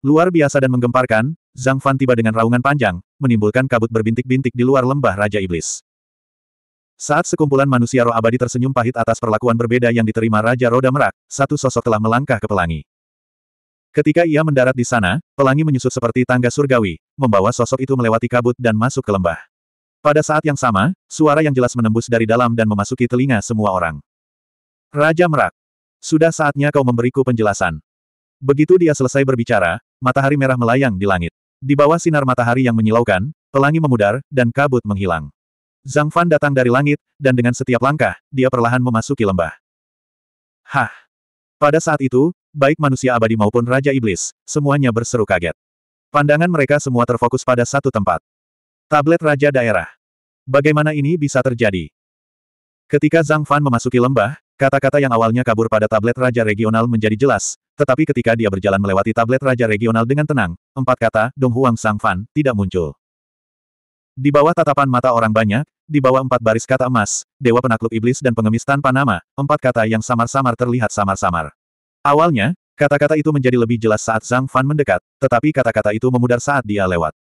Luar biasa dan menggemparkan, Zhang Fan tiba dengan raungan panjang, menimbulkan kabut berbintik-bintik di luar lembah Raja Iblis. Saat sekumpulan manusia roh abadi tersenyum pahit atas perlakuan berbeda yang diterima Raja Roda Merak, satu sosok telah melangkah ke pelangi. Ketika ia mendarat di sana, pelangi menyusut seperti tangga surgawi, membawa sosok itu melewati kabut dan masuk ke lembah. Pada saat yang sama, suara yang jelas menembus dari dalam dan memasuki telinga semua orang. Raja Merak, sudah saatnya kau memberiku penjelasan. Begitu dia selesai berbicara, matahari merah melayang di langit. Di bawah sinar matahari yang menyilaukan, pelangi memudar, dan kabut menghilang. Zhang Fan datang dari langit, dan dengan setiap langkah, dia perlahan memasuki lembah. Hah! Pada saat itu, baik manusia abadi maupun Raja Iblis, semuanya berseru kaget. Pandangan mereka semua terfokus pada satu tempat. Tablet Raja Daerah. Bagaimana ini bisa terjadi? Ketika Zhang Fan memasuki lembah, kata-kata yang awalnya kabur pada tablet Raja Regional menjadi jelas, tetapi ketika dia berjalan melewati tablet Raja Regional dengan tenang, empat kata, Dong Huang Sang Fan, tidak muncul. Di bawah tatapan mata orang banyak, di bawah empat baris kata emas, Dewa Penakluk Iblis dan Pengemis Tanpa Nama, empat kata yang samar-samar terlihat samar-samar. Awalnya, kata-kata itu menjadi lebih jelas saat Zhang Fan mendekat, tetapi kata-kata itu memudar saat dia lewat.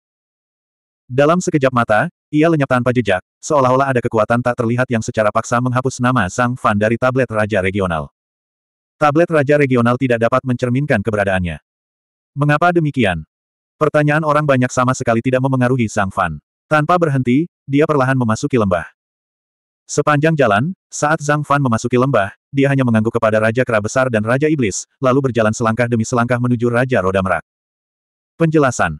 Dalam sekejap mata, ia lenyap tanpa jejak, seolah-olah ada kekuatan tak terlihat yang secara paksa menghapus nama Zhang Fan dari tablet Raja Regional. Tablet Raja Regional tidak dapat mencerminkan keberadaannya. Mengapa demikian? Pertanyaan orang banyak sama sekali tidak memengaruhi Sang Fan. Tanpa berhenti, dia perlahan memasuki lembah. Sepanjang jalan, saat Zhang Fan memasuki lembah, dia hanya mengangguk kepada Raja Kera Besar dan Raja Iblis, lalu berjalan selangkah demi selangkah menuju Raja Roda Merak. Penjelasan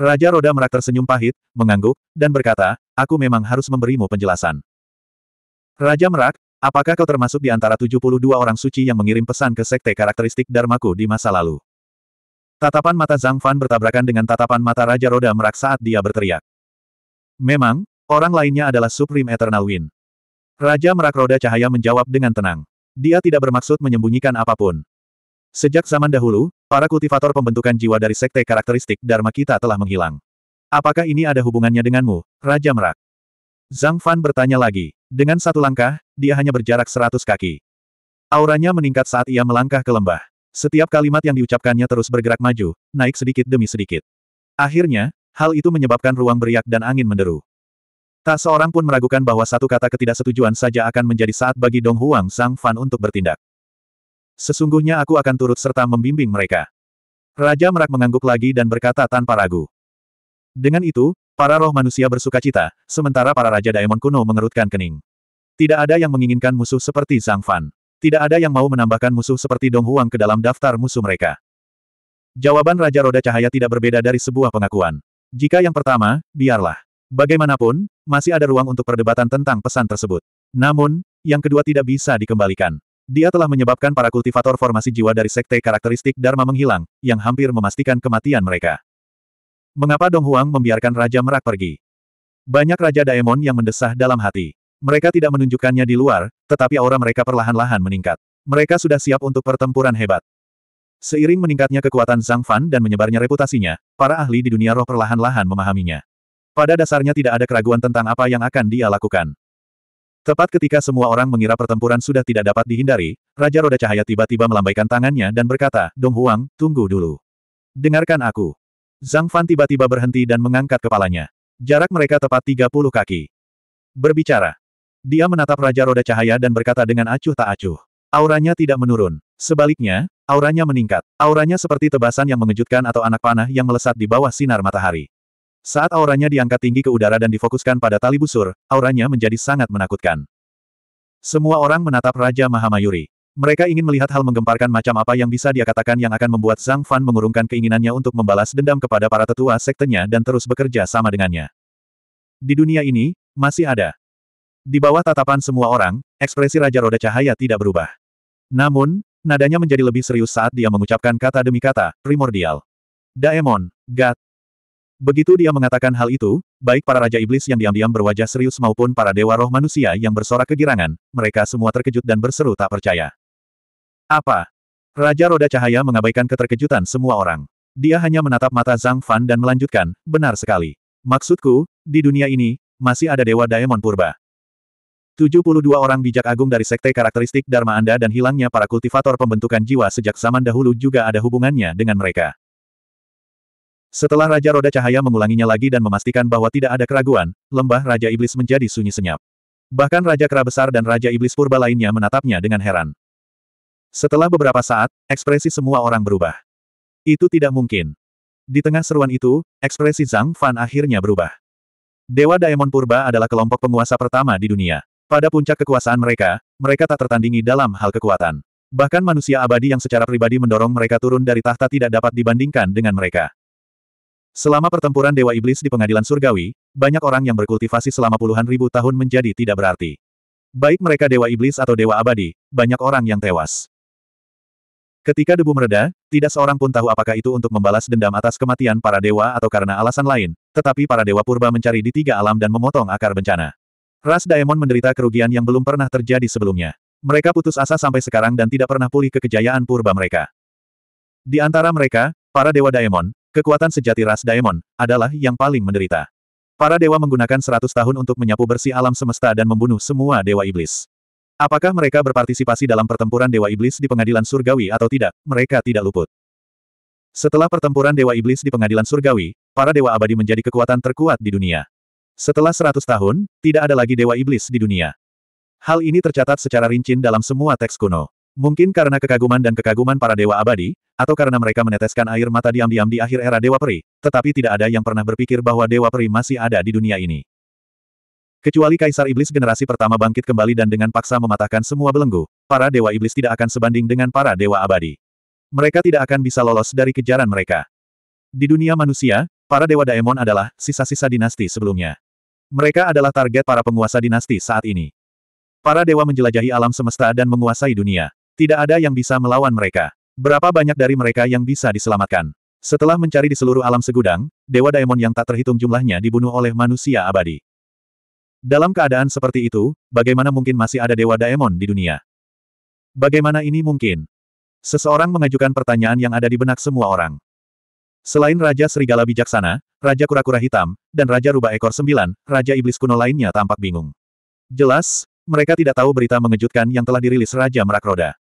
Raja Roda Merak tersenyum pahit, mengangguk, dan berkata, Aku memang harus memberimu penjelasan. Raja Merak, Apakah kau termasuk di antara 72 orang suci yang mengirim pesan ke sekte karakteristik Dharmaku di masa lalu? Tatapan mata Zhang Fan bertabrakan dengan tatapan mata Raja Roda Merak saat dia berteriak. Memang, orang lainnya adalah Supreme Eternal Wind. Raja Merak Roda Cahaya menjawab dengan tenang. Dia tidak bermaksud menyembunyikan apapun. Sejak zaman dahulu, para kultivator pembentukan jiwa dari sekte karakteristik Dharma kita telah menghilang. Apakah ini ada hubungannya denganmu, Raja Merak? Zhang Fan bertanya lagi. Dengan satu langkah, dia hanya berjarak seratus kaki. Auranya meningkat saat ia melangkah ke lembah. Setiap kalimat yang diucapkannya terus bergerak maju, naik sedikit demi sedikit. Akhirnya, hal itu menyebabkan ruang beriak dan angin menderu. Tak seorang pun meragukan bahwa satu kata ketidaksetujuan saja akan menjadi saat bagi Dong Huang Sang Fan untuk bertindak. Sesungguhnya aku akan turut serta membimbing mereka. Raja Merak mengangguk lagi dan berkata tanpa ragu. Dengan itu, para roh manusia bersuka cita, sementara para Raja Daemon kuno mengerutkan kening. Tidak ada yang menginginkan musuh seperti Zhang Fan. Tidak ada yang mau menambahkan musuh seperti Dong Huang ke dalam daftar musuh mereka. Jawaban Raja Roda Cahaya tidak berbeda dari sebuah pengakuan. Jika yang pertama, biarlah. Bagaimanapun, masih ada ruang untuk perdebatan tentang pesan tersebut. Namun, yang kedua tidak bisa dikembalikan. Dia telah menyebabkan para kultivator formasi jiwa dari sekte karakteristik Dharma menghilang, yang hampir memastikan kematian mereka. Mengapa Dong Huang membiarkan Raja Merak pergi? Banyak Raja Daemon yang mendesah dalam hati. Mereka tidak menunjukkannya di luar, tetapi aura mereka perlahan-lahan meningkat. Mereka sudah siap untuk pertempuran hebat. Seiring meningkatnya kekuatan Zhang Fan dan menyebarnya reputasinya, para ahli di dunia roh perlahan-lahan memahaminya. Pada dasarnya tidak ada keraguan tentang apa yang akan dia lakukan. Tepat ketika semua orang mengira pertempuran sudah tidak dapat dihindari, Raja Roda Cahaya tiba-tiba melambaikan tangannya dan berkata, Dong Huang, tunggu dulu. Dengarkan aku. Zhang Fan tiba-tiba berhenti dan mengangkat kepalanya. Jarak mereka tepat 30 kaki. Berbicara. Dia menatap Raja Roda Cahaya dan berkata dengan acuh tak acuh. Auranya tidak menurun. Sebaliknya, auranya meningkat. Auranya seperti tebasan yang mengejutkan atau anak panah yang melesat di bawah sinar matahari. Saat auranya diangkat tinggi ke udara dan difokuskan pada tali busur, auranya menjadi sangat menakutkan. Semua orang menatap Raja Mahamayuri. Mereka ingin melihat hal menggemparkan macam apa yang bisa dia katakan yang akan membuat Zhang Fan mengurungkan keinginannya untuk membalas dendam kepada para tetua sektenya dan terus bekerja sama dengannya. Di dunia ini, masih ada. Di bawah tatapan semua orang, ekspresi Raja Roda Cahaya tidak berubah. Namun, nadanya menjadi lebih serius saat dia mengucapkan kata demi kata, primordial. Daemon, God. Begitu dia mengatakan hal itu, baik para Raja Iblis yang diam-diam berwajah serius maupun para Dewa Roh Manusia yang bersorak kegirangan, mereka semua terkejut dan berseru tak percaya. Apa? Raja Roda Cahaya mengabaikan keterkejutan semua orang. Dia hanya menatap mata Zhang Fan dan melanjutkan, benar sekali. Maksudku, di dunia ini, masih ada Dewa Daemon Purba. 72 orang bijak agung dari sekte karakteristik Dharma Anda dan hilangnya para kultivator pembentukan jiwa sejak zaman dahulu juga ada hubungannya dengan mereka. Setelah Raja Roda Cahaya mengulanginya lagi dan memastikan bahwa tidak ada keraguan, lembah Raja Iblis menjadi sunyi senyap. Bahkan Raja Kera Besar dan Raja Iblis Purba lainnya menatapnya dengan heran. Setelah beberapa saat, ekspresi semua orang berubah. Itu tidak mungkin. Di tengah seruan itu, ekspresi Zhang Fan akhirnya berubah. Dewa Daemon Purba adalah kelompok penguasa pertama di dunia. Pada puncak kekuasaan mereka, mereka tak tertandingi dalam hal kekuatan. Bahkan manusia abadi yang secara pribadi mendorong mereka turun dari tahta tidak dapat dibandingkan dengan mereka. Selama pertempuran Dewa Iblis di pengadilan surgawi, banyak orang yang berkultivasi selama puluhan ribu tahun menjadi tidak berarti. Baik mereka Dewa Iblis atau Dewa Abadi, banyak orang yang tewas. Ketika debu mereda, tidak seorang pun tahu apakah itu untuk membalas dendam atas kematian para dewa atau karena alasan lain, tetapi para dewa purba mencari di tiga alam dan memotong akar bencana. Ras Daemon menderita kerugian yang belum pernah terjadi sebelumnya. Mereka putus asa sampai sekarang dan tidak pernah pulih ke kejayaan purba mereka. Di antara mereka, para dewa Daemon, kekuatan sejati ras Daemon, adalah yang paling menderita. Para dewa menggunakan 100 tahun untuk menyapu bersih alam semesta dan membunuh semua dewa iblis. Apakah mereka berpartisipasi dalam pertempuran Dewa Iblis di pengadilan surgawi atau tidak, mereka tidak luput. Setelah pertempuran Dewa Iblis di pengadilan surgawi, para Dewa Abadi menjadi kekuatan terkuat di dunia. Setelah seratus tahun, tidak ada lagi Dewa Iblis di dunia. Hal ini tercatat secara rinci dalam semua teks kuno. Mungkin karena kekaguman dan kekaguman para Dewa Abadi, atau karena mereka meneteskan air mata diam-diam di akhir era Dewa Peri, tetapi tidak ada yang pernah berpikir bahwa Dewa Peri masih ada di dunia ini. Kecuali Kaisar Iblis generasi pertama bangkit kembali dan dengan paksa mematahkan semua belenggu, para Dewa Iblis tidak akan sebanding dengan para Dewa Abadi. Mereka tidak akan bisa lolos dari kejaran mereka. Di dunia manusia, para Dewa Daemon adalah sisa-sisa dinasti sebelumnya. Mereka adalah target para penguasa dinasti saat ini. Para dewa menjelajahi alam semesta dan menguasai dunia. Tidak ada yang bisa melawan mereka. Berapa banyak dari mereka yang bisa diselamatkan? Setelah mencari di seluruh alam segudang, Dewa Daemon yang tak terhitung jumlahnya dibunuh oleh manusia abadi. Dalam keadaan seperti itu, bagaimana mungkin masih ada Dewa Daemon di dunia? Bagaimana ini mungkin? Seseorang mengajukan pertanyaan yang ada di benak semua orang. Selain Raja Serigala Bijaksana, Raja Kura-Kura Hitam, dan Raja Rubah Ekor Sembilan, Raja Iblis kuno lainnya tampak bingung. Jelas, mereka tidak tahu berita mengejutkan yang telah dirilis Raja Merak Roda.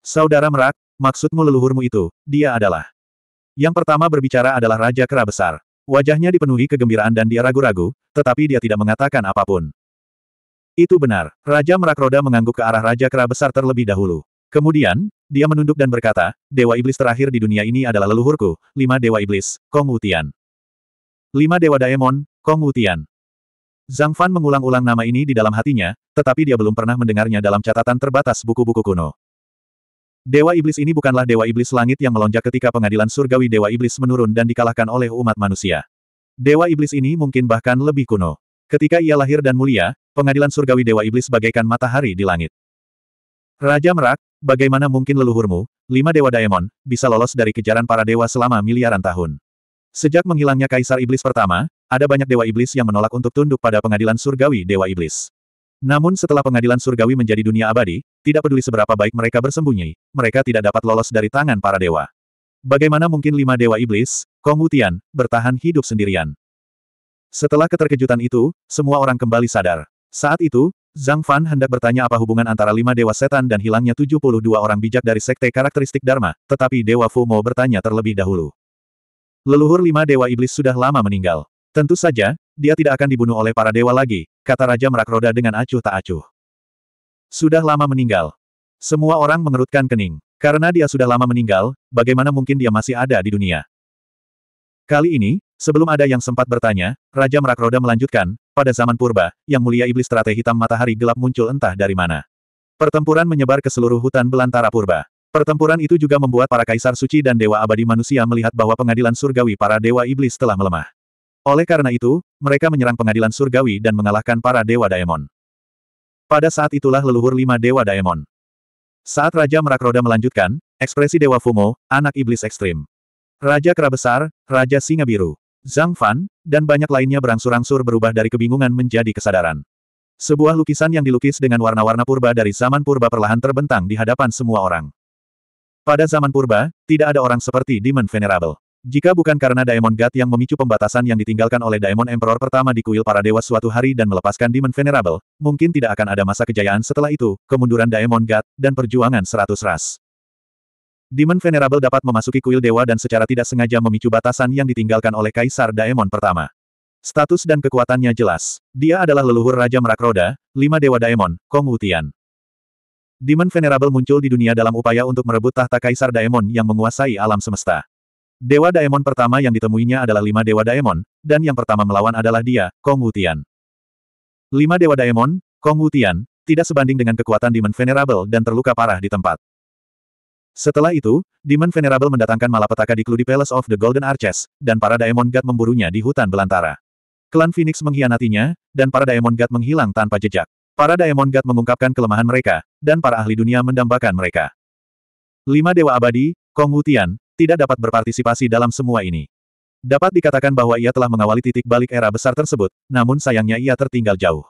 Saudara Merak, maksudmu leluhurmu itu, dia adalah. Yang pertama berbicara adalah Raja Kera Besar. Wajahnya dipenuhi kegembiraan dan dia ragu-ragu, tetapi dia tidak mengatakan apapun. Itu benar, Raja Merak Roda mengangguk ke arah Raja Kera Besar terlebih dahulu. Kemudian, dia menunduk dan berkata, Dewa Iblis terakhir di dunia ini adalah leluhurku, lima Dewa Iblis, Kong Wutian. Lima Dewa Daemon, Kong Wutian. Zhang Fan mengulang-ulang nama ini di dalam hatinya, tetapi dia belum pernah mendengarnya dalam catatan terbatas buku-buku kuno. Dewa Iblis ini bukanlah Dewa Iblis Langit yang melonjak ketika pengadilan surgawi Dewa Iblis menurun dan dikalahkan oleh umat manusia. Dewa Iblis ini mungkin bahkan lebih kuno. Ketika ia lahir dan mulia, pengadilan surgawi Dewa Iblis bagaikan matahari di langit. Raja Merak, bagaimana mungkin leluhurmu, lima Dewa Daemon, bisa lolos dari kejaran para dewa selama miliaran tahun. Sejak menghilangnya Kaisar Iblis pertama, ada banyak Dewa Iblis yang menolak untuk tunduk pada pengadilan surgawi Dewa Iblis. Namun setelah pengadilan surgawi menjadi dunia abadi, tidak peduli seberapa baik mereka bersembunyi, mereka tidak dapat lolos dari tangan para dewa. Bagaimana mungkin lima dewa iblis, Kong Wutian, bertahan hidup sendirian? Setelah keterkejutan itu, semua orang kembali sadar. Saat itu, Zhang Fan hendak bertanya apa hubungan antara lima dewa setan dan hilangnya 72 orang bijak dari sekte karakteristik Dharma, tetapi Dewa Fu mau bertanya terlebih dahulu. Leluhur lima dewa iblis sudah lama meninggal. Tentu saja, dia tidak akan dibunuh oleh para dewa lagi, kata Raja Merak Roda dengan acuh tak acuh. Sudah lama meninggal. Semua orang mengerutkan kening. Karena dia sudah lama meninggal, bagaimana mungkin dia masih ada di dunia? Kali ini, sebelum ada yang sempat bertanya, Raja Merak Roda melanjutkan, pada zaman purba, yang mulia iblis teratai hitam matahari gelap muncul entah dari mana. Pertempuran menyebar ke seluruh hutan belantara purba. Pertempuran itu juga membuat para kaisar suci dan dewa abadi manusia melihat bahwa pengadilan surgawi para dewa iblis telah melemah. Oleh karena itu, mereka menyerang pengadilan surgawi dan mengalahkan para Dewa Daemon. Pada saat itulah leluhur lima Dewa Daemon. Saat Raja Merakroda melanjutkan, ekspresi Dewa Fumo, anak iblis ekstrim. Raja Kera Besar, Raja Singa Biru, Zhang Fan, dan banyak lainnya berangsur-angsur berubah dari kebingungan menjadi kesadaran. Sebuah lukisan yang dilukis dengan warna-warna purba dari zaman purba perlahan terbentang di hadapan semua orang. Pada zaman purba, tidak ada orang seperti Demon Venerable. Jika bukan karena Daemon God yang memicu pembatasan yang ditinggalkan oleh Daemon Emperor pertama di kuil para dewa suatu hari dan melepaskan Demon Venerable, mungkin tidak akan ada masa kejayaan setelah itu, kemunduran Daemon God, dan perjuangan seratus ras. Demon Venerable dapat memasuki kuil dewa dan secara tidak sengaja memicu batasan yang ditinggalkan oleh Kaisar Daemon pertama. Status dan kekuatannya jelas. Dia adalah leluhur Raja Merak Roda, lima dewa Daemon, Kong Wutian. Demon Venerable muncul di dunia dalam upaya untuk merebut tahta Kaisar Daemon yang menguasai alam semesta. Dewa Daemon pertama yang ditemuinya adalah lima Dewa Daemon, dan yang pertama melawan adalah dia, Kong Wutian. Lima Dewa Daemon, Kong Wutian, tidak sebanding dengan kekuatan Demon Venerable dan terluka parah di tempat. Setelah itu, Demon Venerable mendatangkan malapetaka di Clue Palace of the Golden Arches, dan para Daemon God memburunya di hutan belantara. Klan Phoenix mengkhianatinya, dan para Daemon God menghilang tanpa jejak. Para Daemon God mengungkapkan kelemahan mereka, dan para ahli dunia mendambakan mereka. Lima Dewa Abadi, Kong Wutian, tidak dapat berpartisipasi dalam semua ini. Dapat dikatakan bahwa ia telah mengawali titik balik era besar tersebut, namun sayangnya ia tertinggal jauh.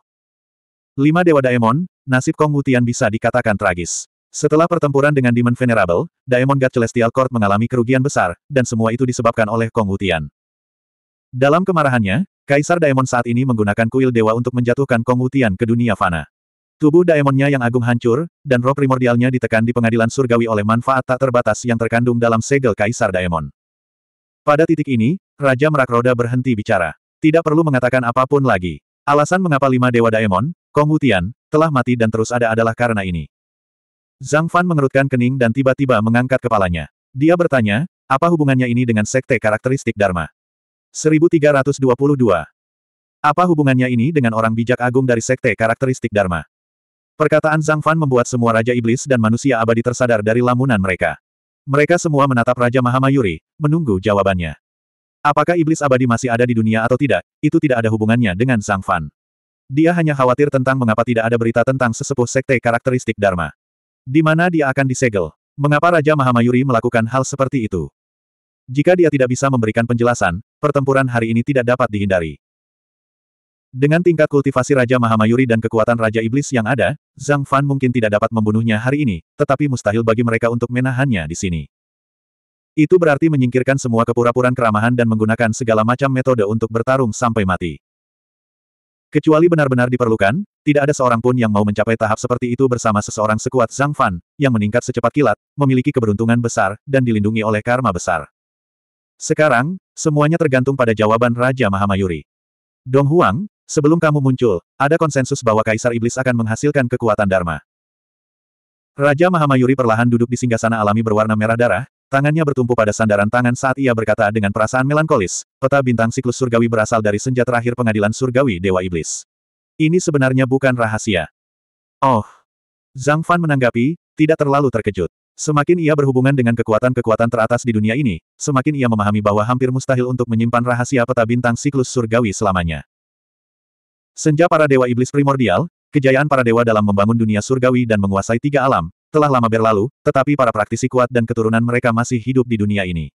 Lima Dewa Daemon, nasib Kong Wutian bisa dikatakan tragis. Setelah pertempuran dengan Demon Venerable, Daemon God Celestial Court mengalami kerugian besar, dan semua itu disebabkan oleh Kong Wutian. Dalam kemarahannya, Kaisar Daemon saat ini menggunakan kuil dewa untuk menjatuhkan Kong Wutian ke dunia fana. Tubuh daemonnya yang agung hancur, dan roh primordialnya ditekan di pengadilan surgawi oleh manfaat tak terbatas yang terkandung dalam segel kaisar daemon. Pada titik ini, Raja Merak Roda berhenti bicara. Tidak perlu mengatakan apapun lagi. Alasan mengapa lima dewa daemon, Kong Wutian, telah mati dan terus ada adalah karena ini. Zhang Fan mengerutkan kening dan tiba-tiba mengangkat kepalanya. Dia bertanya, apa hubungannya ini dengan sekte karakteristik Dharma? 1322. Apa hubungannya ini dengan orang bijak agung dari sekte karakteristik Dharma? Perkataan Zhang Fan membuat semua Raja Iblis dan manusia abadi tersadar dari lamunan mereka. Mereka semua menatap Raja Mahamayuri, menunggu jawabannya. Apakah iblis abadi masih ada di dunia atau tidak, itu tidak ada hubungannya dengan Zhang Fan. Dia hanya khawatir tentang mengapa tidak ada berita tentang sesepuh sekte karakteristik Dharma. Di mana dia akan disegel. Mengapa Raja Mahamayuri melakukan hal seperti itu? Jika dia tidak bisa memberikan penjelasan, pertempuran hari ini tidak dapat dihindari. Dengan tingkat kultivasi Raja Mahamayuri dan kekuatan Raja Iblis yang ada, Zhang Fan mungkin tidak dapat membunuhnya hari ini, tetapi mustahil bagi mereka untuk menahannya di sini. Itu berarti menyingkirkan semua kepura puraan keramahan dan menggunakan segala macam metode untuk bertarung sampai mati. Kecuali benar-benar diperlukan, tidak ada seorang pun yang mau mencapai tahap seperti itu bersama seseorang sekuat Zhang Fan, yang meningkat secepat kilat, memiliki keberuntungan besar, dan dilindungi oleh karma besar. Sekarang, semuanya tergantung pada jawaban Raja Mahamayuri. Dong Huang, sebelum kamu muncul, ada konsensus bahwa Kaisar Iblis akan menghasilkan kekuatan Dharma. Raja Mahamayuri perlahan duduk di singgasana alami berwarna merah darah, tangannya bertumpu pada sandaran tangan saat ia berkata dengan perasaan melankolis, peta bintang siklus surgawi berasal dari senja terakhir pengadilan surgawi Dewa Iblis. Ini sebenarnya bukan rahasia. Oh. Zhang Fan menanggapi, tidak terlalu terkejut. Semakin ia berhubungan dengan kekuatan-kekuatan teratas di dunia ini, semakin ia memahami bahwa hampir mustahil untuk menyimpan rahasia peta bintang siklus surgawi selamanya. Senja para dewa iblis primordial, kejayaan para dewa dalam membangun dunia surgawi dan menguasai tiga alam, telah lama berlalu, tetapi para praktisi kuat dan keturunan mereka masih hidup di dunia ini.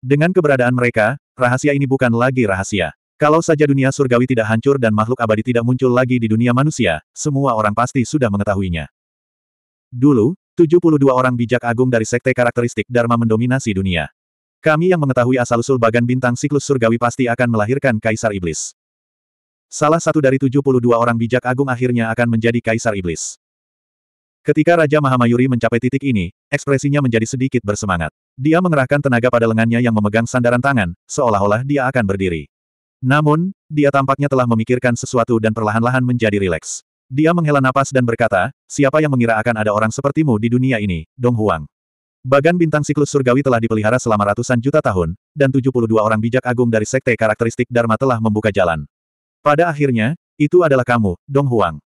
Dengan keberadaan mereka, rahasia ini bukan lagi rahasia. Kalau saja dunia surgawi tidak hancur dan makhluk abadi tidak muncul lagi di dunia manusia, semua orang pasti sudah mengetahuinya. Dulu, 72 orang bijak agung dari sekte karakteristik Dharma mendominasi dunia. Kami yang mengetahui asal-usul bagan bintang siklus surgawi pasti akan melahirkan Kaisar Iblis. Salah satu dari 72 orang bijak agung akhirnya akan menjadi Kaisar Iblis. Ketika Raja Mahamayuri mencapai titik ini, ekspresinya menjadi sedikit bersemangat. Dia mengerahkan tenaga pada lengannya yang memegang sandaran tangan, seolah-olah dia akan berdiri. Namun, dia tampaknya telah memikirkan sesuatu dan perlahan-lahan menjadi rileks. Dia menghela napas dan berkata, siapa yang mengira akan ada orang sepertimu di dunia ini, Dong Huang. Bagan bintang siklus surgawi telah dipelihara selama ratusan juta tahun, dan 72 orang bijak agung dari sekte karakteristik Dharma telah membuka jalan. Pada akhirnya, itu adalah kamu, Dong Huang.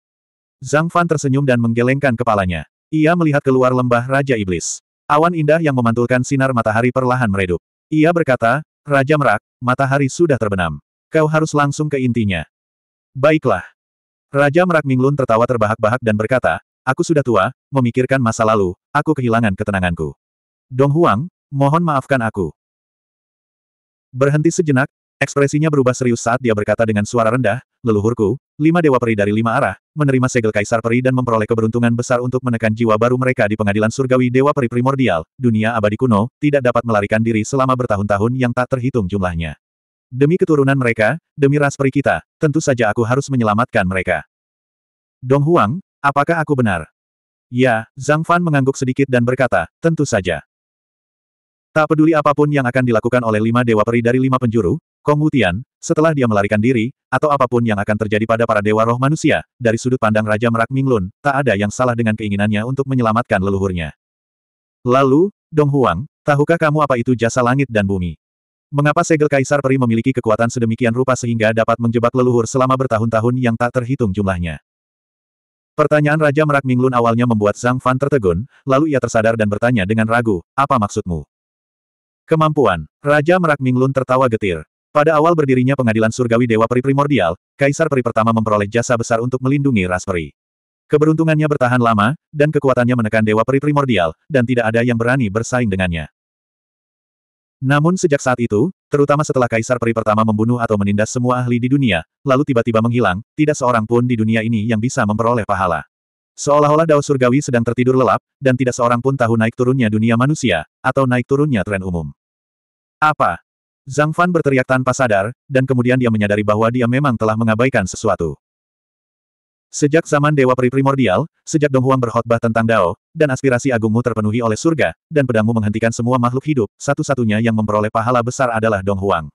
Zhang Fan tersenyum dan menggelengkan kepalanya. Ia melihat keluar lembah Raja Iblis. Awan indah yang memantulkan sinar matahari perlahan meredup. Ia berkata, Raja Merak, matahari sudah terbenam. Kau harus langsung ke intinya. Baiklah. Raja Merak Minglun tertawa terbahak-bahak dan berkata, Aku sudah tua, memikirkan masa lalu, aku kehilangan ketenanganku. Dong Huang, mohon maafkan aku. Berhenti sejenak, ekspresinya berubah serius saat dia berkata dengan suara rendah, Leluhurku, lima dewa peri dari lima arah, menerima segel kaisar peri dan memperoleh keberuntungan besar untuk menekan jiwa baru mereka di pengadilan surgawi dewa peri primordial, dunia abadi kuno, tidak dapat melarikan diri selama bertahun-tahun yang tak terhitung jumlahnya. Demi keturunan mereka, demi ras peri kita, tentu saja aku harus menyelamatkan mereka. Dong Huang, apakah aku benar? Ya, Zhang Fan mengangguk sedikit dan berkata, tentu saja. Tak peduli apapun yang akan dilakukan oleh lima dewa peri dari lima penjuru, Kong Wutian, setelah dia melarikan diri, atau apapun yang akan terjadi pada para dewa roh manusia, dari sudut pandang Raja Merak Minglun, tak ada yang salah dengan keinginannya untuk menyelamatkan leluhurnya. Lalu, Dong Huang, tahukah kamu apa itu jasa langit dan bumi? Mengapa segel Kaisar Peri memiliki kekuatan sedemikian rupa sehingga dapat menjebak leluhur selama bertahun-tahun yang tak terhitung jumlahnya? Pertanyaan Raja Merak Minglun awalnya membuat Zhang Fan tertegun, lalu ia tersadar dan bertanya dengan ragu, apa maksudmu? Kemampuan. Raja Merak Minglun tertawa getir. Pada awal berdirinya pengadilan surgawi Dewa Peri Primordial, Kaisar Peri pertama memperoleh jasa besar untuk melindungi ras peri. Keberuntungannya bertahan lama, dan kekuatannya menekan Dewa Peri Primordial, dan tidak ada yang berani bersaing dengannya. Namun sejak saat itu, terutama setelah Kaisar Peri pertama membunuh atau menindas semua ahli di dunia, lalu tiba-tiba menghilang, tidak seorang pun di dunia ini yang bisa memperoleh pahala. Seolah-olah dao surgawi sedang tertidur lelap, dan tidak seorang pun tahu naik turunnya dunia manusia, atau naik turunnya tren umum. Apa? Zhang Fan berteriak tanpa sadar, dan kemudian dia menyadari bahwa dia memang telah mengabaikan sesuatu. Sejak zaman Dewa Peri Primordial, sejak Dong Huang berkhotbah tentang Dao, dan aspirasi agungmu terpenuhi oleh surga, dan pedangmu menghentikan semua makhluk hidup, satu-satunya yang memperoleh pahala besar adalah Dong Huang.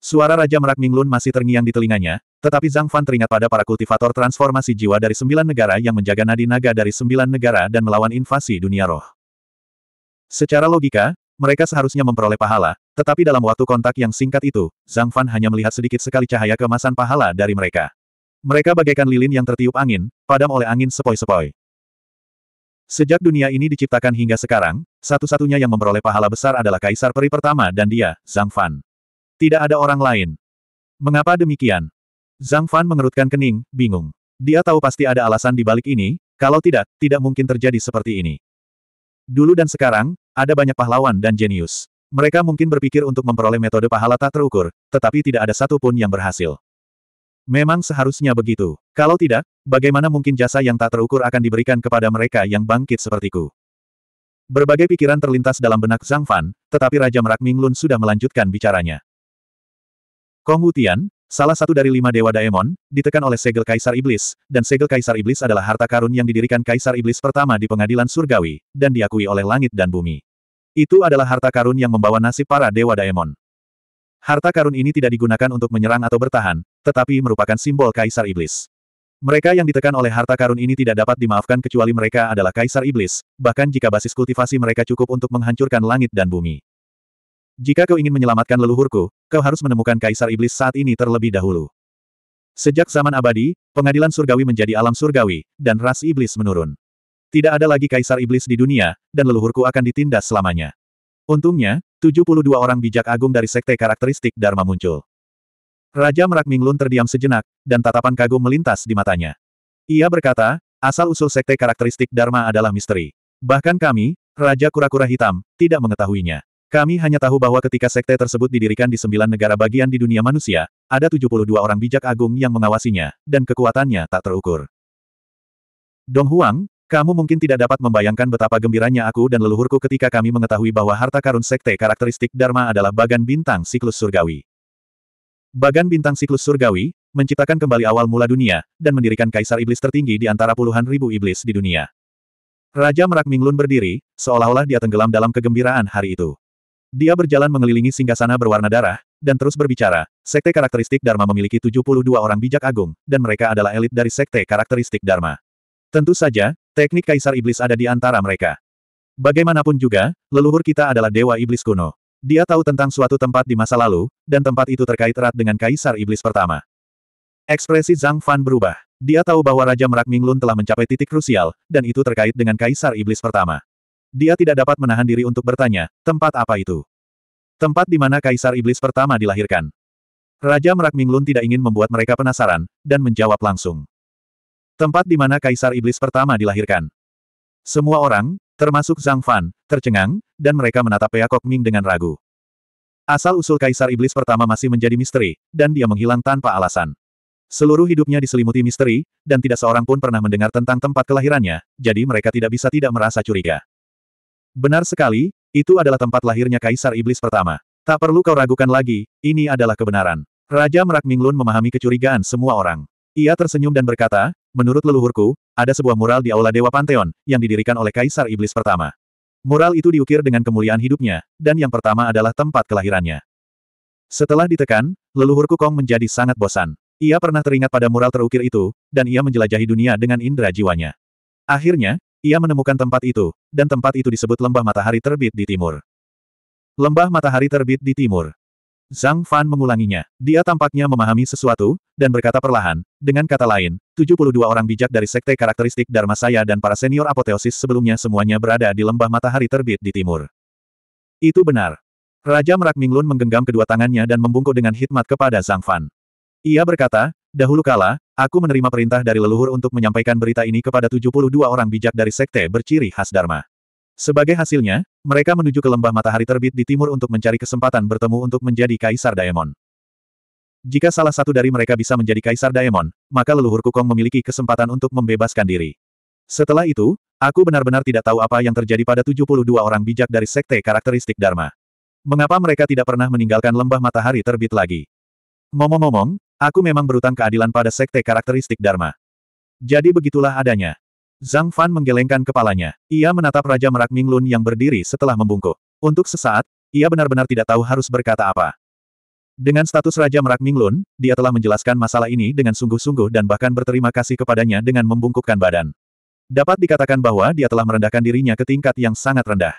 Suara Raja Merak Minglun masih terngiang di telinganya, tetapi Zhang Fan teringat pada para kultivator transformasi jiwa dari sembilan negara yang menjaga nadi naga dari sembilan negara dan melawan invasi dunia roh. Secara logika, mereka seharusnya memperoleh pahala, tetapi dalam waktu kontak yang singkat itu, Zhang Fan hanya melihat sedikit sekali cahaya kemasan pahala dari mereka. Mereka bagaikan lilin yang tertiup angin, padam oleh angin sepoi-sepoi. Sejak dunia ini diciptakan hingga sekarang, satu-satunya yang memperoleh pahala besar adalah Kaisar Peri pertama dan dia, Zhang Fan. Tidak ada orang lain. Mengapa demikian? Zhang Fan mengerutkan kening, bingung. Dia tahu pasti ada alasan di balik ini, kalau tidak, tidak mungkin terjadi seperti ini. Dulu dan sekarang, ada banyak pahlawan dan jenius. Mereka mungkin berpikir untuk memperoleh metode pahala tak terukur, tetapi tidak ada satupun yang berhasil. Memang seharusnya begitu. Kalau tidak, bagaimana mungkin jasa yang tak terukur akan diberikan kepada mereka yang bangkit sepertiku? Berbagai pikiran terlintas dalam benak Zhang Fan, tetapi Raja Merak Minglun sudah melanjutkan bicaranya. Kong Wutian, salah satu dari lima dewa Daemon, ditekan oleh segel Kaisar Iblis, dan segel Kaisar Iblis adalah harta karun yang didirikan Kaisar Iblis pertama di pengadilan surgawi, dan diakui oleh langit dan bumi. Itu adalah harta karun yang membawa nasib para dewa Daemon. Harta karun ini tidak digunakan untuk menyerang atau bertahan, tetapi merupakan simbol Kaisar Iblis. Mereka yang ditekan oleh harta karun ini tidak dapat dimaafkan kecuali mereka adalah Kaisar Iblis, bahkan jika basis kultivasi mereka cukup untuk menghancurkan langit dan bumi. Jika kau ingin menyelamatkan leluhurku, kau harus menemukan Kaisar Iblis saat ini terlebih dahulu. Sejak zaman abadi, pengadilan surgawi menjadi alam surgawi, dan ras Iblis menurun. Tidak ada lagi Kaisar Iblis di dunia, dan leluhurku akan ditindas selamanya. Untungnya, 72 orang bijak agung dari sekte karakteristik Dharma muncul. Raja Merak Minglun terdiam sejenak, dan tatapan kagum melintas di matanya. Ia berkata, asal-usul sekte karakteristik Dharma adalah misteri. Bahkan kami, Raja Kura-Kura Hitam, tidak mengetahuinya. Kami hanya tahu bahwa ketika sekte tersebut didirikan di sembilan negara bagian di dunia manusia, ada 72 orang bijak agung yang mengawasinya, dan kekuatannya tak terukur. Dong Huang, kamu mungkin tidak dapat membayangkan betapa gembiranya aku dan leluhurku ketika kami mengetahui bahwa harta karun sekte karakteristik Dharma adalah bagan bintang siklus surgawi. Bagan bintang siklus surgawi, menciptakan kembali awal mula dunia, dan mendirikan kaisar iblis tertinggi di antara puluhan ribu iblis di dunia. Raja Merak Minglun berdiri, seolah-olah dia tenggelam dalam kegembiraan hari itu. Dia berjalan mengelilingi singgasana berwarna darah, dan terus berbicara, sekte karakteristik Dharma memiliki 72 orang bijak agung, dan mereka adalah elit dari sekte karakteristik Dharma. Tentu saja, teknik kaisar iblis ada di antara mereka. Bagaimanapun juga, leluhur kita adalah dewa iblis kuno. Dia tahu tentang suatu tempat di masa lalu, dan tempat itu terkait erat dengan Kaisar Iblis pertama. Ekspresi Zhang Fan berubah. Dia tahu bahwa Raja Merak Minglun telah mencapai titik krusial, dan itu terkait dengan Kaisar Iblis pertama. Dia tidak dapat menahan diri untuk bertanya, tempat apa itu? Tempat di mana Kaisar Iblis pertama dilahirkan. Raja Merak Minglun tidak ingin membuat mereka penasaran, dan menjawab langsung. Tempat di mana Kaisar Iblis pertama dilahirkan. Semua orang, termasuk Zhang Fan, tercengang, dan mereka menatap Pea Kok Ming dengan ragu. Asal-usul Kaisar Iblis pertama masih menjadi misteri, dan dia menghilang tanpa alasan. Seluruh hidupnya diselimuti misteri, dan tidak seorang pun pernah mendengar tentang tempat kelahirannya, jadi mereka tidak bisa tidak merasa curiga. Benar sekali, itu adalah tempat lahirnya Kaisar Iblis pertama. Tak perlu kau ragukan lagi, ini adalah kebenaran. Raja Merak Minglun memahami kecurigaan semua orang. Ia tersenyum dan berkata, Menurut leluhurku, ada sebuah mural di Aula Dewa Pantheon, yang didirikan oleh Kaisar Iblis pertama. Mural itu diukir dengan kemuliaan hidupnya, dan yang pertama adalah tempat kelahirannya. Setelah ditekan, leluhurku Kong menjadi sangat bosan. Ia pernah teringat pada mural terukir itu, dan ia menjelajahi dunia dengan indera jiwanya. Akhirnya, ia menemukan tempat itu, dan tempat itu disebut lembah matahari terbit di timur. Lembah matahari terbit di timur. Zhang Fan mengulanginya. Dia tampaknya memahami sesuatu, dan berkata perlahan, dengan kata lain, 72 orang bijak dari sekte karakteristik Dharma saya dan para senior apoteosis sebelumnya semuanya berada di lembah matahari terbit di timur. Itu benar. Raja Merak Minglun menggenggam kedua tangannya dan membungkuk dengan hikmat kepada Zhang Fan. Ia berkata, dahulu kala, aku menerima perintah dari leluhur untuk menyampaikan berita ini kepada 72 orang bijak dari sekte berciri khas Dharma. Sebagai hasilnya, mereka menuju ke lembah matahari terbit di timur untuk mencari kesempatan bertemu untuk menjadi Kaisar Daemon. Jika salah satu dari mereka bisa menjadi Kaisar Daemon, maka leluhur Kukong memiliki kesempatan untuk membebaskan diri. Setelah itu, aku benar-benar tidak tahu apa yang terjadi pada 72 orang bijak dari sekte karakteristik Dharma. Mengapa mereka tidak pernah meninggalkan lembah matahari terbit lagi? Ngomong-ngomong, aku memang berutang keadilan pada sekte karakteristik Dharma. Jadi begitulah adanya. Zhang Fan menggelengkan kepalanya. Ia menatap Raja Merak Minglun yang berdiri setelah membungkuk. Untuk sesaat, ia benar-benar tidak tahu harus berkata apa. Dengan status Raja Merak Minglun, dia telah menjelaskan masalah ini dengan sungguh-sungguh dan bahkan berterima kasih kepadanya dengan membungkukkan badan. Dapat dikatakan bahwa dia telah merendahkan dirinya ke tingkat yang sangat rendah.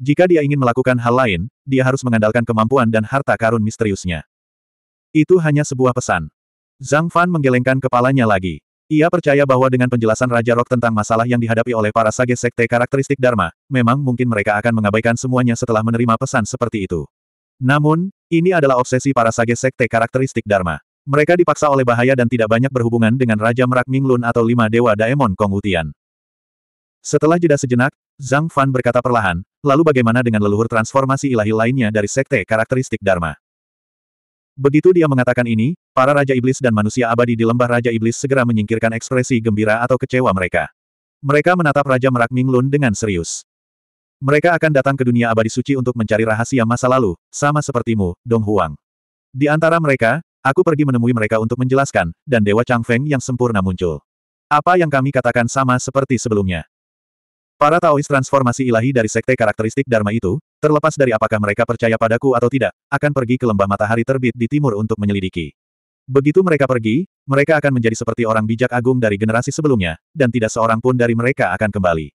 Jika dia ingin melakukan hal lain, dia harus mengandalkan kemampuan dan harta karun misteriusnya. Itu hanya sebuah pesan. Zhang Fan menggelengkan kepalanya lagi. Ia percaya bahwa dengan penjelasan Raja Rock tentang masalah yang dihadapi oleh para sage sekte karakteristik Dharma, memang mungkin mereka akan mengabaikan semuanya setelah menerima pesan seperti itu. Namun, ini adalah obsesi para sage sekte karakteristik Dharma. Mereka dipaksa oleh bahaya dan tidak banyak berhubungan dengan Raja Merak Minglun atau Lima Dewa Daemon Kong Utian. Setelah jeda sejenak, Zhang Fan berkata perlahan, lalu bagaimana dengan leluhur transformasi ilahi lainnya dari sekte karakteristik Dharma? Begitu dia mengatakan ini, para Raja Iblis dan manusia abadi di lembah Raja Iblis segera menyingkirkan ekspresi gembira atau kecewa mereka. Mereka menatap Raja Merak Minglun dengan serius. Mereka akan datang ke dunia abadi suci untuk mencari rahasia masa lalu, sama sepertimu, Dong Huang. Di antara mereka, aku pergi menemui mereka untuk menjelaskan, dan Dewa Chang Feng yang sempurna muncul. Apa yang kami katakan sama seperti sebelumnya. Para Taois transformasi ilahi dari sekte karakteristik Dharma itu, terlepas dari apakah mereka percaya padaku atau tidak, akan pergi ke lembah matahari terbit di timur untuk menyelidiki. Begitu mereka pergi, mereka akan menjadi seperti orang bijak agung dari generasi sebelumnya, dan tidak seorang pun dari mereka akan kembali.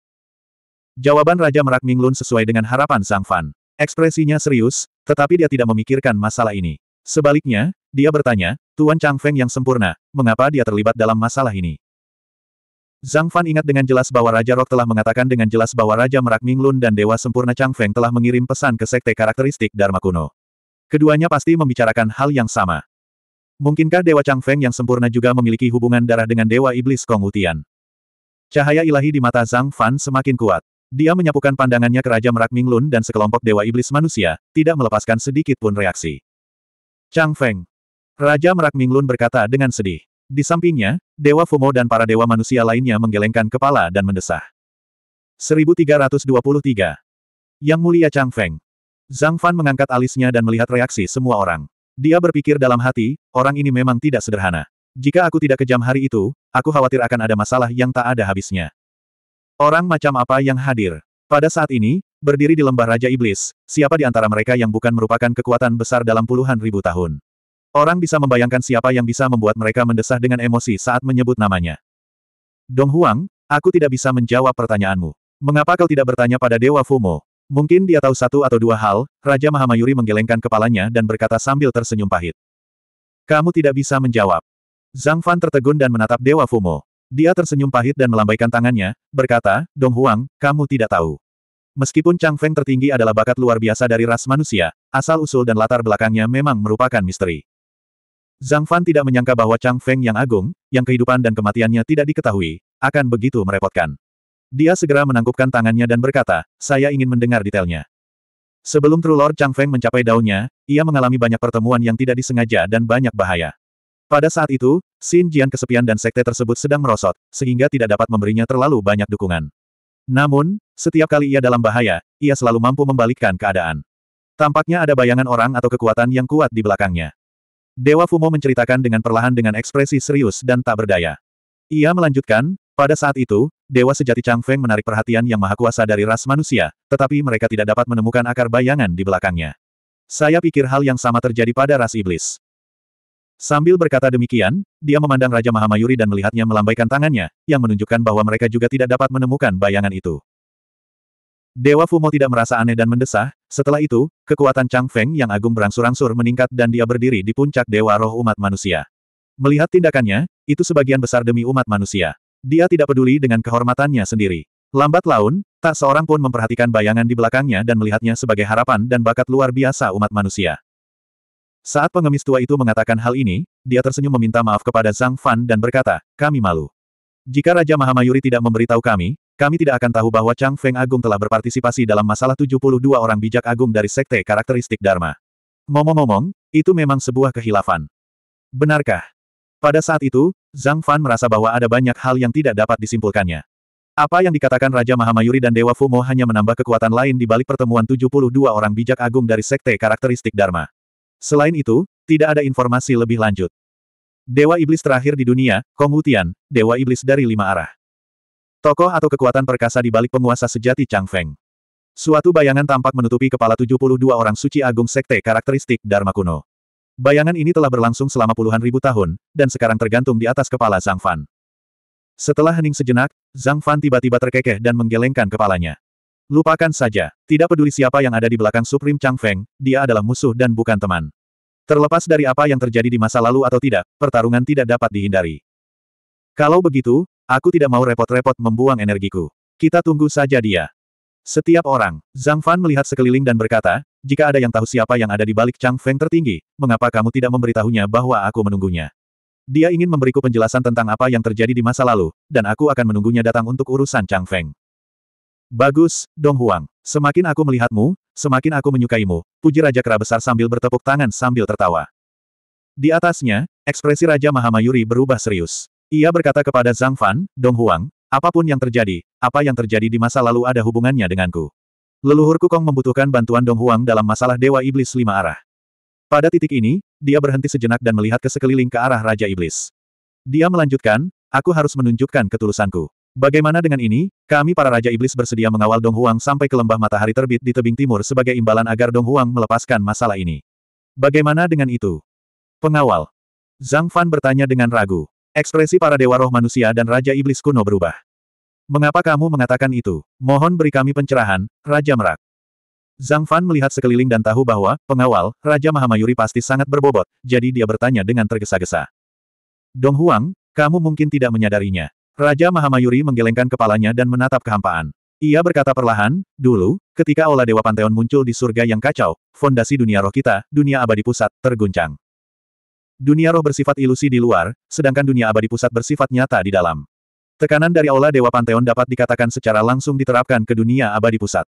Jawaban Raja Merak Minglun sesuai dengan harapan Sang Fan. Ekspresinya serius, tetapi dia tidak memikirkan masalah ini. Sebaliknya, dia bertanya, Tuan Chang Feng yang sempurna, mengapa dia terlibat dalam masalah ini? Zhang Fan ingat dengan jelas bahwa Raja Rok telah mengatakan dengan jelas bahwa Raja Merak Minglun dan Dewa Sempurna Chang Feng telah mengirim pesan ke sekte karakteristik Dharma kuno. Keduanya pasti membicarakan hal yang sama. Mungkinkah Dewa Chang Feng yang sempurna juga memiliki hubungan darah dengan Dewa Iblis Kong Utian? Cahaya ilahi di mata Zhang Fan semakin kuat. Dia menyapukan pandangannya ke Raja Merak Minglun dan sekelompok Dewa Iblis manusia, tidak melepaskan sedikit pun reaksi. Chang Feng. Raja Merak Minglun berkata dengan sedih. Di sampingnya, Dewa Fumo dan para dewa manusia lainnya menggelengkan kepala dan mendesah. 1323. Yang Mulia Chang Feng. Zhang Fan mengangkat alisnya dan melihat reaksi semua orang. Dia berpikir dalam hati, orang ini memang tidak sederhana. Jika aku tidak kejam hari itu, aku khawatir akan ada masalah yang tak ada habisnya. Orang macam apa yang hadir? Pada saat ini, berdiri di lembah Raja Iblis, siapa di antara mereka yang bukan merupakan kekuatan besar dalam puluhan ribu tahun? Orang bisa membayangkan siapa yang bisa membuat mereka mendesah dengan emosi saat menyebut namanya. Dong Huang, aku tidak bisa menjawab pertanyaanmu. Mengapa kau tidak bertanya pada Dewa Fumo? Mungkin dia tahu satu atau dua hal, Raja Mahamayuri menggelengkan kepalanya dan berkata sambil tersenyum pahit. Kamu tidak bisa menjawab. Zhang Fan tertegun dan menatap Dewa Fumo. Dia tersenyum pahit dan melambaikan tangannya, berkata, Dong Huang, kamu tidak tahu. Meskipun Chang Feng tertinggi adalah bakat luar biasa dari ras manusia, asal-usul dan latar belakangnya memang merupakan misteri. Zhang Fan tidak menyangka bahwa Chang Feng yang agung, yang kehidupan dan kematiannya tidak diketahui, akan begitu merepotkan. Dia segera menangkupkan tangannya dan berkata, saya ingin mendengar detailnya. Sebelum True Lord Chang Feng mencapai daunnya, ia mengalami banyak pertemuan yang tidak disengaja dan banyak bahaya. Pada saat itu, Xin Jian kesepian dan sekte tersebut sedang merosot, sehingga tidak dapat memberinya terlalu banyak dukungan. Namun, setiap kali ia dalam bahaya, ia selalu mampu membalikkan keadaan. Tampaknya ada bayangan orang atau kekuatan yang kuat di belakangnya. Dewa Fumo menceritakan dengan perlahan dengan ekspresi serius dan tak berdaya. Ia melanjutkan, pada saat itu, Dewa Sejati Chang Feng menarik perhatian yang maha kuasa dari ras manusia, tetapi mereka tidak dapat menemukan akar bayangan di belakangnya. Saya pikir hal yang sama terjadi pada ras iblis. Sambil berkata demikian, dia memandang Raja Mahamayuri dan melihatnya melambaikan tangannya, yang menunjukkan bahwa mereka juga tidak dapat menemukan bayangan itu. Dewa Fumo tidak merasa aneh dan mendesah, setelah itu, kekuatan Chang Feng yang agung berangsur-angsur meningkat dan dia berdiri di puncak Dewa Roh Umat Manusia. Melihat tindakannya, itu sebagian besar demi umat manusia. Dia tidak peduli dengan kehormatannya sendiri. Lambat laun, tak seorang pun memperhatikan bayangan di belakangnya dan melihatnya sebagai harapan dan bakat luar biasa umat manusia. Saat pengemis tua itu mengatakan hal ini, dia tersenyum meminta maaf kepada Zhang Fan dan berkata, kami malu. Jika Raja Mahamayuri tidak memberitahu kami, kami tidak akan tahu bahwa Chang Feng Agung telah berpartisipasi dalam masalah 72 orang bijak agung dari sekte karakteristik Dharma. Ngomong-ngomong, itu memang sebuah kehilafan. Benarkah? Pada saat itu, Zhang Fan merasa bahwa ada banyak hal yang tidak dapat disimpulkannya. Apa yang dikatakan Raja Mahamayuri dan Dewa Fumo hanya menambah kekuatan lain di balik pertemuan 72 orang bijak agung dari sekte karakteristik Dharma. Selain itu, tidak ada informasi lebih lanjut. Dewa Iblis terakhir di dunia, Kong Wutian, Dewa Iblis dari lima arah. Tokoh atau kekuatan perkasa di balik penguasa sejati Chang Feng. Suatu bayangan tampak menutupi kepala 72 orang suci agung sekte karakteristik Dharma kuno. Bayangan ini telah berlangsung selama puluhan ribu tahun, dan sekarang tergantung di atas kepala Zhang Fan. Setelah hening sejenak, Zhang Fan tiba-tiba terkekeh dan menggelengkan kepalanya. Lupakan saja, tidak peduli siapa yang ada di belakang Supreme Chang Feng, dia adalah musuh dan bukan teman. Terlepas dari apa yang terjadi di masa lalu atau tidak, pertarungan tidak dapat dihindari. Kalau begitu, Aku tidak mau repot-repot membuang energiku. Kita tunggu saja dia. Setiap orang, Zhang Fan melihat sekeliling dan berkata, jika ada yang tahu siapa yang ada di balik Chang Feng tertinggi, mengapa kamu tidak memberitahunya bahwa aku menunggunya? Dia ingin memberiku penjelasan tentang apa yang terjadi di masa lalu, dan aku akan menunggunya datang untuk urusan Chang Feng. Bagus, Dong Huang. Semakin aku melihatmu, semakin aku menyukaimu, puji Raja Kera Besar sambil bertepuk tangan sambil tertawa. Di atasnya, ekspresi Raja Mahamayuri berubah serius. Ia berkata kepada Zhang Fan, Dong Huang, apapun yang terjadi, apa yang terjadi di masa lalu ada hubungannya denganku. Leluhurku Kong membutuhkan bantuan Dong Huang dalam masalah Dewa Iblis Lima Arah. Pada titik ini, dia berhenti sejenak dan melihat ke sekeliling ke arah Raja Iblis. Dia melanjutkan, aku harus menunjukkan ketulusanku. Bagaimana dengan ini, kami para Raja Iblis bersedia mengawal Dong Huang sampai ke lembah matahari terbit di tebing timur sebagai imbalan agar Dong Huang melepaskan masalah ini. Bagaimana dengan itu? Pengawal. Zhang Fan bertanya dengan ragu. Ekspresi para dewa roh manusia dan Raja Iblis kuno berubah. Mengapa kamu mengatakan itu? Mohon beri kami pencerahan, Raja Merak. Zhang Fan melihat sekeliling dan tahu bahwa, pengawal, Raja Mahamayuri pasti sangat berbobot, jadi dia bertanya dengan tergesa-gesa. Dong Huang, kamu mungkin tidak menyadarinya. Raja Mahamayuri menggelengkan kepalanya dan menatap kehampaan. Ia berkata perlahan, dulu, ketika Ola Dewa Panteon muncul di surga yang kacau, fondasi dunia roh kita, dunia abadi pusat, terguncang. Dunia roh bersifat ilusi di luar, sedangkan dunia abadi pusat bersifat nyata di dalam. Tekanan dari Aula Dewa Panteon dapat dikatakan secara langsung diterapkan ke dunia abadi pusat.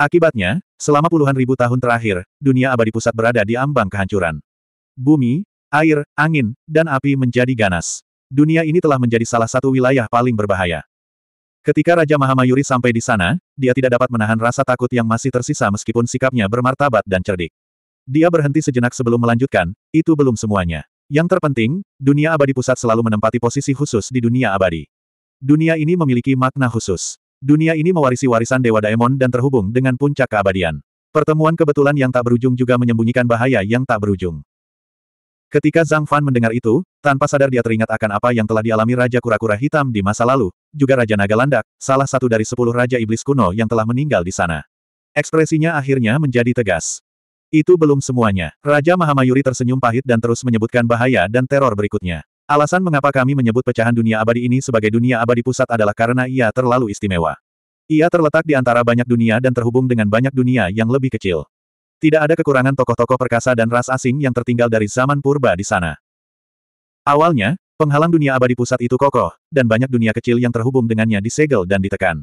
Akibatnya, selama puluhan ribu tahun terakhir, dunia abadi pusat berada di ambang kehancuran. Bumi, air, angin, dan api menjadi ganas. Dunia ini telah menjadi salah satu wilayah paling berbahaya. Ketika Raja Mahamayuri sampai di sana, dia tidak dapat menahan rasa takut yang masih tersisa meskipun sikapnya bermartabat dan cerdik. Dia berhenti sejenak sebelum melanjutkan, itu belum semuanya. Yang terpenting, dunia abadi pusat selalu menempati posisi khusus di dunia abadi. Dunia ini memiliki makna khusus. Dunia ini mewarisi warisan Dewa Daemon dan terhubung dengan puncak keabadian. Pertemuan kebetulan yang tak berujung juga menyembunyikan bahaya yang tak berujung. Ketika Zhang Fan mendengar itu, tanpa sadar dia teringat akan apa yang telah dialami Raja Kura-Kura Hitam di masa lalu, juga Raja Naga Landak, salah satu dari sepuluh Raja Iblis kuno yang telah meninggal di sana. Ekspresinya akhirnya menjadi tegas. Itu belum semuanya. Raja Mahamayuri tersenyum pahit dan terus menyebutkan bahaya dan teror berikutnya. Alasan mengapa kami menyebut pecahan dunia abadi ini sebagai dunia abadi pusat adalah karena ia terlalu istimewa. Ia terletak di antara banyak dunia dan terhubung dengan banyak dunia yang lebih kecil. Tidak ada kekurangan tokoh-tokoh perkasa dan ras asing yang tertinggal dari zaman purba di sana. Awalnya, penghalang dunia abadi pusat itu kokoh, dan banyak dunia kecil yang terhubung dengannya disegel dan ditekan.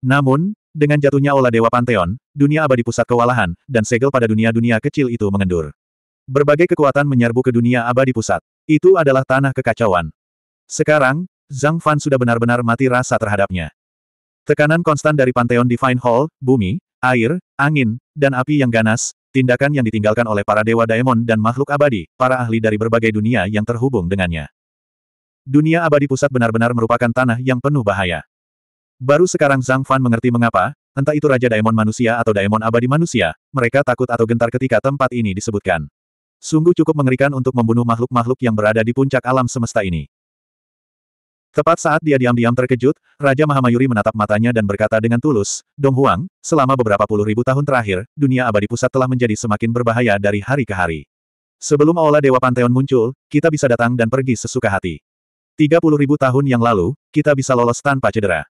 Namun, dengan jatuhnya olah Dewa Pantheon, dunia abadi pusat kewalahan, dan segel pada dunia-dunia kecil itu mengendur. Berbagai kekuatan menyerbu ke dunia abadi pusat. Itu adalah tanah kekacauan. Sekarang, Zhang Fan sudah benar-benar mati rasa terhadapnya. Tekanan konstan dari Panteon Divine Hall, bumi, air, angin, dan api yang ganas, tindakan yang ditinggalkan oleh para dewa daemon dan makhluk abadi, para ahli dari berbagai dunia yang terhubung dengannya. Dunia abadi pusat benar-benar merupakan tanah yang penuh bahaya. Baru sekarang Zhang Fan mengerti mengapa, entah itu Raja Daemon manusia atau Daemon abadi manusia, mereka takut atau gentar ketika tempat ini disebutkan. Sungguh cukup mengerikan untuk membunuh makhluk-makhluk yang berada di puncak alam semesta ini. Tepat saat dia diam-diam terkejut, Raja Mahamayuri menatap matanya dan berkata dengan tulus, Dong Huang, selama beberapa puluh ribu tahun terakhir, dunia abadi pusat telah menjadi semakin berbahaya dari hari ke hari. Sebelum Aula Dewa Panteon muncul, kita bisa datang dan pergi sesuka hati. Tiga puluh ribu tahun yang lalu, kita bisa lolos tanpa cedera.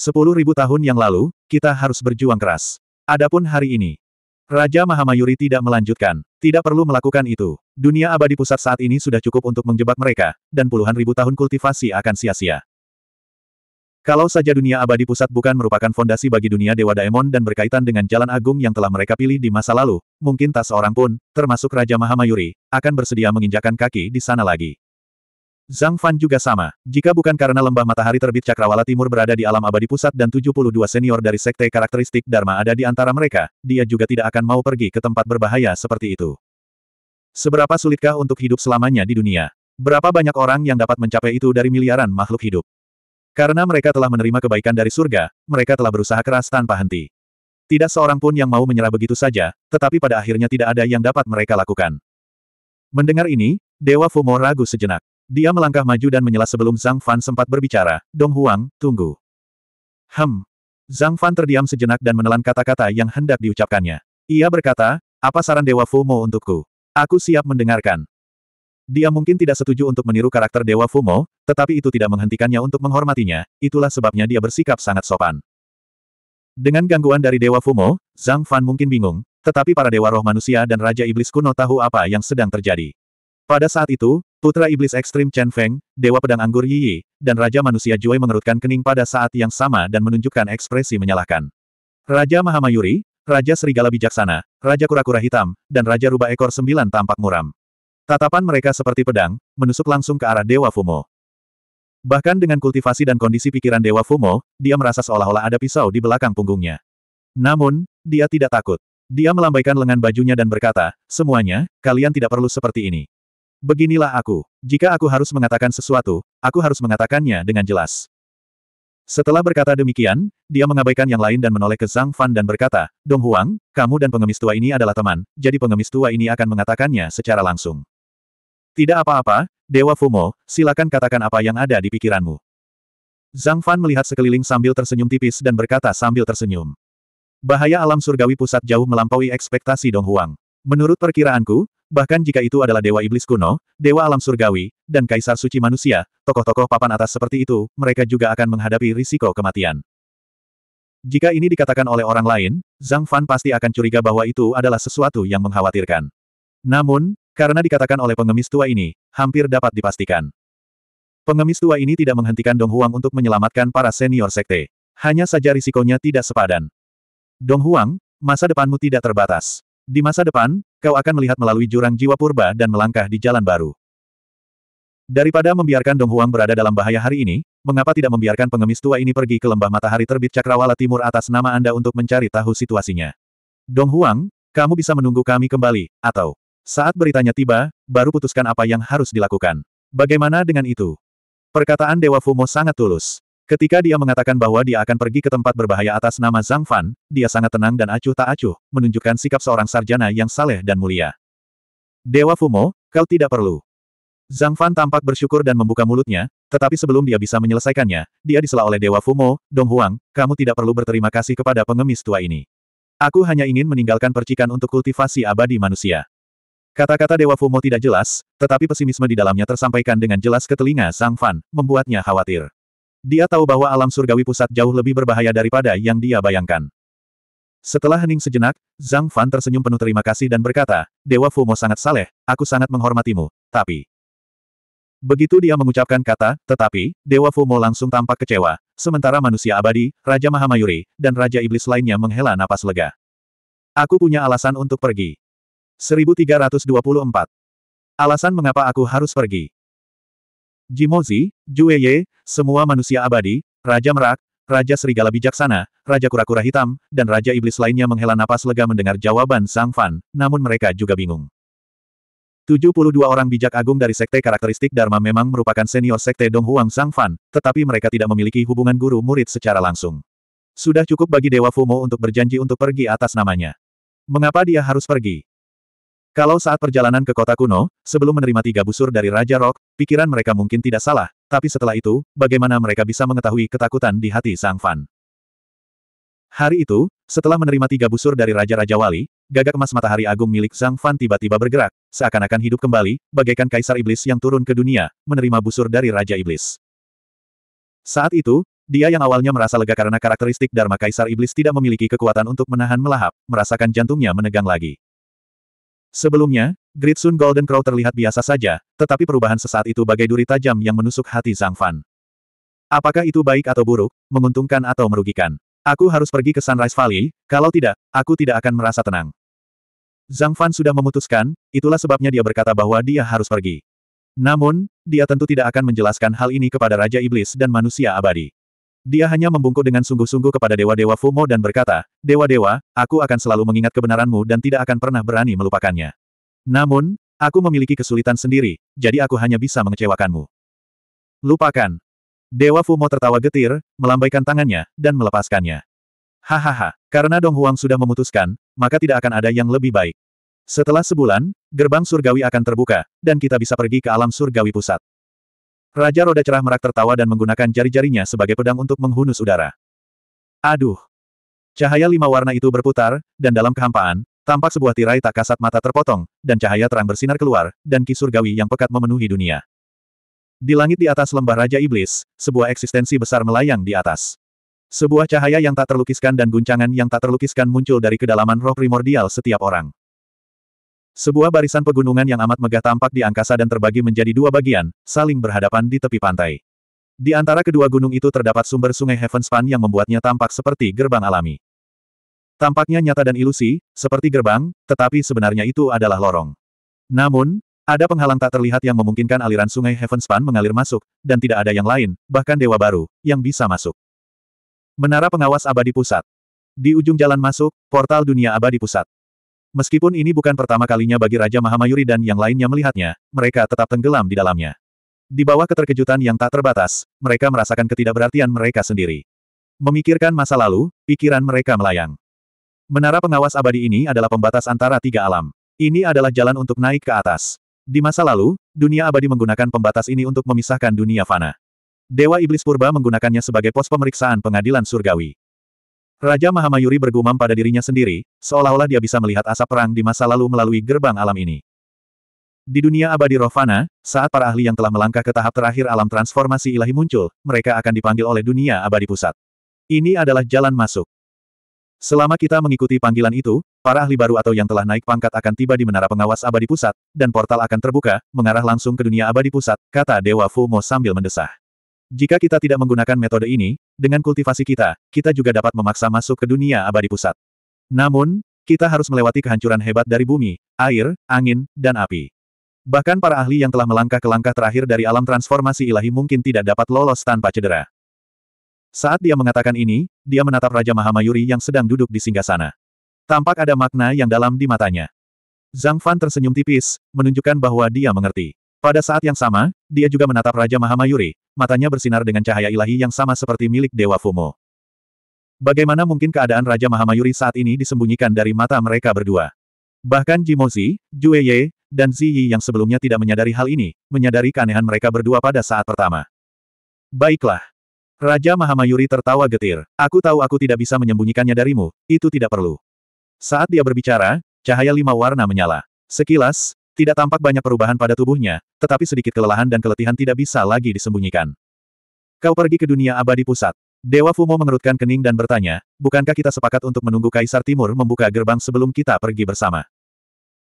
Sepuluh ribu tahun yang lalu, kita harus berjuang keras. Adapun hari ini, Raja Mahamayuri tidak melanjutkan. Tidak perlu melakukan itu. Dunia abadi pusat saat ini sudah cukup untuk menjebak mereka, dan puluhan ribu tahun kultivasi akan sia-sia. Kalau saja dunia abadi pusat bukan merupakan fondasi bagi dunia Dewa Daemon dan berkaitan dengan jalan agung yang telah mereka pilih di masa lalu, mungkin tak seorang pun, termasuk Raja Mahamayuri, akan bersedia menginjakan kaki di sana lagi. Zhang Fan juga sama. Jika bukan karena lembah matahari terbit Cakrawala Timur berada di alam abadi pusat dan 72 senior dari sekte karakteristik Dharma ada di antara mereka, dia juga tidak akan mau pergi ke tempat berbahaya seperti itu. Seberapa sulitkah untuk hidup selamanya di dunia? Berapa banyak orang yang dapat mencapai itu dari miliaran makhluk hidup? Karena mereka telah menerima kebaikan dari surga, mereka telah berusaha keras tanpa henti. Tidak seorang pun yang mau menyerah begitu saja, tetapi pada akhirnya tidak ada yang dapat mereka lakukan. Mendengar ini, Dewa Fumo ragu sejenak. Dia melangkah maju dan menyela sebelum Zhang Fan sempat berbicara, Dong Huang, tunggu. Hem. Zhang Fan terdiam sejenak dan menelan kata-kata yang hendak diucapkannya. Ia berkata, apa saran Dewa Fumo untukku? Aku siap mendengarkan. Dia mungkin tidak setuju untuk meniru karakter Dewa Fumo, tetapi itu tidak menghentikannya untuk menghormatinya, itulah sebabnya dia bersikap sangat sopan. Dengan gangguan dari Dewa Fumo, Zhang Fan mungkin bingung, tetapi para Dewa Roh Manusia dan Raja Iblis kuno tahu apa yang sedang terjadi. Pada saat itu, Putra Iblis Ekstrim Chen Feng, Dewa Pedang Anggur Yi Yi, dan Raja Manusia Jue mengerutkan kening pada saat yang sama dan menunjukkan ekspresi menyalahkan. Raja Mahamayuri, Raja Serigala Bijaksana, Raja Kura-Kura Hitam, dan Raja Rubah Ekor Sembilan tampak muram. Tatapan mereka seperti pedang, menusuk langsung ke arah Dewa Fumo. Bahkan dengan kultivasi dan kondisi pikiran Dewa Fumo, dia merasa seolah-olah ada pisau di belakang punggungnya. Namun, dia tidak takut. Dia melambaikan lengan bajunya dan berkata, semuanya, kalian tidak perlu seperti ini. Beginilah aku. Jika aku harus mengatakan sesuatu, aku harus mengatakannya dengan jelas. Setelah berkata demikian, dia mengabaikan yang lain dan menoleh ke Zhang Fan dan berkata, Dong Huang, kamu dan pengemis tua ini adalah teman, jadi pengemis tua ini akan mengatakannya secara langsung. Tidak apa-apa, Dewa Fumo, silakan katakan apa yang ada di pikiranmu. Zhang Fan melihat sekeliling sambil tersenyum tipis dan berkata sambil tersenyum. Bahaya alam surgawi pusat jauh melampaui ekspektasi Dong Huang. Menurut perkiraanku, bahkan jika itu adalah Dewa Iblis kuno, Dewa Alam Surgawi, dan Kaisar Suci Manusia, tokoh-tokoh papan atas seperti itu, mereka juga akan menghadapi risiko kematian. Jika ini dikatakan oleh orang lain, Zhang Fan pasti akan curiga bahwa itu adalah sesuatu yang mengkhawatirkan. Namun, karena dikatakan oleh pengemis tua ini, hampir dapat dipastikan. Pengemis tua ini tidak menghentikan Dong Huang untuk menyelamatkan para senior sekte. Hanya saja risikonya tidak sepadan. Dong Huang, masa depanmu tidak terbatas. Di masa depan, kau akan melihat melalui jurang jiwa purba dan melangkah di jalan baru. Daripada membiarkan Dong Huang berada dalam bahaya hari ini, mengapa tidak membiarkan pengemis tua ini pergi ke lembah matahari terbit Cakrawala Timur atas nama Anda untuk mencari tahu situasinya? Dong Huang, kamu bisa menunggu kami kembali, atau saat beritanya tiba, baru putuskan apa yang harus dilakukan. Bagaimana dengan itu? Perkataan Dewa Fumo sangat tulus. Ketika dia mengatakan bahwa dia akan pergi ke tempat berbahaya atas nama Zhang Fan, dia sangat tenang dan acuh tak acuh, menunjukkan sikap seorang sarjana yang saleh dan mulia. Dewa Fumo, kau tidak perlu. Zhang Fan tampak bersyukur dan membuka mulutnya, tetapi sebelum dia bisa menyelesaikannya, dia disela oleh Dewa Fumo, Dong Huang, kamu tidak perlu berterima kasih kepada pengemis tua ini. Aku hanya ingin meninggalkan percikan untuk kultivasi abadi manusia. Kata-kata Dewa Fumo tidak jelas, tetapi pesimisme di dalamnya tersampaikan dengan jelas ke telinga Zhang Fan, membuatnya khawatir. Dia tahu bahwa alam surgawi pusat jauh lebih berbahaya daripada yang dia bayangkan. Setelah hening sejenak, Zhang Fan tersenyum penuh terima kasih dan berkata, Dewa Fumo sangat saleh, aku sangat menghormatimu, tapi... Begitu dia mengucapkan kata, tetapi, Dewa Fumo langsung tampak kecewa, sementara manusia abadi, Raja Mahamayuri, dan Raja Iblis lainnya menghela napas lega. Aku punya alasan untuk pergi. 1324. Alasan mengapa aku harus pergi. Jimozi, Jueye, semua manusia abadi, Raja Merak, Raja Serigala Bijaksana, Raja Kura-Kura Hitam, dan Raja Iblis lainnya menghela napas lega mendengar jawaban Sang Fan, namun mereka juga bingung. 72 orang bijak agung dari sekte karakteristik Dharma memang merupakan senior sekte Donghuang Sang Fan, tetapi mereka tidak memiliki hubungan guru-murid secara langsung. Sudah cukup bagi Dewa Fumo untuk berjanji untuk pergi atas namanya. Mengapa dia harus pergi? Kalau saat perjalanan ke kota kuno, sebelum menerima tiga busur dari Raja Rock, pikiran mereka mungkin tidak salah, tapi setelah itu, bagaimana mereka bisa mengetahui ketakutan di hati Sang Fan? Hari itu, setelah menerima tiga busur dari Raja-Raja Wali, gagak emas matahari agung milik Sang Fan tiba-tiba bergerak, seakan-akan hidup kembali, bagaikan kaisar iblis yang turun ke dunia, menerima busur dari Raja Iblis. Saat itu, dia yang awalnya merasa lega karena karakteristik Dharma Kaisar Iblis tidak memiliki kekuatan untuk menahan melahap, merasakan jantungnya menegang lagi. Sebelumnya, Great Sun Golden Crow terlihat biasa saja, tetapi perubahan sesaat itu bagai duri tajam yang menusuk hati Zhang Fan. Apakah itu baik atau buruk, menguntungkan atau merugikan? Aku harus pergi ke Sunrise Valley, kalau tidak, aku tidak akan merasa tenang. Zhang Fan sudah memutuskan, itulah sebabnya dia berkata bahwa dia harus pergi. Namun, dia tentu tidak akan menjelaskan hal ini kepada Raja Iblis dan manusia abadi. Dia hanya membungkuk dengan sungguh-sungguh kepada dewa-dewa Fumo dan berkata, Dewa-dewa, aku akan selalu mengingat kebenaranmu dan tidak akan pernah berani melupakannya. Namun, aku memiliki kesulitan sendiri, jadi aku hanya bisa mengecewakanmu. Lupakan. Dewa Fumo tertawa getir, melambaikan tangannya, dan melepaskannya. Hahaha, karena Dong Huang sudah memutuskan, maka tidak akan ada yang lebih baik. Setelah sebulan, gerbang surgawi akan terbuka, dan kita bisa pergi ke alam surgawi pusat. Raja roda cerah merak tertawa dan menggunakan jari-jarinya sebagai pedang untuk menghunus udara. Aduh! Cahaya lima warna itu berputar, dan dalam kehampaan, tampak sebuah tirai tak kasat mata terpotong, dan cahaya terang bersinar keluar, dan kisurgawi gawi yang pekat memenuhi dunia. Di langit di atas lembah Raja Iblis, sebuah eksistensi besar melayang di atas. Sebuah cahaya yang tak terlukiskan dan guncangan yang tak terlukiskan muncul dari kedalaman roh primordial setiap orang. Sebuah barisan pegunungan yang amat megah tampak di angkasa dan terbagi menjadi dua bagian, saling berhadapan di tepi pantai. Di antara kedua gunung itu terdapat sumber sungai Heavenspan yang membuatnya tampak seperti gerbang alami. Tampaknya nyata dan ilusi, seperti gerbang, tetapi sebenarnya itu adalah lorong. Namun, ada penghalang tak terlihat yang memungkinkan aliran sungai Heavenspan mengalir masuk, dan tidak ada yang lain, bahkan dewa baru, yang bisa masuk. Menara pengawas abadi pusat. Di ujung jalan masuk, portal dunia abadi pusat. Meskipun ini bukan pertama kalinya bagi Raja Mahamayuri dan yang lainnya melihatnya, mereka tetap tenggelam di dalamnya. Di bawah keterkejutan yang tak terbatas, mereka merasakan ketidakberartian mereka sendiri. Memikirkan masa lalu, pikiran mereka melayang. Menara pengawas abadi ini adalah pembatas antara tiga alam. Ini adalah jalan untuk naik ke atas. Di masa lalu, dunia abadi menggunakan pembatas ini untuk memisahkan dunia fana. Dewa Iblis Purba menggunakannya sebagai pos pemeriksaan pengadilan surgawi. Raja Mahamayuri bergumam pada dirinya sendiri, seolah-olah dia bisa melihat asap perang di masa lalu melalui gerbang alam ini. Di dunia abadi Rovana, saat para ahli yang telah melangkah ke tahap terakhir alam transformasi ilahi muncul, mereka akan dipanggil oleh dunia abadi pusat. Ini adalah jalan masuk. Selama kita mengikuti panggilan itu, para ahli baru atau yang telah naik pangkat akan tiba di menara pengawas abadi pusat, dan portal akan terbuka, mengarah langsung ke dunia abadi pusat, kata Dewa Fumo sambil mendesah. Jika kita tidak menggunakan metode ini, dengan kultivasi kita, kita juga dapat memaksa masuk ke dunia abadi pusat. Namun, kita harus melewati kehancuran hebat dari bumi, air, angin, dan api. Bahkan para ahli yang telah melangkah ke langkah terakhir dari alam transformasi ilahi mungkin tidak dapat lolos tanpa cedera. Saat dia mengatakan ini, dia menatap Raja Mahamayuri yang sedang duduk di singgah sana. Tampak ada makna yang dalam di matanya. Zhang Fan tersenyum tipis, menunjukkan bahwa dia mengerti. Pada saat yang sama, dia juga menatap Raja Mahamayuri, matanya bersinar dengan cahaya ilahi yang sama seperti milik Dewa Fumo. Bagaimana mungkin keadaan Raja Mahamayuri saat ini disembunyikan dari mata mereka berdua? Bahkan Jimozi, Jueye, dan Ziyi yang sebelumnya tidak menyadari hal ini, menyadari keanehan mereka berdua pada saat pertama. Baiklah. Raja Mahamayuri tertawa getir. Aku tahu aku tidak bisa menyembunyikannya darimu, itu tidak perlu. Saat dia berbicara, cahaya lima warna menyala. Sekilas, tidak tampak banyak perubahan pada tubuhnya, tetapi sedikit kelelahan dan keletihan tidak bisa lagi disembunyikan. Kau pergi ke dunia abadi pusat. Dewa Fumo mengerutkan kening dan bertanya, bukankah kita sepakat untuk menunggu Kaisar Timur membuka gerbang sebelum kita pergi bersama?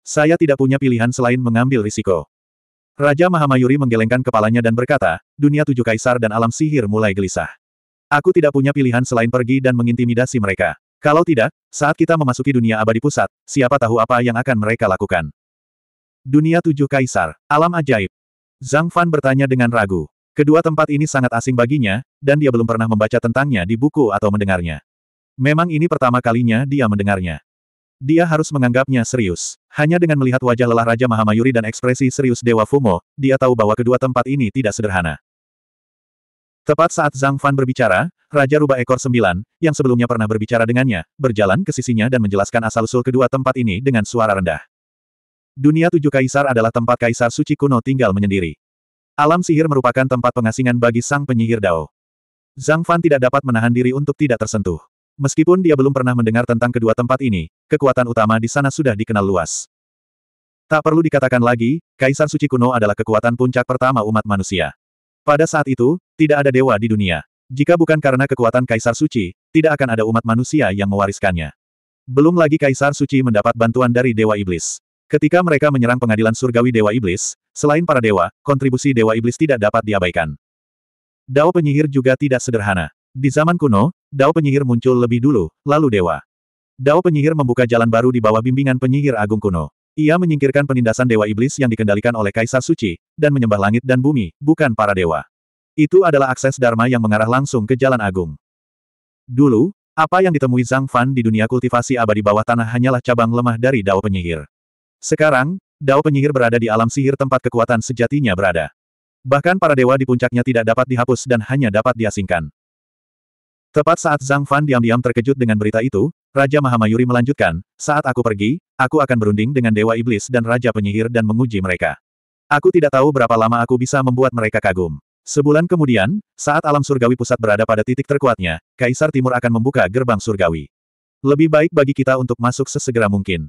Saya tidak punya pilihan selain mengambil risiko. Raja Mahamayuri menggelengkan kepalanya dan berkata, dunia tujuh kaisar dan alam sihir mulai gelisah. Aku tidak punya pilihan selain pergi dan mengintimidasi mereka. Kalau tidak, saat kita memasuki dunia abadi pusat, siapa tahu apa yang akan mereka lakukan. Dunia Tujuh Kaisar, Alam Ajaib. Zhang Fan bertanya dengan ragu. Kedua tempat ini sangat asing baginya, dan dia belum pernah membaca tentangnya di buku atau mendengarnya. Memang ini pertama kalinya dia mendengarnya. Dia harus menganggapnya serius. Hanya dengan melihat wajah lelah Raja Mahamayuri dan ekspresi serius Dewa Fumo, dia tahu bahwa kedua tempat ini tidak sederhana. Tepat saat Zhang Fan berbicara, Raja Rubah Ekor Sembilan, yang sebelumnya pernah berbicara dengannya, berjalan ke sisinya dan menjelaskan asal-usul kedua tempat ini dengan suara rendah. Dunia tujuh kaisar adalah tempat kaisar suci kuno tinggal menyendiri. Alam sihir merupakan tempat pengasingan bagi sang penyihir Dao. Zhang Fan tidak dapat menahan diri untuk tidak tersentuh. Meskipun dia belum pernah mendengar tentang kedua tempat ini, kekuatan utama di sana sudah dikenal luas. Tak perlu dikatakan lagi, Kaisar Suci Kuno adalah kekuatan puncak pertama umat manusia. Pada saat itu, tidak ada dewa di dunia. Jika bukan karena kekuatan Kaisar Suci, tidak akan ada umat manusia yang mewariskannya. Belum lagi Kaisar Suci mendapat bantuan dari Dewa Iblis. Ketika mereka menyerang pengadilan surgawi Dewa Iblis, selain para dewa, kontribusi Dewa Iblis tidak dapat diabaikan. Dao penyihir juga tidak sederhana. Di zaman kuno, Dao penyihir muncul lebih dulu, lalu dewa. Dao penyihir membuka jalan baru di bawah bimbingan penyihir agung kuno. Ia menyingkirkan penindasan Dewa Iblis yang dikendalikan oleh Kaisar Suci, dan menyembah langit dan bumi, bukan para dewa. Itu adalah akses Dharma yang mengarah langsung ke jalan agung. Dulu, apa yang ditemui Zhang Fan di dunia kultivasi abadi bawah tanah hanyalah cabang lemah dari Dao penyihir. Sekarang, Dao penyihir berada di alam sihir tempat kekuatan sejatinya berada. Bahkan para dewa di puncaknya tidak dapat dihapus dan hanya dapat diasingkan. Tepat saat Zhang Fan diam-diam terkejut dengan berita itu, Raja Mahamayuri melanjutkan, saat aku pergi, aku akan berunding dengan Dewa Iblis dan Raja Penyihir dan menguji mereka. Aku tidak tahu berapa lama aku bisa membuat mereka kagum. Sebulan kemudian, saat alam surgawi pusat berada pada titik terkuatnya, Kaisar Timur akan membuka gerbang surgawi. Lebih baik bagi kita untuk masuk sesegera mungkin.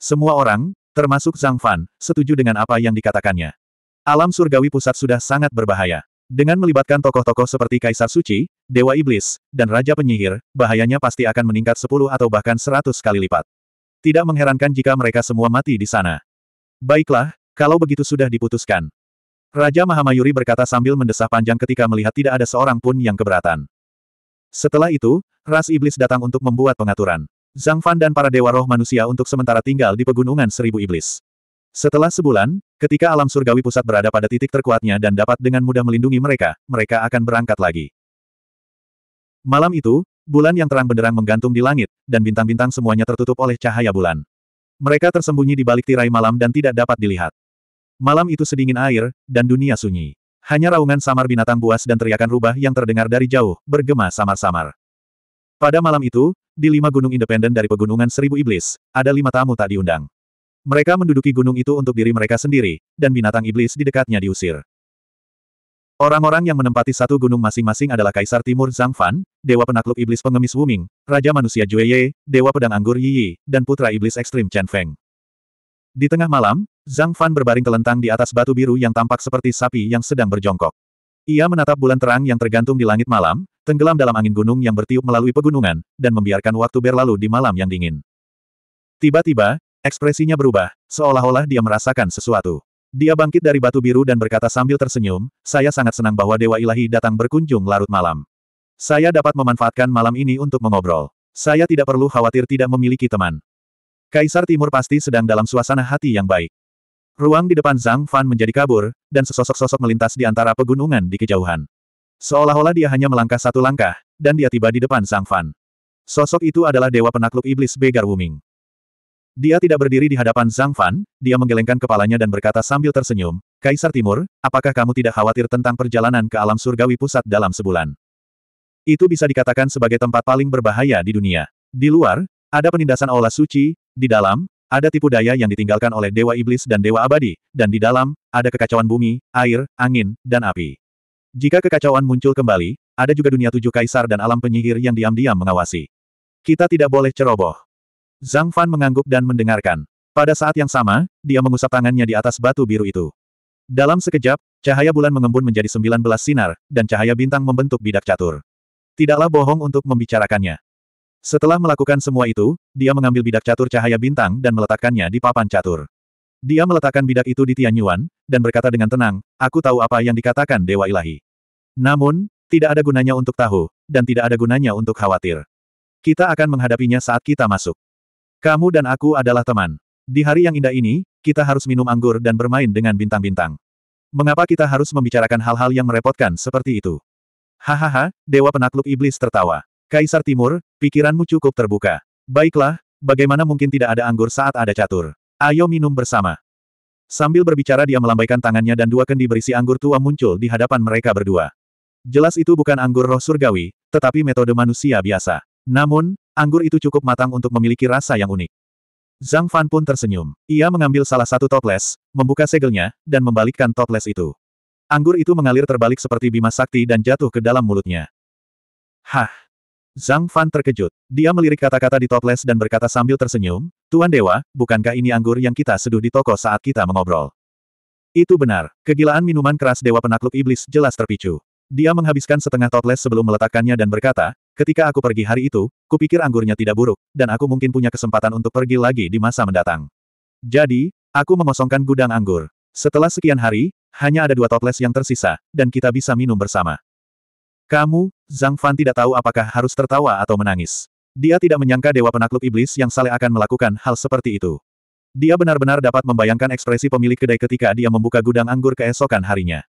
Semua orang, termasuk Zhang Fan, setuju dengan apa yang dikatakannya. Alam surgawi pusat sudah sangat berbahaya. Dengan melibatkan tokoh-tokoh seperti Kaisar Suci, Dewa Iblis, dan Raja Penyihir, bahayanya pasti akan meningkat 10 atau bahkan 100 kali lipat. Tidak mengherankan jika mereka semua mati di sana. Baiklah, kalau begitu sudah diputuskan. Raja Mahamayuri berkata sambil mendesah panjang ketika melihat tidak ada seorang pun yang keberatan. Setelah itu, ras iblis datang untuk membuat pengaturan. Zhang Fan dan para dewa roh manusia untuk sementara tinggal di pegunungan seribu iblis. Setelah sebulan, ketika alam surgawi pusat berada pada titik terkuatnya dan dapat dengan mudah melindungi mereka, mereka akan berangkat lagi. Malam itu, bulan yang terang benderang menggantung di langit, dan bintang-bintang semuanya tertutup oleh cahaya bulan. Mereka tersembunyi di balik tirai malam dan tidak dapat dilihat. Malam itu sedingin air, dan dunia sunyi. Hanya raungan samar binatang buas dan teriakan rubah yang terdengar dari jauh, bergema samar-samar. Pada malam itu, di lima gunung independen dari Pegunungan Seribu Iblis, ada lima tamu tak diundang. Mereka menduduki gunung itu untuk diri mereka sendiri, dan binatang iblis di dekatnya diusir. Orang-orang yang menempati satu gunung masing-masing adalah Kaisar Timur Zhang Fan, Dewa Penakluk Iblis Pengemis Wuming, Raja Manusia Jue Ye, Dewa Pedang Anggur Yi Yi, dan Putra Iblis Ekstrim Chen Feng. Di tengah malam, Zhang Fan berbaring telentang di atas batu biru yang tampak seperti sapi yang sedang berjongkok. Ia menatap bulan terang yang tergantung di langit malam, tenggelam dalam angin gunung yang bertiup melalui pegunungan, dan membiarkan waktu berlalu di malam yang dingin. Tiba-tiba, ekspresinya berubah, seolah-olah dia merasakan sesuatu. Dia bangkit dari batu biru dan berkata sambil tersenyum, saya sangat senang bahwa Dewa Ilahi datang berkunjung larut malam. Saya dapat memanfaatkan malam ini untuk mengobrol. Saya tidak perlu khawatir tidak memiliki teman. Kaisar Timur pasti sedang dalam suasana hati yang baik. Ruang di depan Zhang Fan menjadi kabur, dan sesosok-sosok melintas di antara pegunungan di kejauhan. Seolah-olah dia hanya melangkah satu langkah, dan dia tiba di depan Zhang Fan. Sosok itu adalah dewa penakluk iblis Begar Wuming. Dia tidak berdiri di hadapan Zhang Fan, dia menggelengkan kepalanya dan berkata sambil tersenyum, Kaisar Timur, apakah kamu tidak khawatir tentang perjalanan ke alam surgawi pusat dalam sebulan? Itu bisa dikatakan sebagai tempat paling berbahaya di dunia. Di luar, ada penindasan olah suci, di dalam, ada tipu daya yang ditinggalkan oleh Dewa Iblis dan Dewa Abadi, dan di dalam, ada kekacauan bumi, air, angin, dan api. Jika kekacauan muncul kembali, ada juga dunia tujuh kaisar dan alam penyihir yang diam-diam mengawasi. Kita tidak boleh ceroboh. Zhang Fan mengangguk dan mendengarkan. Pada saat yang sama, dia mengusap tangannya di atas batu biru itu. Dalam sekejap, cahaya bulan mengembun menjadi sembilan belas sinar, dan cahaya bintang membentuk bidak catur. Tidaklah bohong untuk membicarakannya. Setelah melakukan semua itu, dia mengambil bidak catur cahaya bintang dan meletakkannya di papan catur. Dia meletakkan bidak itu di Tian Yuan, dan berkata dengan tenang, aku tahu apa yang dikatakan Dewa Ilahi. Namun, tidak ada gunanya untuk tahu, dan tidak ada gunanya untuk khawatir. Kita akan menghadapinya saat kita masuk. Kamu dan aku adalah teman. Di hari yang indah ini, kita harus minum anggur dan bermain dengan bintang-bintang. Mengapa kita harus membicarakan hal-hal yang merepotkan seperti itu? Hahaha, Dewa Penakluk Iblis tertawa. Kaisar Timur, pikiranmu cukup terbuka. Baiklah, bagaimana mungkin tidak ada anggur saat ada catur? Ayo minum bersama. Sambil berbicara dia melambaikan tangannya dan dua kendi berisi anggur tua muncul di hadapan mereka berdua. Jelas itu bukan anggur roh surgawi, tetapi metode manusia biasa. Namun, anggur itu cukup matang untuk memiliki rasa yang unik. Zhang Fan pun tersenyum. Ia mengambil salah satu toples, membuka segelnya, dan membalikkan toples itu. Anggur itu mengalir terbalik seperti bima sakti dan jatuh ke dalam mulutnya. Hah! Zhang Fan terkejut. Dia melirik kata-kata di toples dan berkata sambil tersenyum, Tuan Dewa, bukankah ini anggur yang kita seduh di toko saat kita mengobrol? Itu benar, kegilaan minuman keras Dewa Penakluk Iblis jelas terpicu. Dia menghabiskan setengah totles sebelum meletakkannya dan berkata, ketika aku pergi hari itu, kupikir anggurnya tidak buruk, dan aku mungkin punya kesempatan untuk pergi lagi di masa mendatang. Jadi, aku mengosongkan gudang anggur. Setelah sekian hari, hanya ada dua totles yang tersisa, dan kita bisa minum bersama. Kamu, Zhang Fan tidak tahu apakah harus tertawa atau menangis. Dia tidak menyangka Dewa Penakluk Iblis yang Saleh akan melakukan hal seperti itu. Dia benar-benar dapat membayangkan ekspresi pemilik kedai ketika dia membuka gudang anggur keesokan harinya.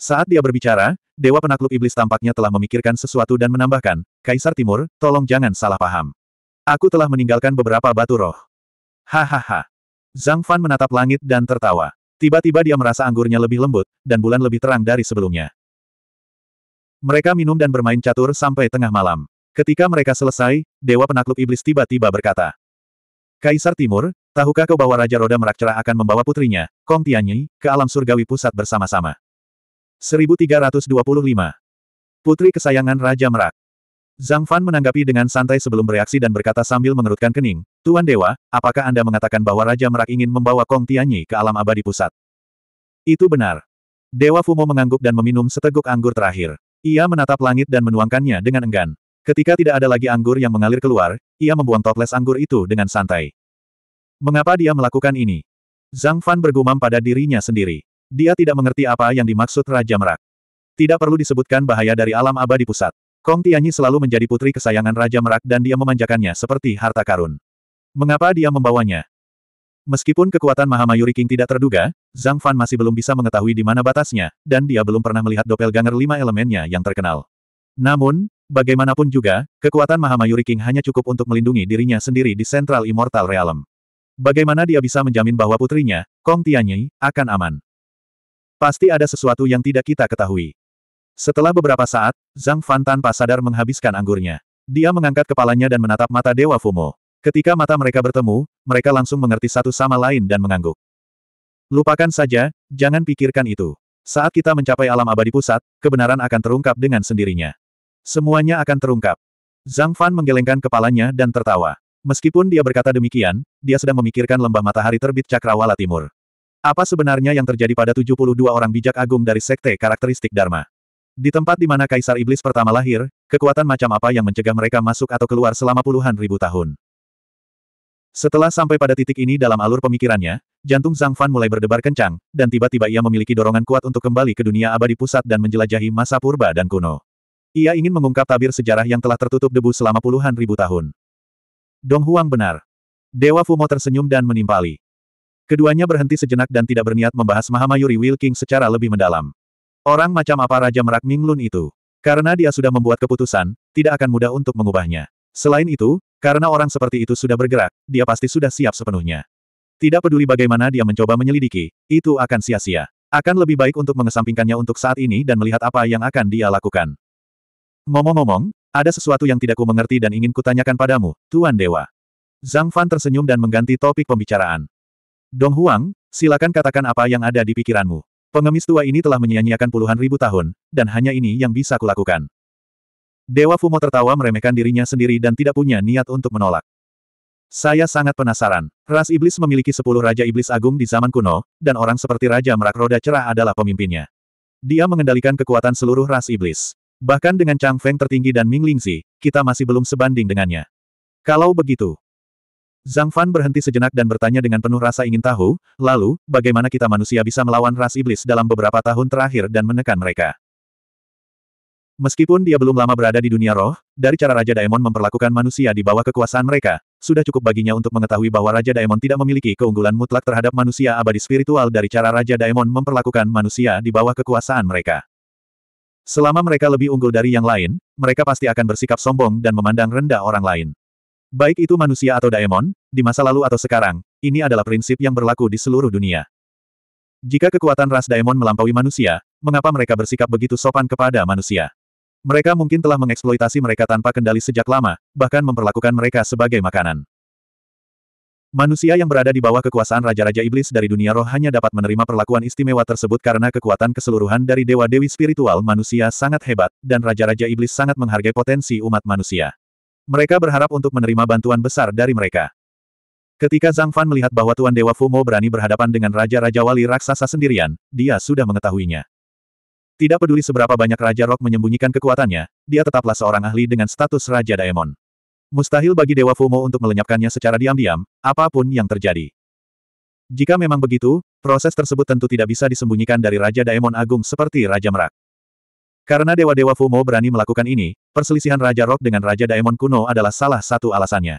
Saat dia berbicara, Dewa Penakluk Iblis tampaknya telah memikirkan sesuatu dan menambahkan, Kaisar Timur, tolong jangan salah paham. Aku telah meninggalkan beberapa batu roh. Hahaha. Zhang Fan menatap langit dan tertawa. Tiba-tiba dia merasa anggurnya lebih lembut, dan bulan lebih terang dari sebelumnya. Mereka minum dan bermain catur sampai tengah malam. Ketika mereka selesai, Dewa Penakluk Iblis tiba-tiba berkata. Kaisar Timur, tahukah kau bahwa Raja Roda Merak Cerah akan membawa putrinya, Kong Tianyi, ke alam surgawi pusat bersama-sama. 1325. Putri kesayangan Raja Merak. Zhang Fan menanggapi dengan santai sebelum bereaksi dan berkata sambil mengerutkan kening, Tuan Dewa, apakah Anda mengatakan bahwa Raja Merak ingin membawa Kong Tianyi ke alam abadi pusat? Itu benar. Dewa Fumo mengangguk dan meminum seteguk anggur terakhir. Ia menatap langit dan menuangkannya dengan enggan. Ketika tidak ada lagi anggur yang mengalir keluar, ia membuang toples anggur itu dengan santai. Mengapa dia melakukan ini? Zhang Fan bergumam pada dirinya sendiri. Dia tidak mengerti apa yang dimaksud Raja Merak. Tidak perlu disebutkan bahaya dari alam abadi pusat. Kong Tianyi selalu menjadi putri kesayangan Raja Merak dan dia memanjakannya seperti harta karun. Mengapa dia membawanya? Meskipun kekuatan Mahamayuri King tidak terduga, Zhang Fan masih belum bisa mengetahui di mana batasnya, dan dia belum pernah melihat doppelganger lima elemennya yang terkenal. Namun, Bagaimanapun juga, kekuatan Mahamayuri King hanya cukup untuk melindungi dirinya sendiri di Central Immortal Realm. Bagaimana dia bisa menjamin bahwa putrinya, Kong Tianyi, akan aman? Pasti ada sesuatu yang tidak kita ketahui. Setelah beberapa saat, Zhang Fan tanpa sadar menghabiskan anggurnya. Dia mengangkat kepalanya dan menatap mata Dewa Fumo. Ketika mata mereka bertemu, mereka langsung mengerti satu sama lain dan mengangguk. Lupakan saja, jangan pikirkan itu. Saat kita mencapai alam abadi pusat, kebenaran akan terungkap dengan sendirinya. Semuanya akan terungkap. Zhang Fan menggelengkan kepalanya dan tertawa. Meskipun dia berkata demikian, dia sedang memikirkan lembah matahari terbit Cakrawala Timur. Apa sebenarnya yang terjadi pada 72 orang bijak agung dari sekte karakteristik Dharma? Di tempat di mana Kaisar Iblis pertama lahir, kekuatan macam apa yang mencegah mereka masuk atau keluar selama puluhan ribu tahun? Setelah sampai pada titik ini dalam alur pemikirannya, jantung Zhang Fan mulai berdebar kencang, dan tiba-tiba ia memiliki dorongan kuat untuk kembali ke dunia abadi pusat dan menjelajahi masa purba dan kuno. Ia ingin mengungkap tabir sejarah yang telah tertutup debu selama puluhan ribu tahun. Dong Huang benar. Dewa Fumo tersenyum dan menimpali. Keduanya berhenti sejenak dan tidak berniat membahas Mahamayuri Wilking secara lebih mendalam. Orang macam apa Raja Merak Minglun itu? Karena dia sudah membuat keputusan, tidak akan mudah untuk mengubahnya. Selain itu, karena orang seperti itu sudah bergerak, dia pasti sudah siap sepenuhnya. Tidak peduli bagaimana dia mencoba menyelidiki, itu akan sia-sia. Akan lebih baik untuk mengesampingkannya untuk saat ini dan melihat apa yang akan dia lakukan. Ngomong-ngomong, ada sesuatu yang tidak ku mengerti dan ingin kutanyakan padamu, Tuan Dewa. Zhang Fan tersenyum dan mengganti topik pembicaraan. Dong Huang, silakan katakan apa yang ada di pikiranmu. Pengemis tua ini telah menyia-nyiakan puluhan ribu tahun, dan hanya ini yang bisa kulakukan. Dewa Fumo tertawa meremehkan dirinya sendiri dan tidak punya niat untuk menolak. Saya sangat penasaran. Ras Iblis memiliki sepuluh Raja Iblis Agung di zaman kuno, dan orang seperti Raja Merak Roda Cerah adalah pemimpinnya. Dia mengendalikan kekuatan seluruh ras iblis. Bahkan dengan Chang Feng tertinggi dan Ming Lingzi, kita masih belum sebanding dengannya. Kalau begitu, Zhang Fan berhenti sejenak dan bertanya dengan penuh rasa ingin tahu, lalu, bagaimana kita manusia bisa melawan ras iblis dalam beberapa tahun terakhir dan menekan mereka? Meskipun dia belum lama berada di dunia roh, dari cara Raja Daemon memperlakukan manusia di bawah kekuasaan mereka, sudah cukup baginya untuk mengetahui bahwa Raja Daemon tidak memiliki keunggulan mutlak terhadap manusia abadi spiritual dari cara Raja Daemon memperlakukan manusia di bawah kekuasaan mereka. Selama mereka lebih unggul dari yang lain, mereka pasti akan bersikap sombong dan memandang rendah orang lain. Baik itu manusia atau daemon, di masa lalu atau sekarang, ini adalah prinsip yang berlaku di seluruh dunia. Jika kekuatan ras daemon melampaui manusia, mengapa mereka bersikap begitu sopan kepada manusia? Mereka mungkin telah mengeksploitasi mereka tanpa kendali sejak lama, bahkan memperlakukan mereka sebagai makanan. Manusia yang berada di bawah kekuasaan Raja-Raja Iblis dari dunia roh hanya dapat menerima perlakuan istimewa tersebut karena kekuatan keseluruhan dari Dewa-Dewi spiritual manusia sangat hebat, dan Raja-Raja Iblis sangat menghargai potensi umat manusia. Mereka berharap untuk menerima bantuan besar dari mereka. Ketika Zhang Fan melihat bahwa Tuan Dewa Fumo berani berhadapan dengan Raja-Raja Wali Raksasa sendirian, dia sudah mengetahuinya. Tidak peduli seberapa banyak Raja rok menyembunyikan kekuatannya, dia tetaplah seorang ahli dengan status Raja Daemon. Mustahil bagi Dewa Fumo untuk melenyapkannya secara diam-diam, apapun yang terjadi. Jika memang begitu, proses tersebut tentu tidak bisa disembunyikan dari Raja Daemon Agung seperti Raja Merak. Karena Dewa-Dewa Fumo berani melakukan ini, perselisihan Raja Rock dengan Raja Daemon kuno adalah salah satu alasannya.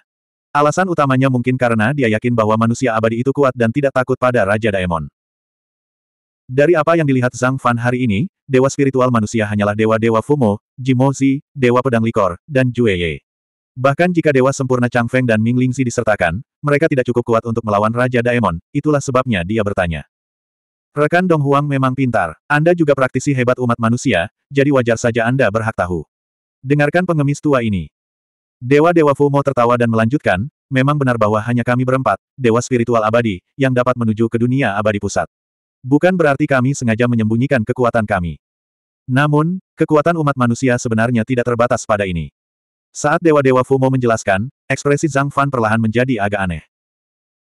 Alasan utamanya mungkin karena dia yakin bahwa manusia abadi itu kuat dan tidak takut pada Raja Daemon. Dari apa yang dilihat Zhang Fan hari ini, dewa spiritual manusia hanyalah dewa-dewa Fumo, Jimozi, dewa pedang Likor, dan Jueye. Bahkan jika Dewa Sempurna Chang Feng dan Ming Lingzi disertakan, mereka tidak cukup kuat untuk melawan Raja Daemon, itulah sebabnya dia bertanya. Rekan Dong Huang memang pintar, Anda juga praktisi hebat umat manusia, jadi wajar saja Anda berhak tahu. Dengarkan pengemis tua ini. Dewa-dewa Fumo tertawa dan melanjutkan, memang benar bahwa hanya kami berempat, dewa spiritual abadi, yang dapat menuju ke dunia abadi pusat. Bukan berarti kami sengaja menyembunyikan kekuatan kami. Namun, kekuatan umat manusia sebenarnya tidak terbatas pada ini. Saat dewa-dewa Fumo menjelaskan, ekspresi Zhang Fan perlahan menjadi agak aneh.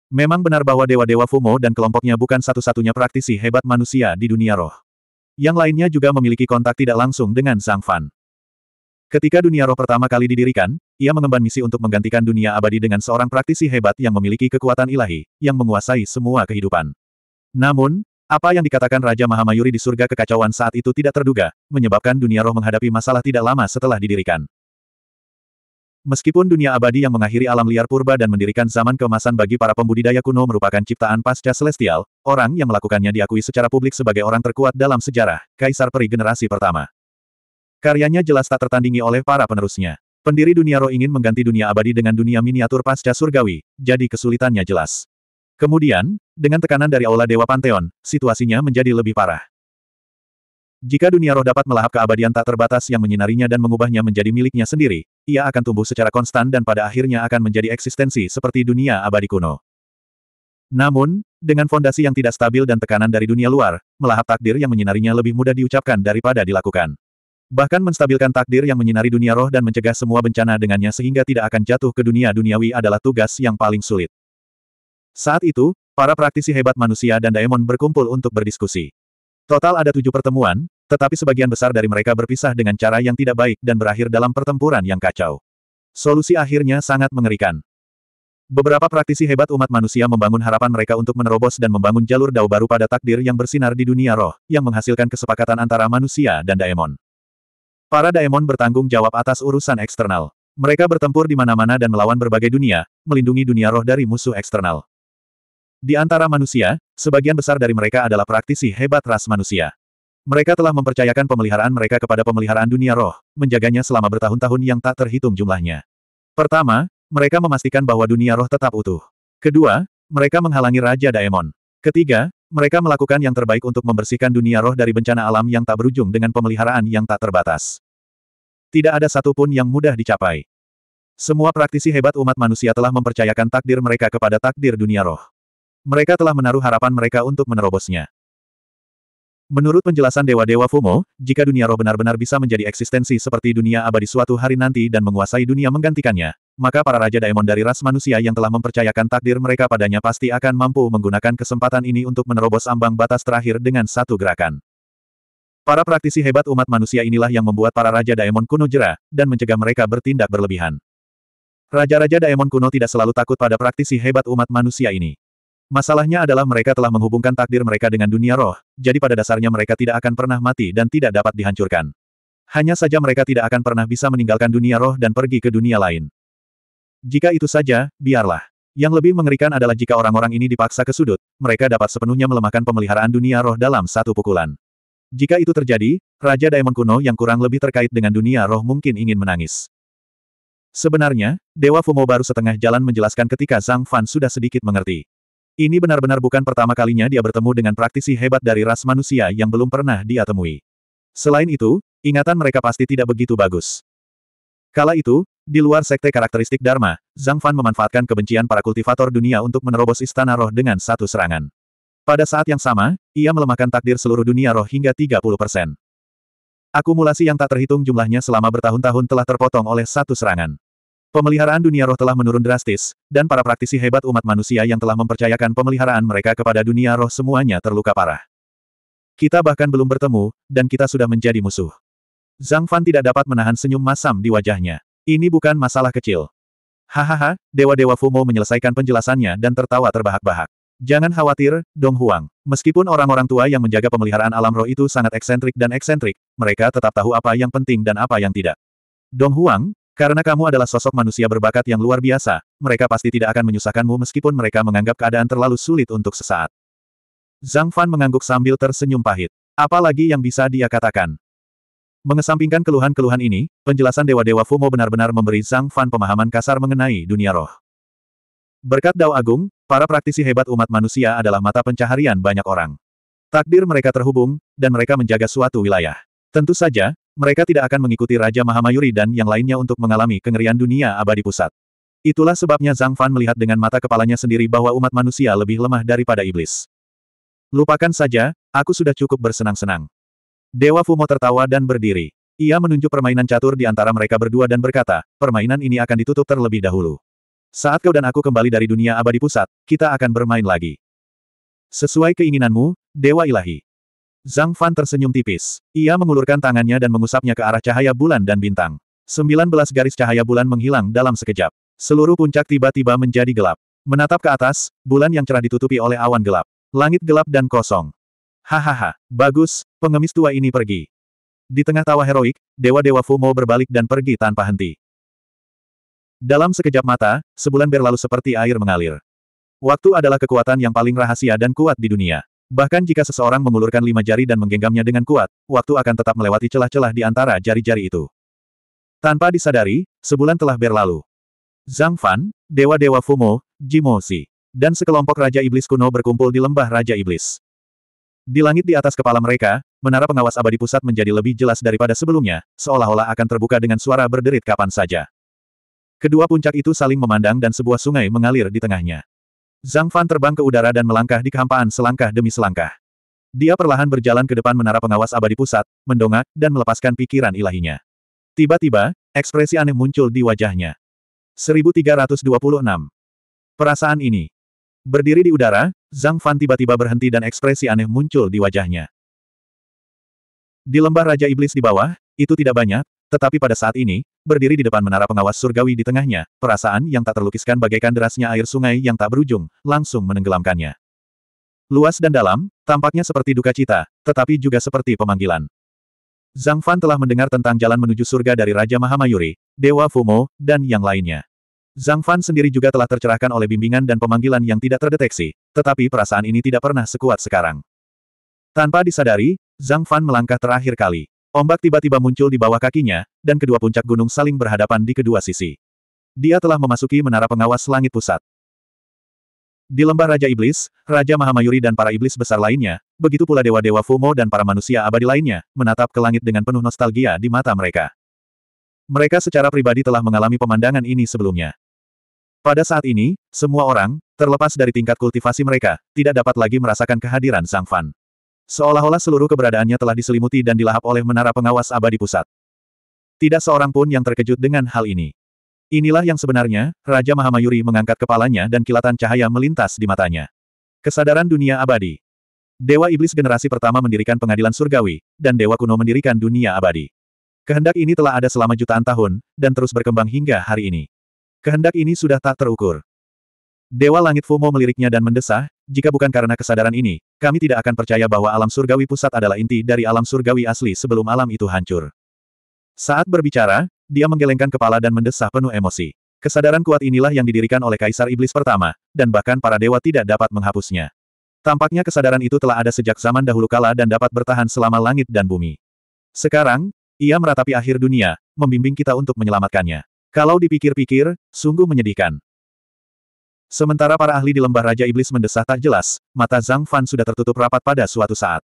Memang benar bahwa dewa-dewa Fumo dan kelompoknya bukan satu-satunya praktisi hebat manusia di dunia roh. Yang lainnya juga memiliki kontak tidak langsung dengan Zhang Fan. Ketika dunia roh pertama kali didirikan, ia mengemban misi untuk menggantikan dunia abadi dengan seorang praktisi hebat yang memiliki kekuatan ilahi, yang menguasai semua kehidupan. Namun, apa yang dikatakan Raja Mahamayuri di surga kekacauan saat itu tidak terduga, menyebabkan dunia roh menghadapi masalah tidak lama setelah didirikan. Meskipun dunia abadi yang mengakhiri alam liar purba dan mendirikan zaman kemasan bagi para pembudidaya kuno merupakan ciptaan pasca celestial, orang yang melakukannya diakui secara publik sebagai orang terkuat dalam sejarah, Kaisar Peri generasi pertama. Karyanya jelas tak tertandingi oleh para penerusnya. Pendiri dunia roh ingin mengganti dunia abadi dengan dunia miniatur pasca surgawi, jadi kesulitannya jelas. Kemudian, dengan tekanan dari Aula Dewa Pantheon, situasinya menjadi lebih parah. Jika dunia roh dapat melahap keabadian tak terbatas yang menyinarinya dan mengubahnya menjadi miliknya sendiri, ia akan tumbuh secara konstan dan pada akhirnya akan menjadi eksistensi seperti dunia abadi kuno. Namun, dengan fondasi yang tidak stabil dan tekanan dari dunia luar, melahap takdir yang menyinarinya lebih mudah diucapkan daripada dilakukan. Bahkan menstabilkan takdir yang menyinari dunia roh dan mencegah semua bencana dengannya sehingga tidak akan jatuh ke dunia duniawi adalah tugas yang paling sulit. Saat itu, para praktisi hebat manusia dan daemon berkumpul untuk berdiskusi. Total ada tujuh pertemuan, tetapi sebagian besar dari mereka berpisah dengan cara yang tidak baik dan berakhir dalam pertempuran yang kacau. Solusi akhirnya sangat mengerikan. Beberapa praktisi hebat umat manusia membangun harapan mereka untuk menerobos dan membangun jalur dao baru pada takdir yang bersinar di dunia roh, yang menghasilkan kesepakatan antara manusia dan daemon. Para daemon bertanggung jawab atas urusan eksternal. Mereka bertempur di mana-mana dan melawan berbagai dunia, melindungi dunia roh dari musuh eksternal. Di antara manusia, sebagian besar dari mereka adalah praktisi hebat ras manusia. Mereka telah mempercayakan pemeliharaan mereka kepada pemeliharaan dunia roh, menjaganya selama bertahun-tahun yang tak terhitung jumlahnya. Pertama, mereka memastikan bahwa dunia roh tetap utuh. Kedua, mereka menghalangi Raja Daemon. Ketiga, mereka melakukan yang terbaik untuk membersihkan dunia roh dari bencana alam yang tak berujung dengan pemeliharaan yang tak terbatas. Tidak ada satupun yang mudah dicapai. Semua praktisi hebat umat manusia telah mempercayakan takdir mereka kepada takdir dunia roh. Mereka telah menaruh harapan mereka untuk menerobosnya. Menurut penjelasan Dewa-Dewa Fumo, jika dunia roh benar-benar bisa menjadi eksistensi seperti dunia abadi suatu hari nanti dan menguasai dunia menggantikannya, maka para Raja Daemon dari ras manusia yang telah mempercayakan takdir mereka padanya pasti akan mampu menggunakan kesempatan ini untuk menerobos ambang batas terakhir dengan satu gerakan. Para praktisi hebat umat manusia inilah yang membuat para Raja Daemon kuno jera, dan mencegah mereka bertindak berlebihan. Raja-Raja Daemon kuno tidak selalu takut pada praktisi hebat umat manusia ini. Masalahnya adalah mereka telah menghubungkan takdir mereka dengan dunia roh, jadi pada dasarnya mereka tidak akan pernah mati dan tidak dapat dihancurkan. Hanya saja mereka tidak akan pernah bisa meninggalkan dunia roh dan pergi ke dunia lain. Jika itu saja, biarlah. Yang lebih mengerikan adalah jika orang-orang ini dipaksa ke sudut, mereka dapat sepenuhnya melemahkan pemeliharaan dunia roh dalam satu pukulan. Jika itu terjadi, Raja Daemon kuno yang kurang lebih terkait dengan dunia roh mungkin ingin menangis. Sebenarnya, Dewa Fumo baru setengah jalan menjelaskan ketika Zhang Fan sudah sedikit mengerti. Ini benar-benar bukan pertama kalinya dia bertemu dengan praktisi hebat dari ras manusia yang belum pernah dia temui. Selain itu, ingatan mereka pasti tidak begitu bagus. Kala itu, di luar sekte karakteristik Dharma, Zhang Fan memanfaatkan kebencian para kultivator dunia untuk menerobos istana roh dengan satu serangan. Pada saat yang sama, ia melemahkan takdir seluruh dunia roh hingga 30 persen. Akumulasi yang tak terhitung jumlahnya selama bertahun-tahun telah terpotong oleh satu serangan. Pemeliharaan dunia roh telah menurun drastis, dan para praktisi hebat umat manusia yang telah mempercayakan pemeliharaan mereka kepada dunia roh semuanya terluka parah. Kita bahkan belum bertemu, dan kita sudah menjadi musuh. Zhang Fan tidak dapat menahan senyum masam di wajahnya. Ini bukan masalah kecil. Hahaha, Dewa-Dewa Fumo menyelesaikan penjelasannya dan tertawa terbahak-bahak. Jangan khawatir, Dong Huang. Meskipun orang-orang tua yang menjaga pemeliharaan alam roh itu sangat eksentrik dan eksentrik, mereka tetap tahu apa yang penting dan apa yang tidak. Dong Huang, karena kamu adalah sosok manusia berbakat yang luar biasa, mereka pasti tidak akan menyusahkanmu meskipun mereka menganggap keadaan terlalu sulit untuk sesaat. Zhang Fan mengangguk sambil tersenyum pahit. Apalagi yang bisa dia katakan? Mengesampingkan keluhan-keluhan ini, penjelasan Dewa-Dewa Fumo benar-benar memberi Zhang Fan pemahaman kasar mengenai dunia roh. Berkat Dao Agung, para praktisi hebat umat manusia adalah mata pencaharian banyak orang. Takdir mereka terhubung, dan mereka menjaga suatu wilayah. Tentu saja, mereka tidak akan mengikuti Raja Mahamayuri dan yang lainnya untuk mengalami kengerian dunia abadi pusat. Itulah sebabnya Zhang Fan melihat dengan mata kepalanya sendiri bahwa umat manusia lebih lemah daripada iblis. Lupakan saja, aku sudah cukup bersenang-senang. Dewa Fumo tertawa dan berdiri. Ia menunjuk permainan catur di antara mereka berdua dan berkata, permainan ini akan ditutup terlebih dahulu. Saat kau dan aku kembali dari dunia abadi pusat, kita akan bermain lagi. Sesuai keinginanmu, Dewa Ilahi. Zhang Fan tersenyum tipis. Ia mengulurkan tangannya dan mengusapnya ke arah cahaya bulan dan bintang. Sembilan garis cahaya bulan menghilang dalam sekejap. Seluruh puncak tiba-tiba menjadi gelap. Menatap ke atas, bulan yang cerah ditutupi oleh awan gelap. Langit gelap dan kosong. Hahaha, bagus, pengemis tua ini pergi. Di tengah tawa heroik, dewa-dewa Fumo berbalik dan pergi tanpa henti. Dalam sekejap mata, sebulan berlalu seperti air mengalir. Waktu adalah kekuatan yang paling rahasia dan kuat di dunia. Bahkan jika seseorang mengulurkan lima jari dan menggenggamnya dengan kuat, waktu akan tetap melewati celah-celah di antara jari-jari itu. Tanpa disadari, sebulan telah berlalu. Zhang Fan, Dewa-Dewa Fumo, Jimo Si, dan sekelompok Raja Iblis kuno berkumpul di lembah Raja Iblis. Di langit di atas kepala mereka, menara pengawas abadi pusat menjadi lebih jelas daripada sebelumnya, seolah-olah akan terbuka dengan suara berderit kapan saja. Kedua puncak itu saling memandang dan sebuah sungai mengalir di tengahnya. Zhang Fan terbang ke udara dan melangkah di kehampaan selangkah demi selangkah. Dia perlahan berjalan ke depan menara pengawas abadi pusat, mendongak, dan melepaskan pikiran ilahinya. Tiba-tiba, ekspresi aneh muncul di wajahnya. 1326. Perasaan ini. Berdiri di udara, Zhang Fan tiba-tiba berhenti dan ekspresi aneh muncul di wajahnya. Di lembah Raja Iblis di bawah, itu tidak banyak, tetapi pada saat ini, berdiri di depan menara pengawas surgawi di tengahnya, perasaan yang tak terlukiskan bagaikan derasnya air sungai yang tak berujung, langsung menenggelamkannya. Luas dan dalam, tampaknya seperti duka cita, tetapi juga seperti pemanggilan. Zhang Fan telah mendengar tentang jalan menuju surga dari Raja Mahamayuri, Dewa Fumo, dan yang lainnya. Zhang Fan sendiri juga telah tercerahkan oleh bimbingan dan pemanggilan yang tidak terdeteksi, tetapi perasaan ini tidak pernah sekuat sekarang. Tanpa disadari, Zhang Fan melangkah terakhir kali. Ombak tiba-tiba muncul di bawah kakinya, dan kedua puncak gunung saling berhadapan di kedua sisi. Dia telah memasuki menara pengawas langit pusat. Di lembah Raja Iblis, Raja Mahamayuri dan para iblis besar lainnya, begitu pula dewa-dewa Fumo dan para manusia abadi lainnya, menatap ke langit dengan penuh nostalgia di mata mereka. Mereka secara pribadi telah mengalami pemandangan ini sebelumnya. Pada saat ini, semua orang, terlepas dari tingkat kultivasi mereka, tidak dapat lagi merasakan kehadiran Sang Fan. Seolah-olah seluruh keberadaannya telah diselimuti dan dilahap oleh menara pengawas abadi pusat. Tidak seorang pun yang terkejut dengan hal ini. Inilah yang sebenarnya, Raja Mahamayuri mengangkat kepalanya dan kilatan cahaya melintas di matanya. Kesadaran dunia abadi. Dewa Iblis generasi pertama mendirikan pengadilan surgawi, dan Dewa kuno mendirikan dunia abadi. Kehendak ini telah ada selama jutaan tahun, dan terus berkembang hingga hari ini. Kehendak ini sudah tak terukur. Dewa Langit Fumo meliriknya dan mendesah, jika bukan karena kesadaran ini, kami tidak akan percaya bahwa alam surgawi pusat adalah inti dari alam surgawi asli sebelum alam itu hancur. Saat berbicara, dia menggelengkan kepala dan mendesah penuh emosi. Kesadaran kuat inilah yang didirikan oleh Kaisar Iblis pertama, dan bahkan para dewa tidak dapat menghapusnya. Tampaknya kesadaran itu telah ada sejak zaman dahulu kala dan dapat bertahan selama langit dan bumi. Sekarang, ia meratapi akhir dunia, membimbing kita untuk menyelamatkannya. Kalau dipikir-pikir, sungguh menyedihkan. Sementara para ahli di lembah Raja Iblis mendesah tak jelas, mata Zhang Fan sudah tertutup rapat pada suatu saat.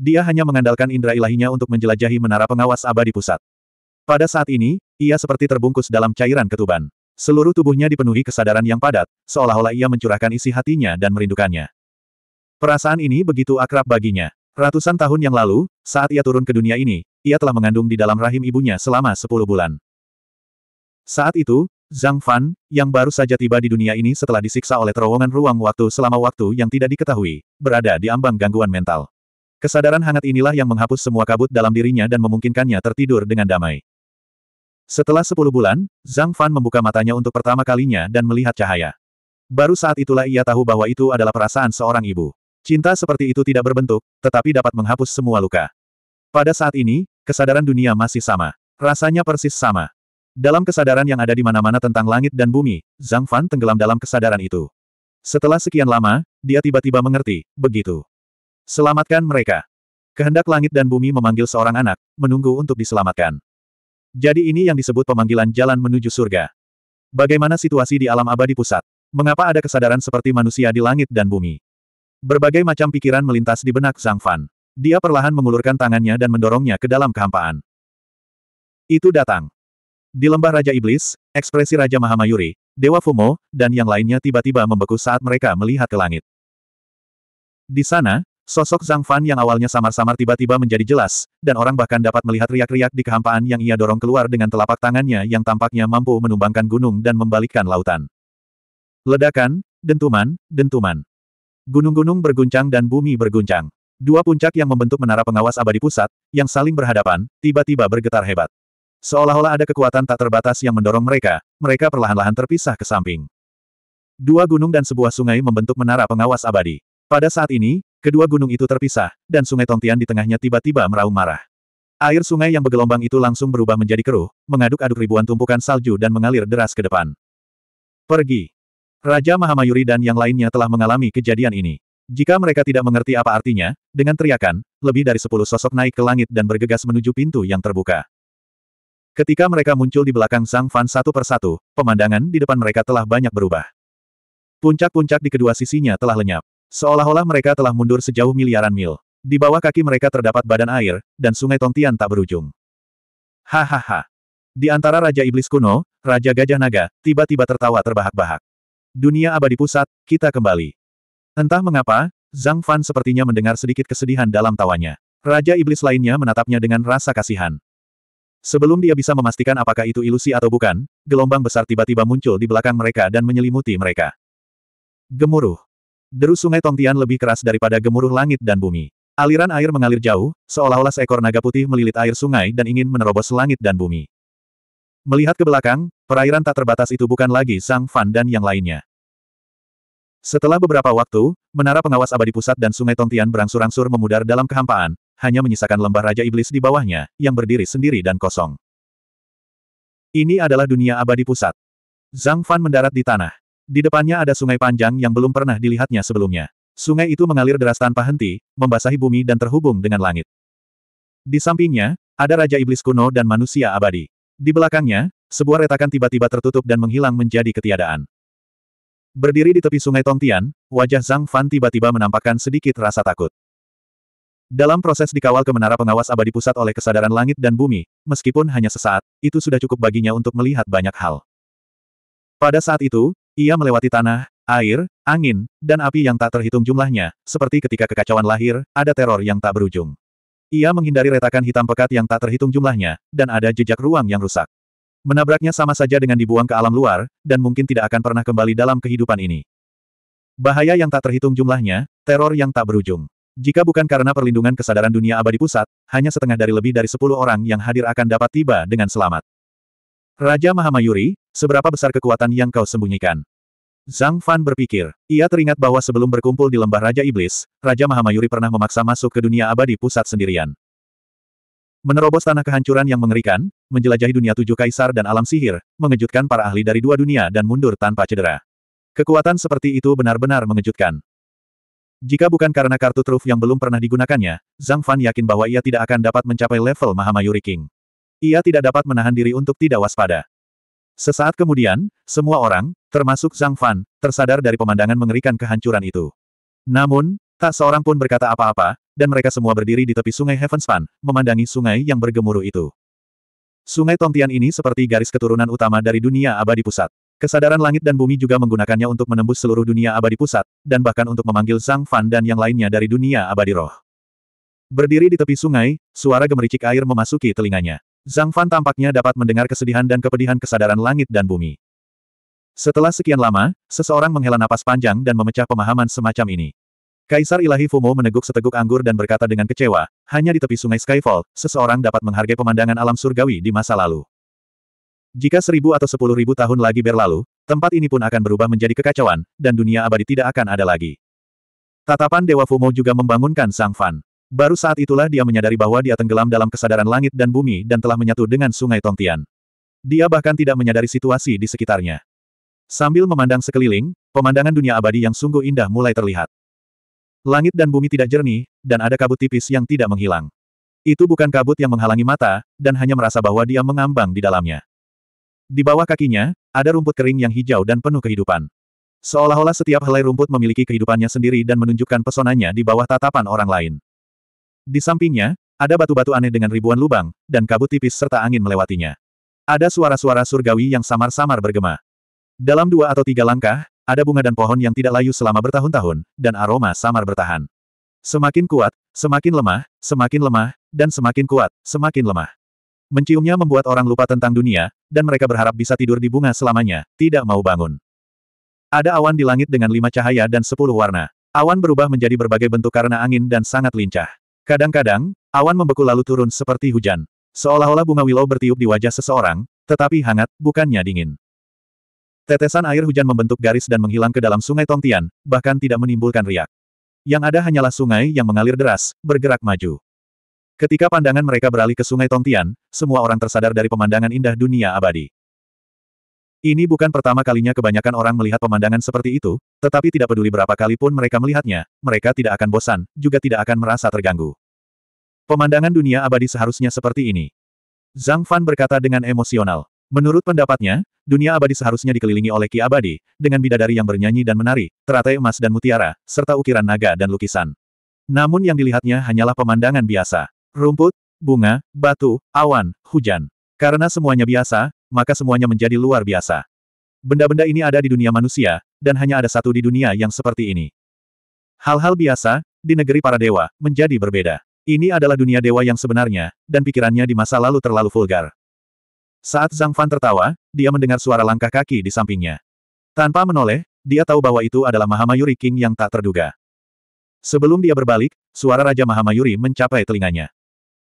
Dia hanya mengandalkan indera ilahinya untuk menjelajahi menara pengawas abadi pusat. Pada saat ini, ia seperti terbungkus dalam cairan ketuban. Seluruh tubuhnya dipenuhi kesadaran yang padat, seolah-olah ia mencurahkan isi hatinya dan merindukannya. Perasaan ini begitu akrab baginya. Ratusan tahun yang lalu, saat ia turun ke dunia ini, ia telah mengandung di dalam rahim ibunya selama sepuluh bulan. Saat itu, Zhang Fan, yang baru saja tiba di dunia ini setelah disiksa oleh terowongan ruang waktu selama waktu yang tidak diketahui, berada di ambang gangguan mental. Kesadaran hangat inilah yang menghapus semua kabut dalam dirinya dan memungkinkannya tertidur dengan damai. Setelah sepuluh bulan, Zhang Fan membuka matanya untuk pertama kalinya dan melihat cahaya. Baru saat itulah ia tahu bahwa itu adalah perasaan seorang ibu. Cinta seperti itu tidak berbentuk, tetapi dapat menghapus semua luka. Pada saat ini, kesadaran dunia masih sama. Rasanya persis sama. Dalam kesadaran yang ada di mana-mana tentang langit dan bumi, Zhang Fan tenggelam dalam kesadaran itu. Setelah sekian lama, dia tiba-tiba mengerti, begitu. Selamatkan mereka. Kehendak langit dan bumi memanggil seorang anak, menunggu untuk diselamatkan. Jadi ini yang disebut pemanggilan jalan menuju surga. Bagaimana situasi di alam abadi pusat? Mengapa ada kesadaran seperti manusia di langit dan bumi? Berbagai macam pikiran melintas di benak Zhang Fan. Dia perlahan mengulurkan tangannya dan mendorongnya ke dalam kehampaan. Itu datang. Di lembah Raja Iblis, ekspresi Raja Mahamayuri, Dewa Fumo, dan yang lainnya tiba-tiba membeku saat mereka melihat ke langit. Di sana, sosok Zhang Fan yang awalnya samar-samar tiba-tiba menjadi jelas, dan orang bahkan dapat melihat riak-riak di kehampaan yang ia dorong keluar dengan telapak tangannya yang tampaknya mampu menumbangkan gunung dan membalikkan lautan. Ledakan, dentuman, dentuman. Gunung-gunung berguncang dan bumi berguncang. Dua puncak yang membentuk menara pengawas abadi pusat, yang saling berhadapan, tiba-tiba bergetar hebat. Seolah-olah ada kekuatan tak terbatas yang mendorong mereka, mereka perlahan-lahan terpisah ke samping. Dua gunung dan sebuah sungai membentuk menara pengawas abadi. Pada saat ini, kedua gunung itu terpisah, dan sungai Tongtian di tengahnya tiba-tiba meraung marah. Air sungai yang bergelombang itu langsung berubah menjadi keruh, mengaduk-aduk ribuan tumpukan salju dan mengalir deras ke depan. Pergi. Raja Mahamayuri dan yang lainnya telah mengalami kejadian ini. Jika mereka tidak mengerti apa artinya, dengan teriakan, lebih dari sepuluh sosok naik ke langit dan bergegas menuju pintu yang terbuka. Ketika mereka muncul di belakang Zhang Fan satu persatu, pemandangan di depan mereka telah banyak berubah. Puncak-puncak di kedua sisinya telah lenyap. Seolah-olah mereka telah mundur sejauh miliaran mil. Di bawah kaki mereka terdapat badan air, dan sungai Tongtian tak berujung. Hahaha. Di antara Raja Iblis kuno, Raja Gajah Naga, tiba-tiba tertawa terbahak-bahak. Dunia abadi pusat, kita kembali. Entah mengapa, Zhang Fan sepertinya mendengar sedikit kesedihan dalam tawanya. Raja Iblis lainnya menatapnya dengan rasa kasihan. Sebelum dia bisa memastikan apakah itu ilusi atau bukan, gelombang besar tiba-tiba muncul di belakang mereka dan menyelimuti mereka. Gemuruh. Deru sungai Tongtian lebih keras daripada gemuruh langit dan bumi. Aliran air mengalir jauh, seolah-olah seekor naga putih melilit air sungai dan ingin menerobos langit dan bumi. Melihat ke belakang, perairan tak terbatas itu bukan lagi Sang Fan dan yang lainnya. Setelah beberapa waktu, menara pengawas abadi pusat dan sungai Tongtian berangsur-angsur memudar dalam kehampaan, hanya menyisakan lembah Raja Iblis di bawahnya, yang berdiri sendiri dan kosong. Ini adalah dunia abadi pusat. Zhang Fan mendarat di tanah. Di depannya ada sungai panjang yang belum pernah dilihatnya sebelumnya. Sungai itu mengalir deras tanpa henti, membasahi bumi dan terhubung dengan langit. Di sampingnya, ada Raja Iblis kuno dan manusia abadi. Di belakangnya, sebuah retakan tiba-tiba tertutup dan menghilang menjadi ketiadaan. Berdiri di tepi sungai Tongtian, wajah Zhang Fan tiba-tiba menampakkan sedikit rasa takut. Dalam proses dikawal ke menara pengawas abadi pusat oleh kesadaran langit dan bumi, meskipun hanya sesaat, itu sudah cukup baginya untuk melihat banyak hal. Pada saat itu, ia melewati tanah, air, angin, dan api yang tak terhitung jumlahnya, seperti ketika kekacauan lahir, ada teror yang tak berujung. Ia menghindari retakan hitam pekat yang tak terhitung jumlahnya, dan ada jejak ruang yang rusak. Menabraknya sama saja dengan dibuang ke alam luar, dan mungkin tidak akan pernah kembali dalam kehidupan ini. Bahaya yang tak terhitung jumlahnya, teror yang tak berujung. Jika bukan karena perlindungan kesadaran dunia abadi pusat, hanya setengah dari lebih dari sepuluh orang yang hadir akan dapat tiba dengan selamat. Raja Mahamayuri, seberapa besar kekuatan yang kau sembunyikan? Zhang Fan berpikir, ia teringat bahwa sebelum berkumpul di lembah Raja Iblis, Raja Mahamayuri pernah memaksa masuk ke dunia abadi pusat sendirian. Menerobos tanah kehancuran yang mengerikan, menjelajahi dunia tujuh kaisar dan alam sihir, mengejutkan para ahli dari dua dunia dan mundur tanpa cedera. Kekuatan seperti itu benar-benar mengejutkan. Jika bukan karena kartu truf yang belum pernah digunakannya, Zhang Fan yakin bahwa ia tidak akan dapat mencapai level Mahamayuri King. Ia tidak dapat menahan diri untuk tidak waspada. Sesaat kemudian, semua orang, termasuk Zhang Fan, tersadar dari pemandangan mengerikan kehancuran itu. Namun, tak seorang pun berkata apa-apa, dan mereka semua berdiri di tepi sungai Heavenspan, memandangi sungai yang bergemuruh itu. Sungai Tongtian ini seperti garis keturunan utama dari dunia abadi pusat. Kesadaran langit dan bumi juga menggunakannya untuk menembus seluruh dunia abadi pusat, dan bahkan untuk memanggil Zhang Fan dan yang lainnya dari dunia abadi roh. Berdiri di tepi sungai, suara gemericik air memasuki telinganya. Zhang Fan tampaknya dapat mendengar kesedihan dan kepedihan kesadaran langit dan bumi. Setelah sekian lama, seseorang menghela napas panjang dan memecah pemahaman semacam ini. Kaisar Ilahi Fumo meneguk seteguk anggur dan berkata dengan kecewa, hanya di tepi sungai Skyfall, seseorang dapat menghargai pemandangan alam surgawi di masa lalu. Jika seribu atau sepuluh ribu tahun lagi berlalu, tempat ini pun akan berubah menjadi kekacauan, dan dunia abadi tidak akan ada lagi. Tatapan Dewa Fumo juga membangunkan Sang Fan. Baru saat itulah dia menyadari bahwa dia tenggelam dalam kesadaran langit dan bumi dan telah menyatu dengan sungai Tongtian. Dia bahkan tidak menyadari situasi di sekitarnya. Sambil memandang sekeliling, pemandangan dunia abadi yang sungguh indah mulai terlihat. Langit dan bumi tidak jernih, dan ada kabut tipis yang tidak menghilang. Itu bukan kabut yang menghalangi mata, dan hanya merasa bahwa dia mengambang di dalamnya. Di bawah kakinya, ada rumput kering yang hijau dan penuh kehidupan. Seolah-olah setiap helai rumput memiliki kehidupannya sendiri dan menunjukkan pesonanya di bawah tatapan orang lain. Di sampingnya, ada batu-batu aneh dengan ribuan lubang, dan kabut tipis serta angin melewatinya. Ada suara-suara surgawi yang samar-samar bergema. Dalam dua atau tiga langkah, ada bunga dan pohon yang tidak layu selama bertahun-tahun, dan aroma samar bertahan. Semakin kuat, semakin lemah, semakin lemah, dan semakin kuat, semakin lemah. Menciumnya membuat orang lupa tentang dunia, dan mereka berharap bisa tidur di bunga selamanya, tidak mau bangun. Ada awan di langit dengan lima cahaya dan sepuluh warna. Awan berubah menjadi berbagai bentuk karena angin dan sangat lincah. Kadang-kadang, awan membeku lalu turun seperti hujan. Seolah-olah bunga willow bertiup di wajah seseorang, tetapi hangat, bukannya dingin. Tetesan air hujan membentuk garis dan menghilang ke dalam sungai Tongtian, bahkan tidak menimbulkan riak. Yang ada hanyalah sungai yang mengalir deras, bergerak maju. Ketika pandangan mereka beralih ke Sungai Tongtian, semua orang tersadar dari pemandangan indah dunia abadi. Ini bukan pertama kalinya kebanyakan orang melihat pemandangan seperti itu, tetapi tidak peduli berapa kali pun mereka melihatnya, mereka tidak akan bosan, juga tidak akan merasa terganggu. Pemandangan dunia abadi seharusnya seperti ini. Zhang Fan berkata dengan emosional. Menurut pendapatnya, dunia abadi seharusnya dikelilingi oleh ki abadi, dengan bidadari yang bernyanyi dan menari, teratai emas dan mutiara, serta ukiran naga dan lukisan. Namun yang dilihatnya hanyalah pemandangan biasa. Rumput, bunga, batu, awan, hujan. Karena semuanya biasa, maka semuanya menjadi luar biasa. Benda-benda ini ada di dunia manusia, dan hanya ada satu di dunia yang seperti ini. Hal-hal biasa, di negeri para dewa, menjadi berbeda. Ini adalah dunia dewa yang sebenarnya, dan pikirannya di masa lalu terlalu vulgar. Saat Zhang Fan tertawa, dia mendengar suara langkah kaki di sampingnya. Tanpa menoleh, dia tahu bahwa itu adalah Mahamayuri King yang tak terduga. Sebelum dia berbalik, suara Raja Mahamayuri mencapai telinganya.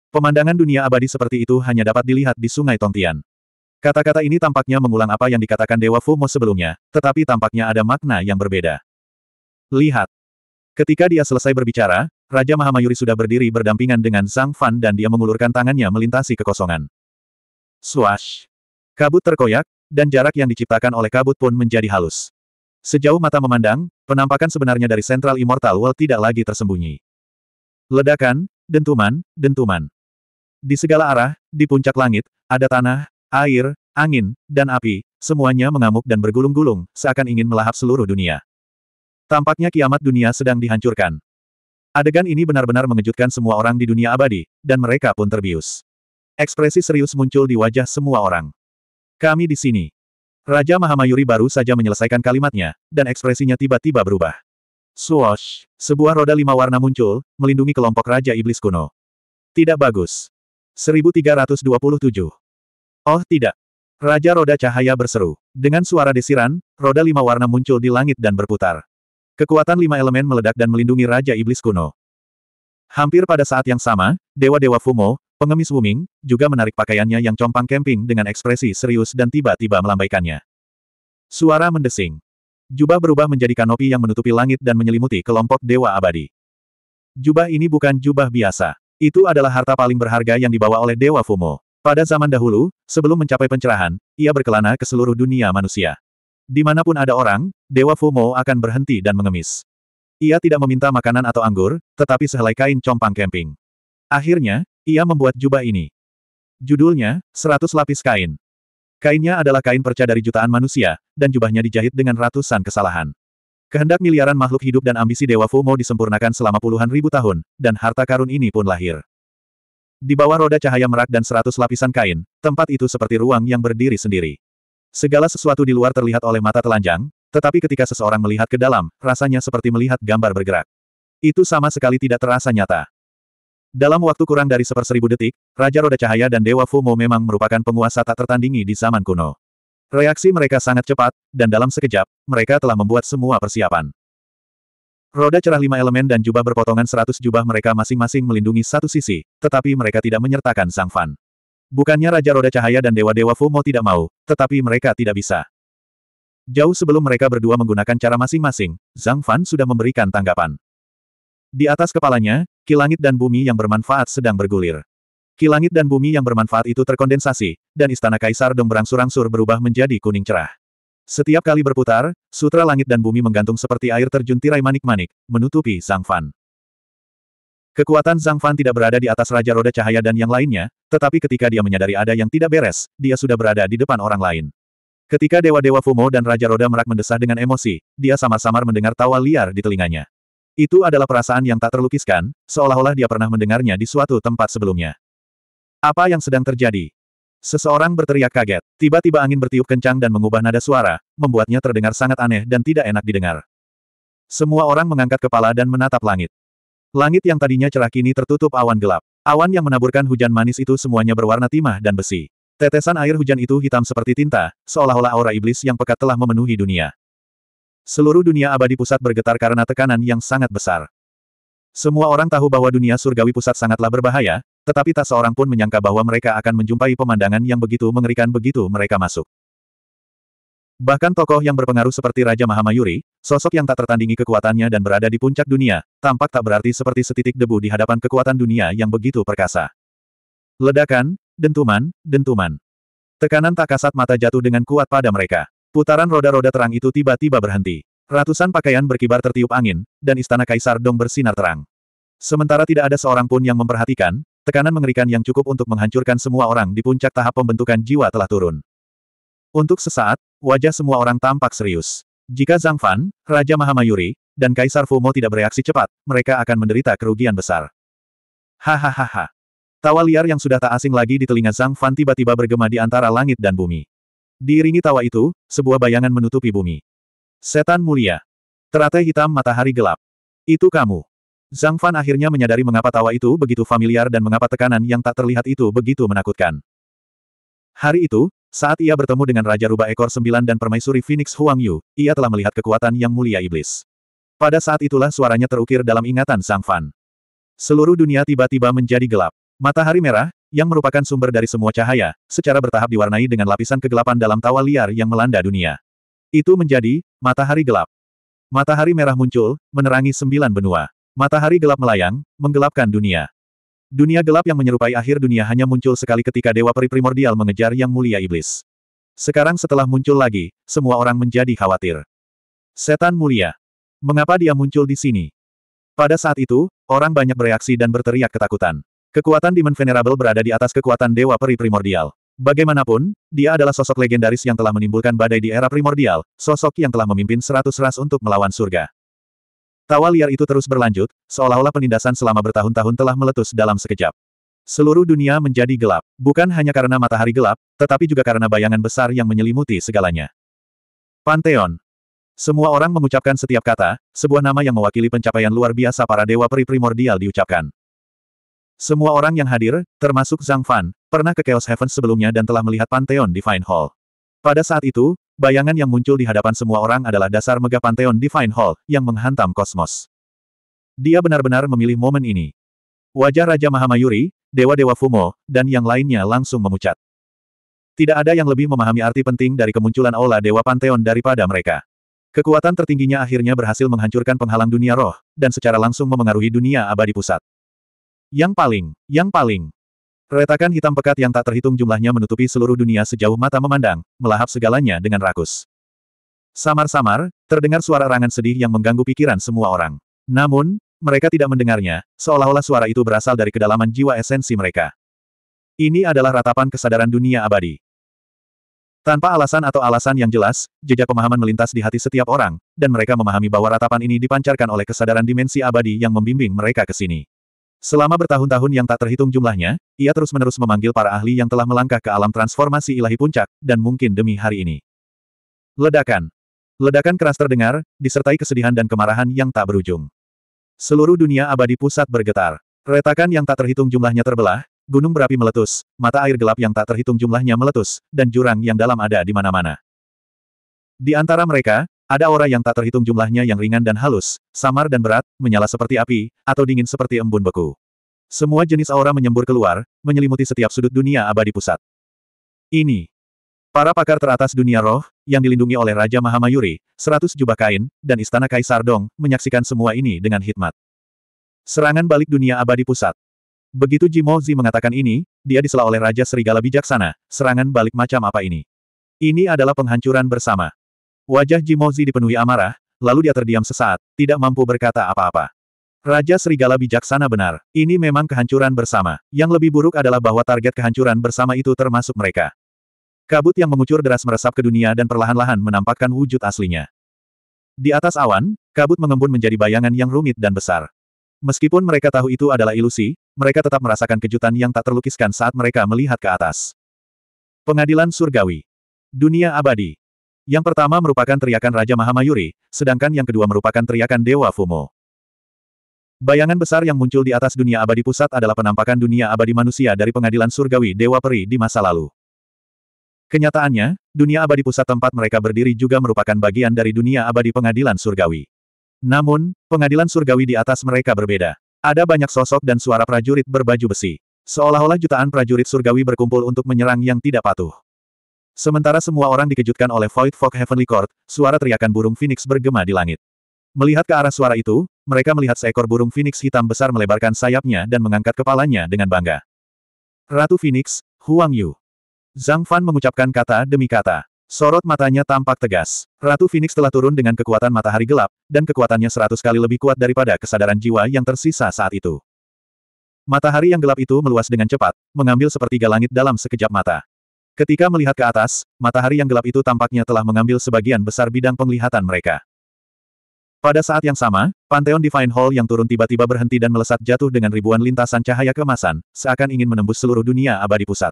Pemandangan dunia abadi seperti itu hanya dapat dilihat di Sungai Tongtian. Kata-kata ini tampaknya mengulang apa yang dikatakan Dewa Fumo sebelumnya, tetapi tampaknya ada makna yang berbeda. Lihat. Ketika dia selesai berbicara, Raja Mahamayuri sudah berdiri berdampingan dengan Sang Fan dan dia mengulurkan tangannya melintasi kekosongan. Swash. Kabut terkoyak, dan jarak yang diciptakan oleh kabut pun menjadi halus. Sejauh mata memandang, penampakan sebenarnya dari Central Immortal World tidak lagi tersembunyi. Ledakan, dentuman, dentuman. Di segala arah, di puncak langit, ada tanah, air, angin, dan api, semuanya mengamuk dan bergulung-gulung, seakan ingin melahap seluruh dunia. Tampaknya kiamat dunia sedang dihancurkan. Adegan ini benar-benar mengejutkan semua orang di dunia abadi, dan mereka pun terbius. Ekspresi serius muncul di wajah semua orang. Kami di sini. Raja Mahamayuri baru saja menyelesaikan kalimatnya, dan ekspresinya tiba-tiba berubah. Swoosh! Sebuah roda lima warna muncul, melindungi kelompok Raja Iblis kuno. Tidak bagus. 1327. Oh tidak. Raja Roda Cahaya berseru. Dengan suara desiran, roda lima warna muncul di langit dan berputar. Kekuatan lima elemen meledak dan melindungi Raja Iblis kuno. Hampir pada saat yang sama, Dewa-Dewa Fumo, pengemis Wuming, juga menarik pakaiannya yang compang kemping dengan ekspresi serius dan tiba-tiba melambaikannya. Suara mendesing. Jubah berubah menjadi kanopi yang menutupi langit dan menyelimuti kelompok Dewa Abadi. Jubah ini bukan jubah biasa. Itu adalah harta paling berharga yang dibawa oleh Dewa Fumo. Pada zaman dahulu, sebelum mencapai pencerahan, ia berkelana ke seluruh dunia manusia. Dimanapun ada orang, Dewa Fumo akan berhenti dan mengemis. Ia tidak meminta makanan atau anggur, tetapi sehelai kain compang camping. Akhirnya, ia membuat jubah ini. Judulnya, seratus lapis kain. Kainnya adalah kain perca dari jutaan manusia, dan jubahnya dijahit dengan ratusan kesalahan. Kehendak miliaran makhluk hidup dan ambisi Dewa Fumo disempurnakan selama puluhan ribu tahun, dan harta karun ini pun lahir. Di bawah roda cahaya merak dan seratus lapisan kain, tempat itu seperti ruang yang berdiri sendiri. Segala sesuatu di luar terlihat oleh mata telanjang, tetapi ketika seseorang melihat ke dalam, rasanya seperti melihat gambar bergerak. Itu sama sekali tidak terasa nyata. Dalam waktu kurang dari seperseribu detik, Raja Roda Cahaya dan Dewa Fumo memang merupakan penguasa tak tertandingi di zaman kuno. Reaksi mereka sangat cepat, dan dalam sekejap, mereka telah membuat semua persiapan. Roda cerah lima elemen dan jubah berpotongan seratus jubah mereka masing-masing melindungi satu sisi, tetapi mereka tidak menyertakan Sang Fan. Bukannya Raja Roda Cahaya dan Dewa-Dewa Fumo tidak mau, tetapi mereka tidak bisa. Jauh sebelum mereka berdua menggunakan cara masing-masing, Zhang Fan sudah memberikan tanggapan. Di atas kepalanya, kilangit dan bumi yang bermanfaat sedang bergulir. Kilangit dan bumi yang bermanfaat itu terkondensasi, dan istana kaisar dong berangsur-angsur berubah menjadi kuning cerah. Setiap kali berputar, sutra langit dan bumi menggantung seperti air terjun tirai manik-manik, menutupi Zhang Fan. Kekuatan Zhang Fan tidak berada di atas Raja Roda Cahaya dan yang lainnya, tetapi ketika dia menyadari ada yang tidak beres, dia sudah berada di depan orang lain. Ketika Dewa-Dewa Fumo dan Raja Roda Merak mendesah dengan emosi, dia samar-samar mendengar tawa liar di telinganya. Itu adalah perasaan yang tak terlukiskan, seolah-olah dia pernah mendengarnya di suatu tempat sebelumnya. Apa yang sedang terjadi? Seseorang berteriak kaget. Tiba-tiba angin bertiup kencang dan mengubah nada suara, membuatnya terdengar sangat aneh dan tidak enak didengar. Semua orang mengangkat kepala dan menatap langit. Langit yang tadinya cerah kini tertutup awan gelap. Awan yang menaburkan hujan manis itu semuanya berwarna timah dan besi. Tetesan air hujan itu hitam seperti tinta, seolah-olah aura iblis yang pekat telah memenuhi dunia. Seluruh dunia abadi pusat bergetar karena tekanan yang sangat besar. Semua orang tahu bahwa dunia surgawi pusat sangatlah berbahaya, tetapi tak seorang pun menyangka bahwa mereka akan menjumpai pemandangan yang begitu mengerikan begitu mereka masuk. Bahkan tokoh yang berpengaruh seperti Raja Mahamayuri, sosok yang tak tertandingi kekuatannya dan berada di puncak dunia, tampak tak berarti seperti setitik debu di hadapan kekuatan dunia yang begitu perkasa. Ledakan, dentuman, dentuman. Tekanan tak kasat mata jatuh dengan kuat pada mereka. Putaran roda-roda terang itu tiba-tiba berhenti. Ratusan pakaian berkibar tertiup angin, dan istana Kaisar Dong bersinar terang. Sementara tidak ada seorang pun yang memperhatikan, tekanan mengerikan yang cukup untuk menghancurkan semua orang di puncak tahap pembentukan jiwa telah turun. Untuk sesaat, wajah semua orang tampak serius. Jika Zhang Fan, Raja Mahamayuri, dan Kaisar Fumo tidak bereaksi cepat, mereka akan menderita kerugian besar. Hahaha. Tawa liar yang sudah tak asing lagi di telinga Zhang Fan tiba-tiba bergema di antara langit dan bumi. Diiringi tawa itu, sebuah bayangan menutupi bumi. Setan mulia. Teratai hitam matahari gelap. Itu kamu. Zhang Fan akhirnya menyadari mengapa tawa itu begitu familiar dan mengapa tekanan yang tak terlihat itu begitu menakutkan. Hari itu, saat ia bertemu dengan Raja Rubah Ekor Sembilan dan Permaisuri Phoenix Huang Yu, ia telah melihat kekuatan yang mulia iblis. Pada saat itulah suaranya terukir dalam ingatan Zhang Fan. Seluruh dunia tiba-tiba menjadi gelap. Matahari merah, yang merupakan sumber dari semua cahaya, secara bertahap diwarnai dengan lapisan kegelapan dalam tawa liar yang melanda dunia. Itu menjadi, matahari gelap. Matahari merah muncul, menerangi sembilan benua. Matahari gelap melayang, menggelapkan dunia. Dunia gelap yang menyerupai akhir dunia hanya muncul sekali ketika Dewa Peri Primordial mengejar Yang Mulia Iblis. Sekarang setelah muncul lagi, semua orang menjadi khawatir. Setan mulia. Mengapa dia muncul di sini? Pada saat itu, orang banyak bereaksi dan berteriak ketakutan. Kekuatan Demon Venerable berada di atas kekuatan Dewa Peri Primordial. Bagaimanapun, dia adalah sosok legendaris yang telah menimbulkan badai di era primordial, sosok yang telah memimpin seratus ras untuk melawan surga. Tawa liar itu terus berlanjut, seolah-olah penindasan selama bertahun-tahun telah meletus dalam sekejap. Seluruh dunia menjadi gelap, bukan hanya karena matahari gelap, tetapi juga karena bayangan besar yang menyelimuti segalanya. Pantheon. semua orang mengucapkan setiap kata, sebuah nama yang mewakili pencapaian luar biasa para dewa peri primordial diucapkan. Semua orang yang hadir, termasuk Zhang Fan, pernah ke Chaos Heaven sebelumnya dan telah melihat Pantheon Divine Hall. Pada saat itu, bayangan yang muncul di hadapan semua orang adalah dasar mega Pantheon Divine Hall yang menghantam kosmos. Dia benar-benar memilih momen ini. Wajah Raja Mahamayuri, Dewa-Dewa Fumo, dan yang lainnya langsung memucat. Tidak ada yang lebih memahami arti penting dari kemunculan Aula Dewa Pantheon daripada mereka. Kekuatan tertingginya akhirnya berhasil menghancurkan penghalang dunia roh, dan secara langsung memengaruhi dunia abadi pusat. Yang paling, yang paling, Retakan hitam pekat yang tak terhitung jumlahnya menutupi seluruh dunia sejauh mata memandang, melahap segalanya dengan rakus. Samar-samar, terdengar suara rangan sedih yang mengganggu pikiran semua orang. Namun, mereka tidak mendengarnya, seolah-olah suara itu berasal dari kedalaman jiwa esensi mereka. Ini adalah ratapan kesadaran dunia abadi. Tanpa alasan atau alasan yang jelas, jejak pemahaman melintas di hati setiap orang, dan mereka memahami bahwa ratapan ini dipancarkan oleh kesadaran dimensi abadi yang membimbing mereka ke sini. Selama bertahun-tahun yang tak terhitung jumlahnya, ia terus-menerus memanggil para ahli yang telah melangkah ke alam transformasi ilahi puncak, dan mungkin demi hari ini. Ledakan. Ledakan keras terdengar, disertai kesedihan dan kemarahan yang tak berujung. Seluruh dunia abadi pusat bergetar. Retakan yang tak terhitung jumlahnya terbelah, gunung berapi meletus, mata air gelap yang tak terhitung jumlahnya meletus, dan jurang yang dalam ada di mana-mana. Di antara mereka, ada aura yang tak terhitung jumlahnya yang ringan dan halus, samar dan berat, menyala seperti api, atau dingin seperti embun beku. Semua jenis aura menyembur keluar, menyelimuti setiap sudut dunia abadi pusat. Ini. Para pakar teratas dunia roh, yang dilindungi oleh Raja Mahamayuri, seratus jubah kain, dan istana Kaisar Dong, menyaksikan semua ini dengan hikmat. Serangan balik dunia abadi pusat. Begitu Jimo Zi mengatakan ini, dia disela oleh Raja Serigala Bijaksana, serangan balik macam apa ini? Ini adalah penghancuran bersama. Wajah Jimozi dipenuhi amarah, lalu dia terdiam sesaat, tidak mampu berkata apa-apa. Raja Serigala bijaksana benar, ini memang kehancuran bersama. Yang lebih buruk adalah bahwa target kehancuran bersama itu termasuk mereka. Kabut yang mengucur deras meresap ke dunia dan perlahan-lahan menampakkan wujud aslinya. Di atas awan, kabut mengembun menjadi bayangan yang rumit dan besar. Meskipun mereka tahu itu adalah ilusi, mereka tetap merasakan kejutan yang tak terlukiskan saat mereka melihat ke atas. Pengadilan Surgawi Dunia Abadi yang pertama merupakan teriakan Raja Mahamayuri, sedangkan yang kedua merupakan teriakan Dewa Fumo. Bayangan besar yang muncul di atas dunia abadi pusat adalah penampakan dunia abadi manusia dari pengadilan surgawi Dewa Peri di masa lalu. Kenyataannya, dunia abadi pusat tempat mereka berdiri juga merupakan bagian dari dunia abadi pengadilan surgawi. Namun, pengadilan surgawi di atas mereka berbeda. Ada banyak sosok dan suara prajurit berbaju besi. Seolah-olah jutaan prajurit surgawi berkumpul untuk menyerang yang tidak patuh. Sementara semua orang dikejutkan oleh Void Fog Heavenly Court, suara teriakan burung phoenix bergema di langit. Melihat ke arah suara itu, mereka melihat seekor burung phoenix hitam besar melebarkan sayapnya dan mengangkat kepalanya dengan bangga. Ratu Phoenix, Huang Yu. Zhang Fan mengucapkan kata demi kata. Sorot matanya tampak tegas. Ratu Phoenix telah turun dengan kekuatan matahari gelap, dan kekuatannya seratus kali lebih kuat daripada kesadaran jiwa yang tersisa saat itu. Matahari yang gelap itu meluas dengan cepat, mengambil sepertiga langit dalam sekejap mata. Ketika melihat ke atas, matahari yang gelap itu tampaknya telah mengambil sebagian besar bidang penglihatan mereka. Pada saat yang sama, Pantheon Divine Hall yang turun tiba-tiba berhenti dan melesat jatuh dengan ribuan lintasan cahaya kemasan, seakan ingin menembus seluruh dunia abadi pusat.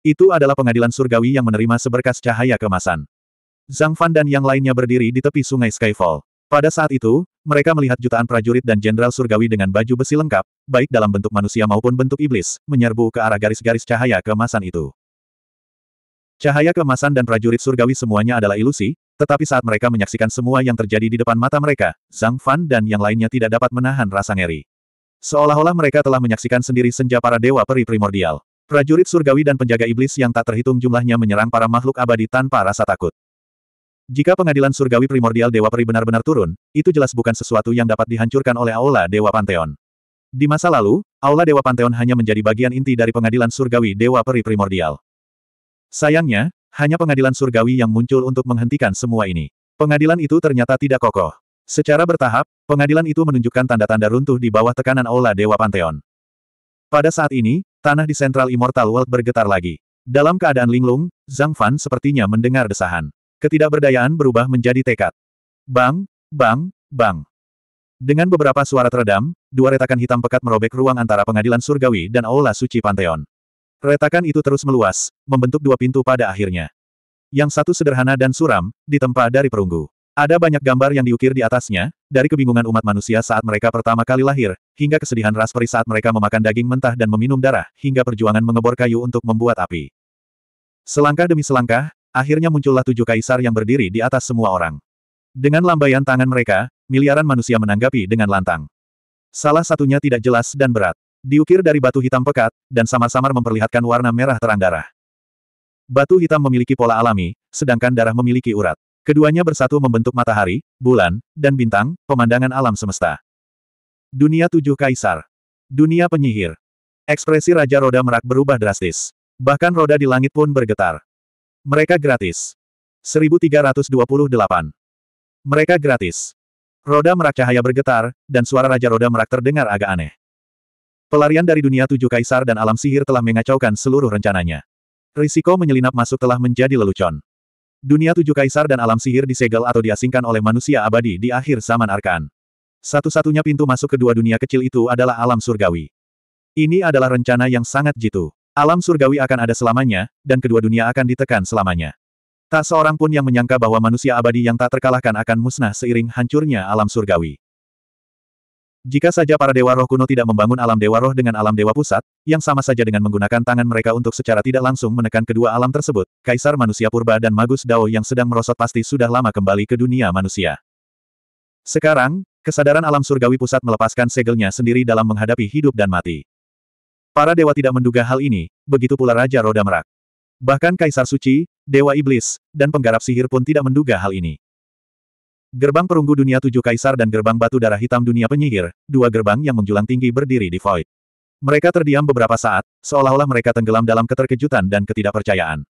Itu adalah pengadilan surgawi yang menerima seberkas cahaya kemasan. Zhang Fan dan yang lainnya berdiri di tepi sungai Skyfall. Pada saat itu, mereka melihat jutaan prajurit dan jenderal surgawi dengan baju besi lengkap, baik dalam bentuk manusia maupun bentuk iblis, menyerbu ke arah garis-garis cahaya kemasan itu. Cahaya kemasan dan prajurit surgawi semuanya adalah ilusi, tetapi saat mereka menyaksikan semua yang terjadi di depan mata mereka, Zhang Fan dan yang lainnya tidak dapat menahan rasa ngeri. Seolah-olah mereka telah menyaksikan sendiri senja para dewa peri primordial. Prajurit surgawi dan penjaga iblis yang tak terhitung jumlahnya menyerang para makhluk abadi tanpa rasa takut. Jika pengadilan surgawi primordial dewa peri benar-benar turun, itu jelas bukan sesuatu yang dapat dihancurkan oleh Aula Dewa Panteon. Di masa lalu, Aula Dewa Panteon hanya menjadi bagian inti dari pengadilan surgawi dewa peri primordial. Sayangnya, hanya pengadilan surgawi yang muncul untuk menghentikan semua ini. Pengadilan itu ternyata tidak kokoh. Secara bertahap, pengadilan itu menunjukkan tanda-tanda runtuh di bawah tekanan Aula Dewa Pantheon. Pada saat ini, tanah di Central Immortal World bergetar lagi. Dalam keadaan linglung, Zhang Fan sepertinya mendengar desahan. Ketidakberdayaan berubah menjadi tekad. Bang, bang, bang. Dengan beberapa suara teredam, dua retakan hitam pekat merobek ruang antara pengadilan surgawi dan Aula Suci Pantheon. Retakan itu terus meluas, membentuk dua pintu pada akhirnya. Yang satu sederhana dan suram, ditempa dari perunggu. Ada banyak gambar yang diukir di atasnya, dari kebingungan umat manusia saat mereka pertama kali lahir, hingga kesedihan ras rasperi saat mereka memakan daging mentah dan meminum darah, hingga perjuangan mengebor kayu untuk membuat api. Selangkah demi selangkah, akhirnya muncullah tujuh kaisar yang berdiri di atas semua orang. Dengan lambaian tangan mereka, miliaran manusia menanggapi dengan lantang. Salah satunya tidak jelas dan berat. Diukir dari batu hitam pekat, dan samar-samar memperlihatkan warna merah terang darah. Batu hitam memiliki pola alami, sedangkan darah memiliki urat. Keduanya bersatu membentuk matahari, bulan, dan bintang, pemandangan alam semesta. Dunia Tujuh Kaisar Dunia Penyihir Ekspresi Raja Roda Merak berubah drastis. Bahkan roda di langit pun bergetar. Mereka gratis. 1328 Mereka gratis. Roda Merak cahaya bergetar, dan suara Raja Roda Merak terdengar agak aneh. Pelarian dari dunia tujuh kaisar dan alam sihir telah mengacaukan seluruh rencananya. Risiko menyelinap masuk telah menjadi lelucon. Dunia tujuh kaisar dan alam sihir disegel atau diasingkan oleh manusia abadi di akhir zaman arkan. Satu-satunya pintu masuk kedua dunia kecil itu adalah alam surgawi. Ini adalah rencana yang sangat jitu. Alam surgawi akan ada selamanya, dan kedua dunia akan ditekan selamanya. Tak seorang pun yang menyangka bahwa manusia abadi yang tak terkalahkan akan musnah seiring hancurnya alam surgawi. Jika saja para dewa roh kuno tidak membangun alam dewa roh dengan alam dewa pusat, yang sama saja dengan menggunakan tangan mereka untuk secara tidak langsung menekan kedua alam tersebut, kaisar manusia purba dan magus Dao yang sedang merosot pasti sudah lama kembali ke dunia manusia. Sekarang, kesadaran alam surgawi pusat melepaskan segelnya sendiri dalam menghadapi hidup dan mati. Para dewa tidak menduga hal ini, begitu pula Raja Roda Merak. Bahkan Kaisar Suci, Dewa Iblis, dan penggarap sihir pun tidak menduga hal ini. Gerbang Perunggu Dunia Tujuh Kaisar dan Gerbang Batu Darah Hitam Dunia Penyihir, dua gerbang yang menjulang tinggi berdiri di void. Mereka terdiam beberapa saat, seolah-olah mereka tenggelam dalam keterkejutan dan ketidakpercayaan.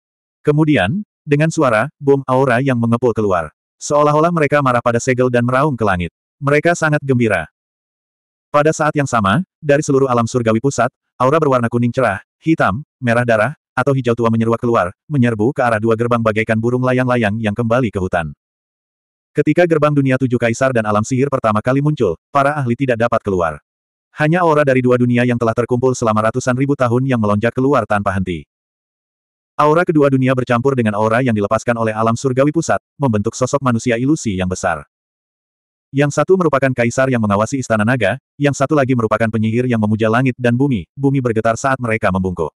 Kemudian, dengan suara, bom aura yang mengepul keluar. Seolah-olah mereka marah pada segel dan meraung ke langit. Mereka sangat gembira. Pada saat yang sama, dari seluruh alam surgawi pusat, aura berwarna kuning cerah, hitam, merah darah, atau hijau tua menyeruak keluar, menyerbu ke arah dua gerbang bagaikan burung layang-layang yang kembali ke hutan. Ketika gerbang dunia tujuh kaisar dan alam sihir pertama kali muncul, para ahli tidak dapat keluar. Hanya aura dari dua dunia yang telah terkumpul selama ratusan ribu tahun yang melonjak keluar tanpa henti. Aura kedua dunia bercampur dengan aura yang dilepaskan oleh alam surgawi pusat, membentuk sosok manusia ilusi yang besar. Yang satu merupakan kaisar yang mengawasi istana naga, yang satu lagi merupakan penyihir yang memuja langit dan bumi, bumi bergetar saat mereka membungkuk.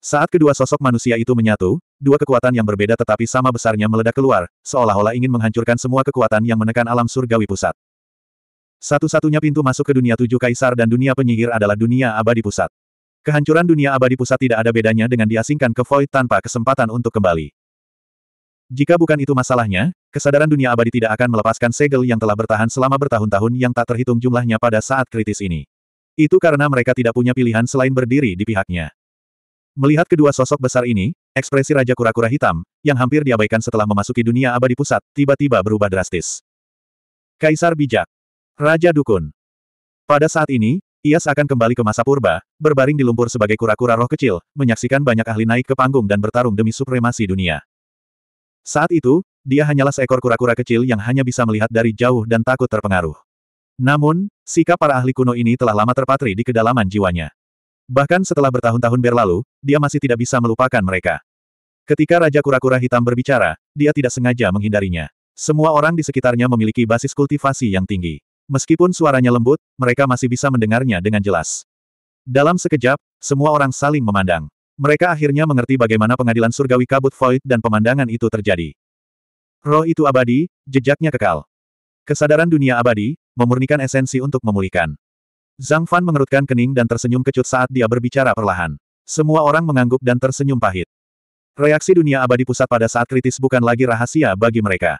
Saat kedua sosok manusia itu menyatu, Dua kekuatan yang berbeda tetapi sama besarnya meledak keluar, seolah-olah ingin menghancurkan semua kekuatan yang menekan alam surgawi pusat. Satu-satunya pintu masuk ke dunia tujuh kaisar dan dunia penyihir adalah dunia abadi pusat. Kehancuran dunia abadi pusat tidak ada bedanya dengan diasingkan ke void tanpa kesempatan untuk kembali. Jika bukan itu masalahnya, kesadaran dunia abadi tidak akan melepaskan segel yang telah bertahan selama bertahun-tahun yang tak terhitung jumlahnya pada saat kritis ini. Itu karena mereka tidak punya pilihan selain berdiri di pihaknya. Melihat kedua sosok besar ini, Ekspresi Raja Kura-Kura Hitam, yang hampir diabaikan setelah memasuki dunia abadi pusat, tiba-tiba berubah drastis. Kaisar Bijak. Raja Dukun. Pada saat ini, ia seakan kembali ke masa purba, berbaring di lumpur sebagai kura-kura roh kecil, menyaksikan banyak ahli naik ke panggung dan bertarung demi supremasi dunia. Saat itu, dia hanyalah seekor kura-kura kecil yang hanya bisa melihat dari jauh dan takut terpengaruh. Namun, sikap para ahli kuno ini telah lama terpatri di kedalaman jiwanya. Bahkan setelah bertahun-tahun berlalu, dia masih tidak bisa melupakan mereka. Ketika Raja Kura-Kura Hitam berbicara, dia tidak sengaja menghindarinya. Semua orang di sekitarnya memiliki basis kultivasi yang tinggi. Meskipun suaranya lembut, mereka masih bisa mendengarnya dengan jelas. Dalam sekejap, semua orang saling memandang. Mereka akhirnya mengerti bagaimana pengadilan surgawi kabut void dan pemandangan itu terjadi. Roh itu abadi, jejaknya kekal. Kesadaran dunia abadi, memurnikan esensi untuk memulihkan. Zhang Fan mengerutkan kening dan tersenyum kecut saat dia berbicara perlahan. Semua orang mengangguk dan tersenyum pahit. Reaksi dunia abadi pusat pada saat kritis bukan lagi rahasia bagi mereka.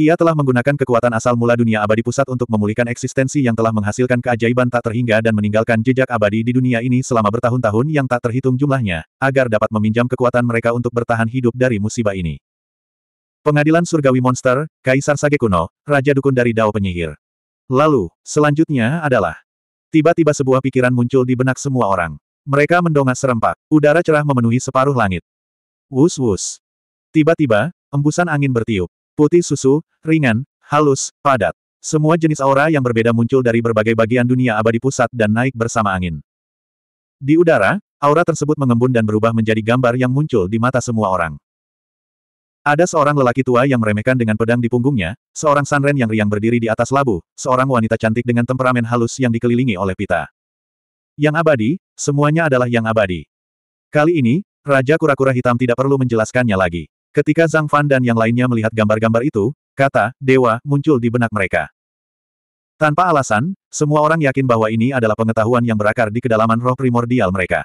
Ia telah menggunakan kekuatan asal mula dunia abadi pusat untuk memulihkan eksistensi yang telah menghasilkan keajaiban tak terhingga dan meninggalkan jejak abadi di dunia ini selama bertahun-tahun yang tak terhitung jumlahnya, agar dapat meminjam kekuatan mereka untuk bertahan hidup dari musibah ini. Pengadilan Surgawi Monster, Kaisar Sage Kuno, Raja Dukun dari Dao Penyihir. Lalu, selanjutnya adalah Tiba-tiba sebuah pikiran muncul di benak semua orang. Mereka mendongak serempak. Udara cerah memenuhi separuh langit. Wus wus. Tiba-tiba, embusan angin bertiup. Putih susu, ringan, halus, padat. Semua jenis aura yang berbeda muncul dari berbagai bagian dunia abadi pusat dan naik bersama angin. Di udara, aura tersebut mengembun dan berubah menjadi gambar yang muncul di mata semua orang. Ada seorang lelaki tua yang meremehkan dengan pedang di punggungnya, seorang sanren yang riang berdiri di atas labu, seorang wanita cantik dengan temperamen halus yang dikelilingi oleh pita. Yang abadi, semuanya adalah yang abadi. Kali ini, Raja Kura-Kura Hitam tidak perlu menjelaskannya lagi. Ketika Zhang Fan dan yang lainnya melihat gambar-gambar itu, kata, dewa, muncul di benak mereka. Tanpa alasan, semua orang yakin bahwa ini adalah pengetahuan yang berakar di kedalaman roh primordial mereka.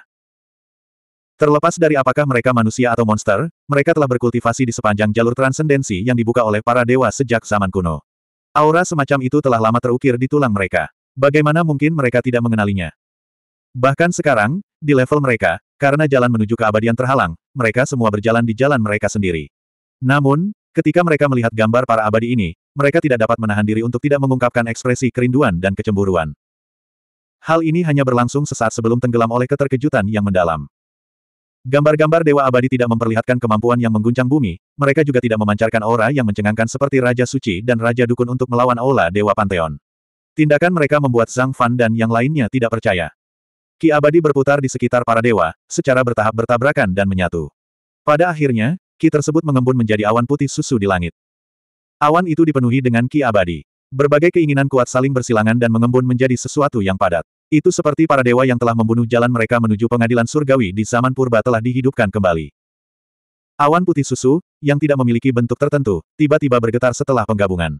Terlepas dari apakah mereka manusia atau monster, mereka telah berkultivasi di sepanjang jalur transendensi yang dibuka oleh para dewa sejak zaman kuno. Aura semacam itu telah lama terukir di tulang mereka. Bagaimana mungkin mereka tidak mengenalinya? Bahkan sekarang, di level mereka, karena jalan menuju keabadian terhalang, mereka semua berjalan di jalan mereka sendiri. Namun, ketika mereka melihat gambar para abadi ini, mereka tidak dapat menahan diri untuk tidak mengungkapkan ekspresi kerinduan dan kecemburuan. Hal ini hanya berlangsung sesaat sebelum tenggelam oleh keterkejutan yang mendalam. Gambar-gambar Dewa Abadi tidak memperlihatkan kemampuan yang mengguncang bumi, mereka juga tidak memancarkan aura yang mencengangkan seperti Raja Suci dan Raja Dukun untuk melawan Aula Dewa pantheon. Tindakan mereka membuat Zhang Fan dan yang lainnya tidak percaya. Ki Abadi berputar di sekitar para dewa, secara bertahap bertabrakan dan menyatu. Pada akhirnya, Ki tersebut mengembun menjadi awan putih susu di langit. Awan itu dipenuhi dengan Ki Abadi. Berbagai keinginan kuat saling bersilangan dan mengembun menjadi sesuatu yang padat. Itu seperti para dewa yang telah membunuh jalan mereka menuju pengadilan surgawi di zaman purba telah dihidupkan kembali. Awan putih susu, yang tidak memiliki bentuk tertentu, tiba-tiba bergetar setelah penggabungan.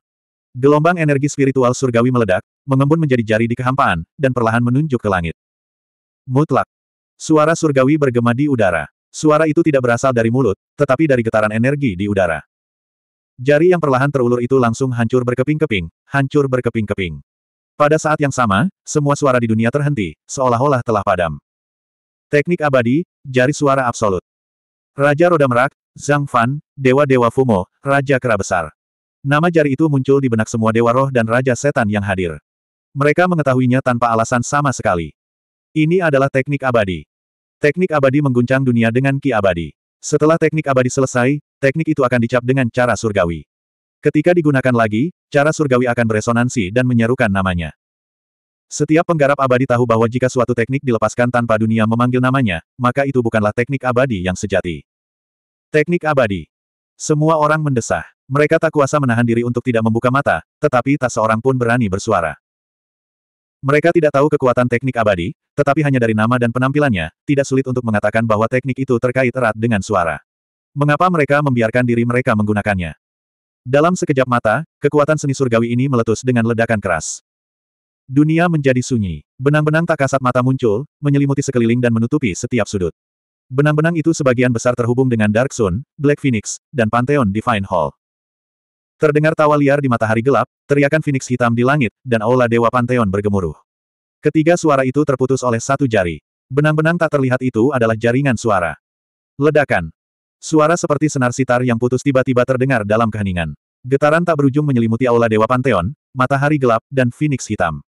Gelombang energi spiritual surgawi meledak, mengembun menjadi jari di kehampaan, dan perlahan menunjuk ke langit. Mutlak. Suara surgawi bergema di udara. Suara itu tidak berasal dari mulut, tetapi dari getaran energi di udara. Jari yang perlahan terulur itu langsung hancur berkeping-keping, hancur berkeping-keping. Pada saat yang sama, semua suara di dunia terhenti, seolah-olah telah padam. Teknik abadi, jari suara absolut. Raja Roda Merak, Zhang Fan, Dewa Dewa Fumo, Raja Kera Besar. Nama jari itu muncul di benak semua dewa roh dan raja setan yang hadir. Mereka mengetahuinya tanpa alasan sama sekali. Ini adalah teknik abadi. Teknik abadi mengguncang dunia dengan ki abadi. Setelah teknik abadi selesai, teknik itu akan dicap dengan cara surgawi. Ketika digunakan lagi, cara surgawi akan beresonansi dan menyerukan namanya. Setiap penggarap abadi tahu bahwa jika suatu teknik dilepaskan tanpa dunia memanggil namanya, maka itu bukanlah teknik abadi yang sejati. Teknik abadi. Semua orang mendesah. Mereka tak kuasa menahan diri untuk tidak membuka mata, tetapi tak seorang pun berani bersuara. Mereka tidak tahu kekuatan teknik abadi, tetapi hanya dari nama dan penampilannya, tidak sulit untuk mengatakan bahwa teknik itu terkait erat dengan suara. Mengapa mereka membiarkan diri mereka menggunakannya? Dalam sekejap mata, kekuatan seni surgawi ini meletus dengan ledakan keras. Dunia menjadi sunyi. Benang-benang tak kasat mata muncul, menyelimuti sekeliling dan menutupi setiap sudut. Benang-benang itu sebagian besar terhubung dengan Dark Sun, Black Phoenix, dan Pantheon Divine Hall. Terdengar tawa liar di matahari gelap, teriakan Phoenix hitam di langit, dan aula Dewa Pantheon bergemuruh. Ketiga suara itu terputus oleh satu jari. Benang-benang tak terlihat itu adalah jaringan suara. Ledakan. Suara seperti senar sitar yang putus tiba-tiba terdengar dalam keheningan. Getaran tak berujung menyelimuti aula Dewa Pantheon, matahari gelap, dan Phoenix hitam.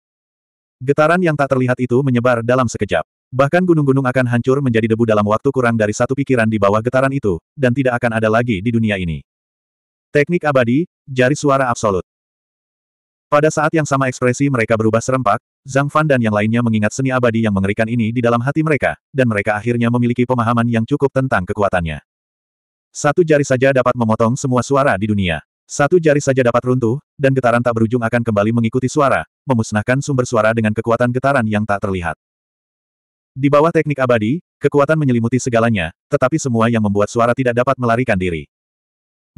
Getaran yang tak terlihat itu menyebar dalam sekejap. Bahkan gunung-gunung akan hancur menjadi debu dalam waktu kurang dari satu pikiran di bawah getaran itu, dan tidak akan ada lagi di dunia ini. Teknik abadi, jari suara absolut. Pada saat yang sama ekspresi mereka berubah serempak, Zhang Fan dan yang lainnya mengingat seni abadi yang mengerikan ini di dalam hati mereka, dan mereka akhirnya memiliki pemahaman yang cukup tentang kekuatannya. Satu jari saja dapat memotong semua suara di dunia. Satu jari saja dapat runtuh, dan getaran tak berujung akan kembali mengikuti suara, memusnahkan sumber suara dengan kekuatan getaran yang tak terlihat. Di bawah teknik abadi, kekuatan menyelimuti segalanya, tetapi semua yang membuat suara tidak dapat melarikan diri.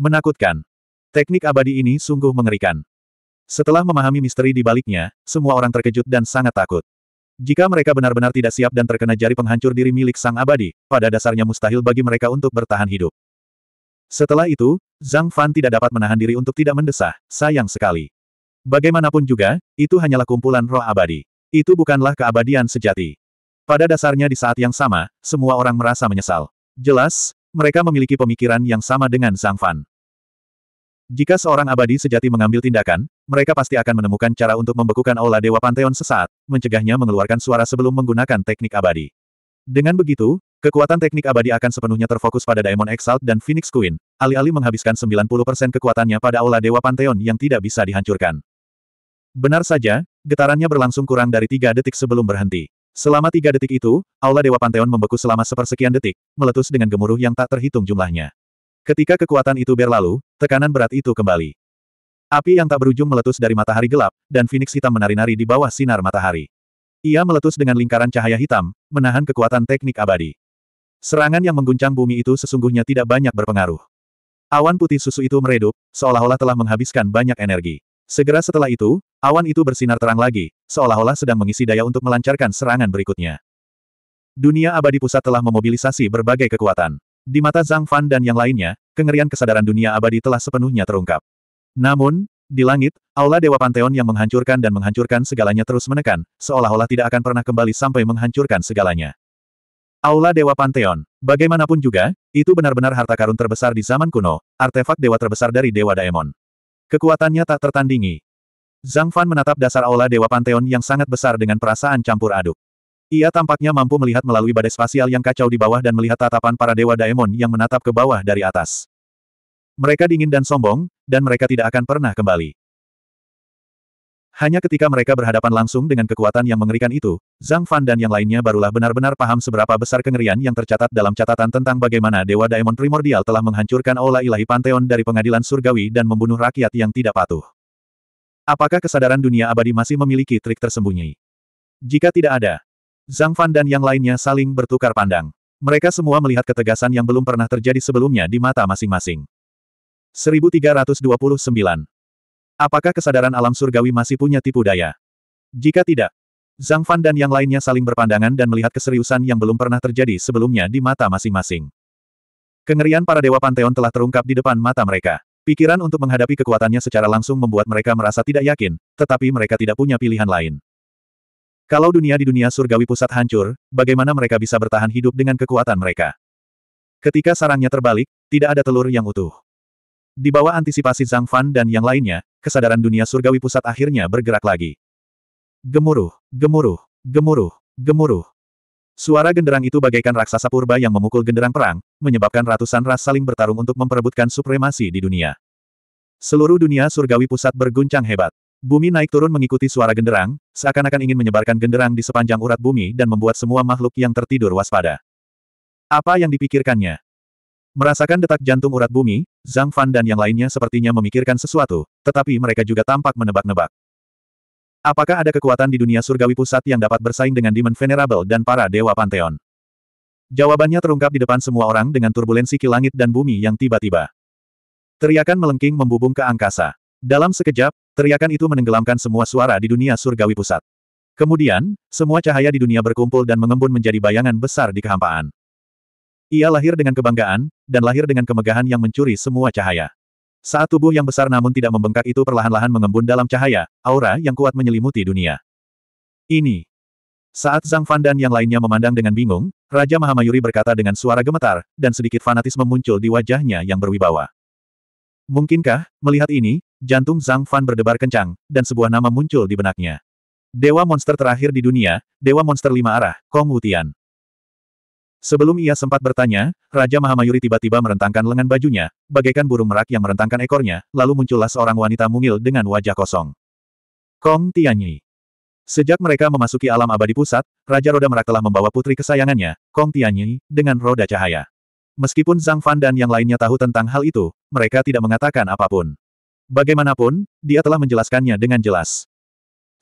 Menakutkan. Teknik abadi ini sungguh mengerikan. Setelah memahami misteri di baliknya, semua orang terkejut dan sangat takut. Jika mereka benar-benar tidak siap dan terkena jari penghancur diri milik sang abadi, pada dasarnya mustahil bagi mereka untuk bertahan hidup. Setelah itu, Zhang Fan tidak dapat menahan diri untuk tidak mendesah, sayang sekali. Bagaimanapun juga, itu hanyalah kumpulan roh abadi. Itu bukanlah keabadian sejati. Pada dasarnya di saat yang sama, semua orang merasa menyesal. Jelas, mereka memiliki pemikiran yang sama dengan Zhang Fan. Jika seorang abadi sejati mengambil tindakan, mereka pasti akan menemukan cara untuk membekukan Aula Dewa Panteon sesaat, mencegahnya mengeluarkan suara sebelum menggunakan teknik abadi. Dengan begitu, Kekuatan teknik abadi akan sepenuhnya terfokus pada Daemon Exalt dan Phoenix Queen, alih-alih menghabiskan 90% kekuatannya pada Aula Dewa Pantheon yang tidak bisa dihancurkan. Benar saja, getarannya berlangsung kurang dari tiga detik sebelum berhenti. Selama tiga detik itu, Aula Dewa Pantheon membeku selama sepersekian detik, meletus dengan gemuruh yang tak terhitung jumlahnya. Ketika kekuatan itu berlalu, tekanan berat itu kembali. Api yang tak berujung meletus dari matahari gelap, dan Phoenix hitam menari-nari di bawah sinar matahari. Ia meletus dengan lingkaran cahaya hitam, menahan kekuatan teknik abadi. Serangan yang mengguncang bumi itu sesungguhnya tidak banyak berpengaruh. Awan putih susu itu meredup, seolah-olah telah menghabiskan banyak energi. Segera setelah itu, awan itu bersinar terang lagi, seolah-olah sedang mengisi daya untuk melancarkan serangan berikutnya. Dunia abadi pusat telah memobilisasi berbagai kekuatan. Di mata Zhang Fan dan yang lainnya, kengerian kesadaran dunia abadi telah sepenuhnya terungkap. Namun, di langit, aula Dewa Panteon yang menghancurkan dan menghancurkan segalanya terus menekan, seolah-olah tidak akan pernah kembali sampai menghancurkan segalanya. Aula Dewa Pantheon. Bagaimanapun juga, itu benar-benar harta karun terbesar di zaman kuno, artefak dewa terbesar dari Dewa Daemon. Kekuatannya tak tertandingi. Zhang Fan menatap dasar Aula Dewa Pantheon yang sangat besar dengan perasaan campur aduk. Ia tampaknya mampu melihat melalui badai spasial yang kacau di bawah dan melihat tatapan para Dewa Daemon yang menatap ke bawah dari atas. Mereka dingin dan sombong, dan mereka tidak akan pernah kembali. Hanya ketika mereka berhadapan langsung dengan kekuatan yang mengerikan itu, Zhang Fan dan yang lainnya barulah benar-benar paham seberapa besar kengerian yang tercatat dalam catatan tentang bagaimana Dewa Daemon Primordial telah menghancurkan Aula Ilahi Pantheon dari pengadilan surgawi dan membunuh rakyat yang tidak patuh. Apakah kesadaran dunia abadi masih memiliki trik tersembunyi? Jika tidak ada, Zhang Fan dan yang lainnya saling bertukar pandang. Mereka semua melihat ketegasan yang belum pernah terjadi sebelumnya di mata masing-masing. 1329 Apakah kesadaran alam surgawi masih punya tipu daya? Jika tidak, Zhang Fan dan yang lainnya saling berpandangan dan melihat keseriusan yang belum pernah terjadi sebelumnya di mata masing-masing. Kengerian para dewa Panteon telah terungkap di depan mata mereka. Pikiran untuk menghadapi kekuatannya secara langsung membuat mereka merasa tidak yakin, tetapi mereka tidak punya pilihan lain. Kalau dunia di dunia surgawi pusat hancur, bagaimana mereka bisa bertahan hidup dengan kekuatan mereka? Ketika sarangnya terbalik, tidak ada telur yang utuh. Di bawah antisipasi Zhang Fan dan yang lainnya, kesadaran dunia surgawi pusat akhirnya bergerak lagi. Gemuruh, gemuruh, gemuruh, gemuruh. Suara genderang itu bagaikan raksasa purba yang memukul genderang perang, menyebabkan ratusan ras saling bertarung untuk memperebutkan supremasi di dunia. Seluruh dunia surgawi pusat berguncang hebat. Bumi naik turun mengikuti suara genderang, seakan-akan ingin menyebarkan genderang di sepanjang urat bumi dan membuat semua makhluk yang tertidur waspada. Apa yang dipikirkannya? Merasakan detak jantung urat bumi, Zhang Fan dan yang lainnya sepertinya memikirkan sesuatu, tetapi mereka juga tampak menebak-nebak. Apakah ada kekuatan di dunia surgawi pusat yang dapat bersaing dengan Demon Venerable dan para Dewa Pantheon? Jawabannya terungkap di depan semua orang dengan turbulensi langit dan bumi yang tiba-tiba. Teriakan melengking membubung ke angkasa. Dalam sekejap, teriakan itu menenggelamkan semua suara di dunia surgawi pusat. Kemudian, semua cahaya di dunia berkumpul dan mengembun menjadi bayangan besar di kehampaan. Ia lahir dengan kebanggaan, dan lahir dengan kemegahan yang mencuri semua cahaya. Saat tubuh yang besar namun tidak membengkak itu perlahan-lahan mengembun dalam cahaya, aura yang kuat menyelimuti dunia. Ini. Saat Zhang Fan dan yang lainnya memandang dengan bingung, Raja Mahamayuri berkata dengan suara gemetar, dan sedikit fanatisme muncul di wajahnya yang berwibawa. Mungkinkah, melihat ini, jantung Zhang Fan berdebar kencang, dan sebuah nama muncul di benaknya. Dewa monster terakhir di dunia, Dewa monster lima arah, Kong Wutian. Sebelum ia sempat bertanya, Raja Mahamayuri tiba-tiba merentangkan lengan bajunya, bagaikan burung merak yang merentangkan ekornya, lalu muncullah seorang wanita mungil dengan wajah kosong. Kong Tianyi. Sejak mereka memasuki alam abadi pusat, Raja Roda Merak telah membawa putri kesayangannya, Kong Tianyi, dengan roda cahaya. Meskipun Zhang Fan dan yang lainnya tahu tentang hal itu, mereka tidak mengatakan apapun. Bagaimanapun, dia telah menjelaskannya dengan jelas.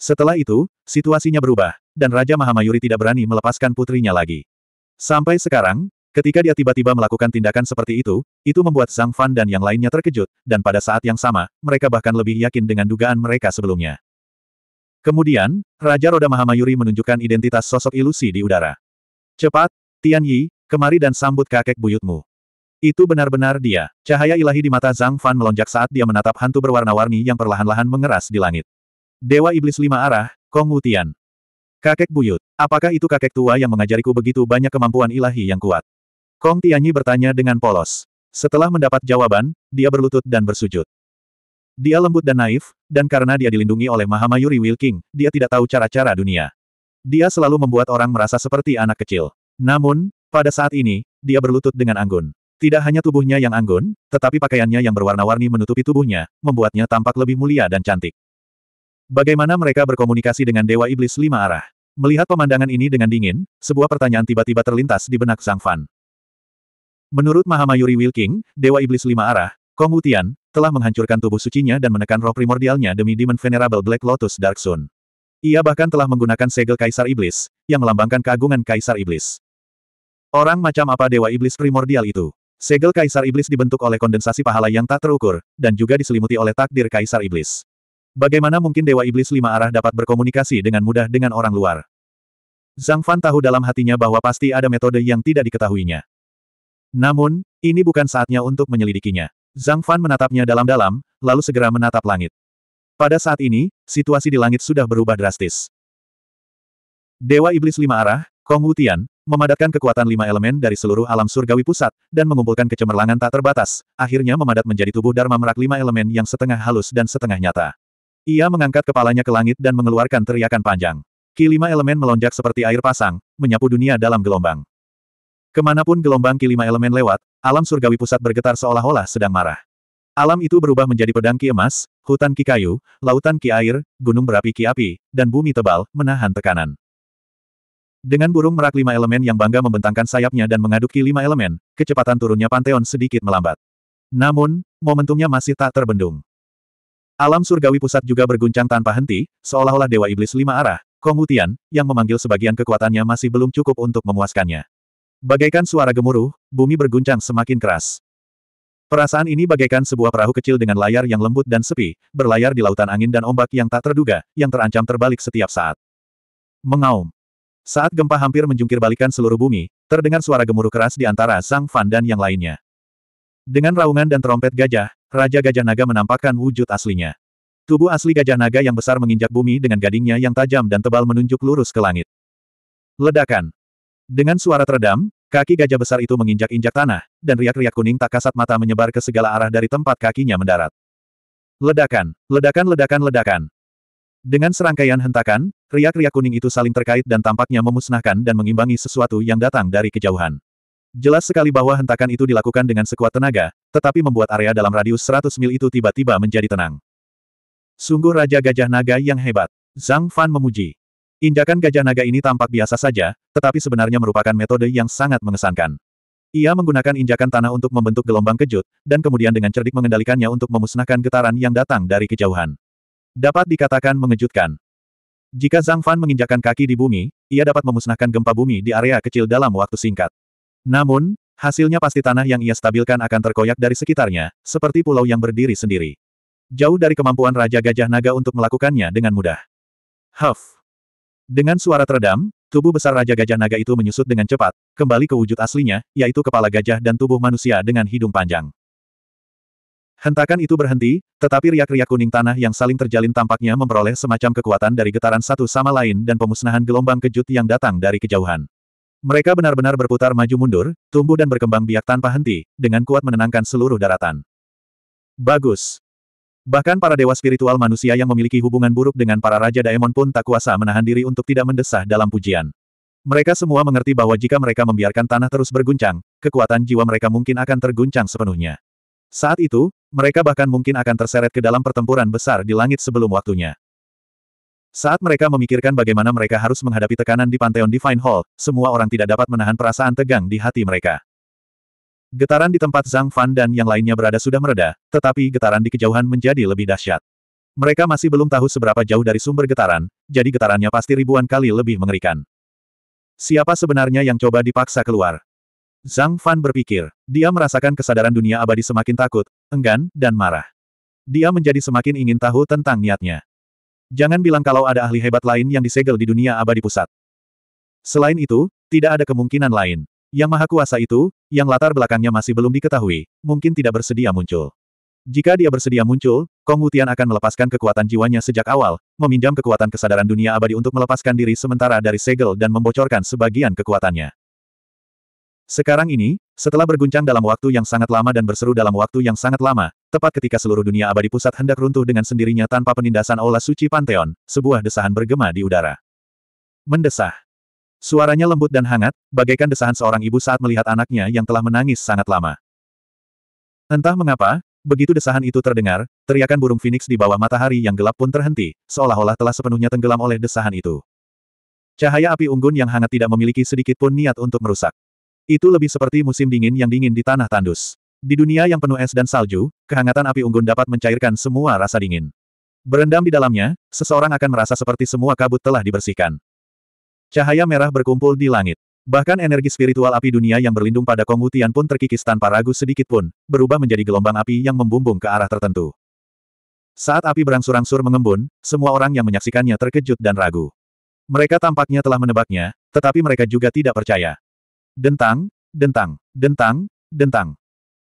Setelah itu, situasinya berubah, dan Raja Mahamayuri tidak berani melepaskan putrinya lagi. Sampai sekarang, ketika dia tiba-tiba melakukan tindakan seperti itu, itu membuat Zhang Fan dan yang lainnya terkejut, dan pada saat yang sama, mereka bahkan lebih yakin dengan dugaan mereka sebelumnya. Kemudian, Raja Roda Mahamayuri menunjukkan identitas sosok ilusi di udara. Cepat, Tian Yi, kemari dan sambut kakek buyutmu. Itu benar-benar dia. Cahaya ilahi di mata Zhang Fan melonjak saat dia menatap hantu berwarna-warni yang perlahan-lahan mengeras di langit. Dewa Iblis Lima Arah, Kong Wu Tian. Kakek buyut, apakah itu kakek tua yang mengajariku begitu banyak kemampuan ilahi yang kuat? Kong Tianyi bertanya dengan polos. Setelah mendapat jawaban, dia berlutut dan bersujud. Dia lembut dan naif, dan karena dia dilindungi oleh Mahamayuri Wilking, dia tidak tahu cara-cara dunia. Dia selalu membuat orang merasa seperti anak kecil. Namun, pada saat ini, dia berlutut dengan anggun. Tidak hanya tubuhnya yang anggun, tetapi pakaiannya yang berwarna-warni menutupi tubuhnya, membuatnya tampak lebih mulia dan cantik. Bagaimana mereka berkomunikasi dengan Dewa Iblis Lima Arah? Melihat pemandangan ini dengan dingin, sebuah pertanyaan tiba-tiba terlintas di benak Sang Fan. Menurut Mahamayuri Wilking, Dewa Iblis Lima Arah, Kong Wutian, telah menghancurkan tubuh sucinya dan menekan roh primordialnya demi Demon Venerable Black Lotus Dark Sun. Ia bahkan telah menggunakan segel Kaisar Iblis, yang melambangkan keagungan Kaisar Iblis. Orang macam apa Dewa Iblis primordial itu? Segel Kaisar Iblis dibentuk oleh kondensasi pahala yang tak terukur, dan juga diselimuti oleh takdir Kaisar Iblis. Bagaimana mungkin Dewa Iblis Lima Arah dapat berkomunikasi dengan mudah dengan orang luar? Zhang Fan tahu dalam hatinya bahwa pasti ada metode yang tidak diketahuinya. Namun, ini bukan saatnya untuk menyelidikinya. Zhang Fan menatapnya dalam-dalam, lalu segera menatap langit. Pada saat ini, situasi di langit sudah berubah drastis. Dewa Iblis Lima Arah, Kong Wutian, memadatkan kekuatan lima elemen dari seluruh alam surgawi pusat, dan mengumpulkan kecemerlangan tak terbatas, akhirnya memadat menjadi tubuh Dharma merak lima elemen yang setengah halus dan setengah nyata. Ia mengangkat kepalanya ke langit dan mengeluarkan teriakan panjang. Kilima elemen melonjak seperti air pasang, menyapu dunia dalam gelombang. Kemanapun gelombang kilima elemen lewat, alam surgawi pusat bergetar seolah-olah sedang marah. Alam itu berubah menjadi pedang ki emas, hutan ki kayu, lautan ki air, gunung berapi ki api, dan bumi tebal, menahan tekanan. Dengan burung merak lima elemen yang bangga membentangkan sayapnya dan mengaduk lima elemen, kecepatan turunnya Panteon sedikit melambat. Namun, momentumnya masih tak terbendung. Alam surgawi pusat juga berguncang tanpa henti, seolah-olah Dewa Iblis Lima Arah, Kongutian, yang memanggil sebagian kekuatannya masih belum cukup untuk memuaskannya. Bagaikan suara gemuruh, bumi berguncang semakin keras. Perasaan ini bagaikan sebuah perahu kecil dengan layar yang lembut dan sepi, berlayar di lautan angin dan ombak yang tak terduga, yang terancam terbalik setiap saat. Mengaum. Saat gempa hampir menjungkir balikan seluruh bumi, terdengar suara gemuruh keras di antara sang Fan dan yang lainnya. Dengan raungan dan trompet gajah, Raja Gajah Naga menampakkan wujud aslinya. Tubuh asli Gajah Naga yang besar menginjak bumi dengan gadingnya yang tajam dan tebal menunjuk lurus ke langit. Ledakan. Dengan suara teredam, kaki gajah besar itu menginjak-injak tanah, dan riak-riak kuning tak kasat mata menyebar ke segala arah dari tempat kakinya mendarat. Ledakan, ledakan, ledakan, ledakan. Dengan serangkaian hentakan, riak-riak kuning itu saling terkait dan tampaknya memusnahkan dan mengimbangi sesuatu yang datang dari kejauhan. Jelas sekali bahwa hentakan itu dilakukan dengan sekuat tenaga, tetapi membuat area dalam radius 100 mil itu tiba-tiba menjadi tenang. Sungguh Raja Gajah Naga yang hebat. Zhang Fan memuji. Injakan Gajah Naga ini tampak biasa saja, tetapi sebenarnya merupakan metode yang sangat mengesankan. Ia menggunakan injakan tanah untuk membentuk gelombang kejut, dan kemudian dengan cerdik mengendalikannya untuk memusnahkan getaran yang datang dari kejauhan. Dapat dikatakan mengejutkan. Jika Zhang Fan menginjakan kaki di bumi, ia dapat memusnahkan gempa bumi di area kecil dalam waktu singkat. Namun, Hasilnya pasti tanah yang ia stabilkan akan terkoyak dari sekitarnya, seperti pulau yang berdiri sendiri. Jauh dari kemampuan Raja Gajah Naga untuk melakukannya dengan mudah. Huff! Dengan suara teredam, tubuh besar Raja Gajah Naga itu menyusut dengan cepat, kembali ke wujud aslinya, yaitu kepala gajah dan tubuh manusia dengan hidung panjang. Hentakan itu berhenti, tetapi riak-riak kuning tanah yang saling terjalin tampaknya memperoleh semacam kekuatan dari getaran satu sama lain dan pemusnahan gelombang kejut yang datang dari kejauhan. Mereka benar-benar berputar maju mundur, tumbuh dan berkembang biak tanpa henti, dengan kuat menenangkan seluruh daratan. Bagus. Bahkan para dewa spiritual manusia yang memiliki hubungan buruk dengan para raja Daemon pun tak kuasa menahan diri untuk tidak mendesah dalam pujian. Mereka semua mengerti bahwa jika mereka membiarkan tanah terus berguncang, kekuatan jiwa mereka mungkin akan terguncang sepenuhnya. Saat itu, mereka bahkan mungkin akan terseret ke dalam pertempuran besar di langit sebelum waktunya. Saat mereka memikirkan bagaimana mereka harus menghadapi tekanan di Pantheon Divine Hall, semua orang tidak dapat menahan perasaan tegang di hati mereka. Getaran di tempat Zhang Fan dan yang lainnya berada sudah mereda, tetapi getaran di kejauhan menjadi lebih dahsyat. Mereka masih belum tahu seberapa jauh dari sumber getaran, jadi getarannya pasti ribuan kali lebih mengerikan. Siapa sebenarnya yang coba dipaksa keluar? Zhang Fan berpikir. Dia merasakan kesadaran dunia abadi semakin takut, enggan, dan marah. Dia menjadi semakin ingin tahu tentang niatnya. Jangan bilang kalau ada ahli hebat lain yang disegel di dunia abadi pusat. Selain itu, tidak ada kemungkinan lain. Yang maha kuasa itu, yang latar belakangnya masih belum diketahui, mungkin tidak bersedia muncul. Jika dia bersedia muncul, Kong Wutian akan melepaskan kekuatan jiwanya sejak awal, meminjam kekuatan kesadaran dunia abadi untuk melepaskan diri sementara dari segel dan membocorkan sebagian kekuatannya. Sekarang ini, setelah berguncang dalam waktu yang sangat lama dan berseru dalam waktu yang sangat lama, tepat ketika seluruh dunia abadi pusat hendak runtuh dengan sendirinya tanpa penindasan Aula Suci Pantheon, sebuah desahan bergema di udara. Mendesah. Suaranya lembut dan hangat, bagaikan desahan seorang ibu saat melihat anaknya yang telah menangis sangat lama. Entah mengapa, Begitu desahan itu terdengar, teriakan burung Phoenix di bawah matahari yang gelap pun terhenti, seolah-olah telah sepenuhnya tenggelam oleh desahan itu. Cahaya api unggun yang hangat tidak memiliki sedikit pun niat untuk merusak. Itu lebih seperti musim dingin yang dingin di tanah tandus. Di dunia yang penuh es dan salju, kehangatan api unggun dapat mencairkan semua rasa dingin. Berendam di dalamnya, seseorang akan merasa seperti semua kabut telah dibersihkan. Cahaya merah berkumpul di langit. Bahkan energi spiritual api dunia yang berlindung pada Kong Wutian pun terkikis tanpa ragu sedikit pun, berubah menjadi gelombang api yang membumbung ke arah tertentu. Saat api berangsur-angsur mengembun, semua orang yang menyaksikannya terkejut dan ragu. Mereka tampaknya telah menebaknya, tetapi mereka juga tidak percaya. Dentang, dentang, dentang, dentang.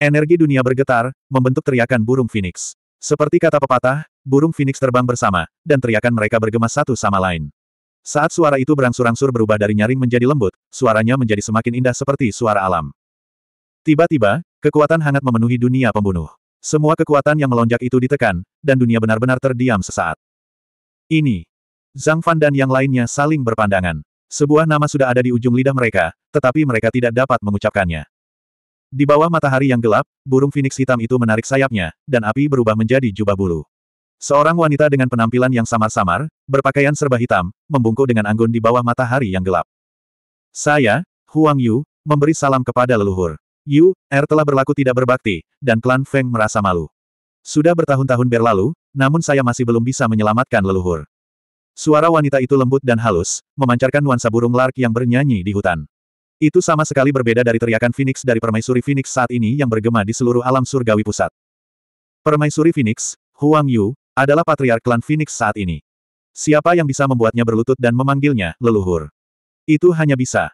Energi dunia bergetar, membentuk teriakan burung Phoenix. Seperti kata pepatah, burung Phoenix terbang bersama, dan teriakan mereka bergema satu sama lain. Saat suara itu berangsur-angsur berubah dari nyaring menjadi lembut, suaranya menjadi semakin indah seperti suara alam. Tiba-tiba, kekuatan hangat memenuhi dunia pembunuh. Semua kekuatan yang melonjak itu ditekan, dan dunia benar-benar terdiam sesaat. Ini. Zhang Fan dan yang lainnya saling berpandangan. Sebuah nama sudah ada di ujung lidah mereka, tetapi mereka tidak dapat mengucapkannya. Di bawah matahari yang gelap, burung Phoenix hitam itu menarik sayapnya, dan api berubah menjadi jubah bulu. Seorang wanita dengan penampilan yang samar-samar, berpakaian serba hitam, membungkuk dengan anggun di bawah matahari yang gelap. Saya, Huang Yu, memberi salam kepada leluhur. Yu, Er telah berlaku tidak berbakti, dan klan Feng merasa malu. Sudah bertahun-tahun berlalu, namun saya masih belum bisa menyelamatkan leluhur. Suara wanita itu lembut dan halus, memancarkan nuansa burung lark yang bernyanyi di hutan. Itu sama sekali berbeda dari teriakan Phoenix dari Permaisuri Phoenix saat ini yang bergema di seluruh alam surgawi pusat. Permaisuri Phoenix, Huang Yu, adalah patriark klan Phoenix saat ini. Siapa yang bisa membuatnya berlutut dan memanggilnya leluhur? Itu hanya bisa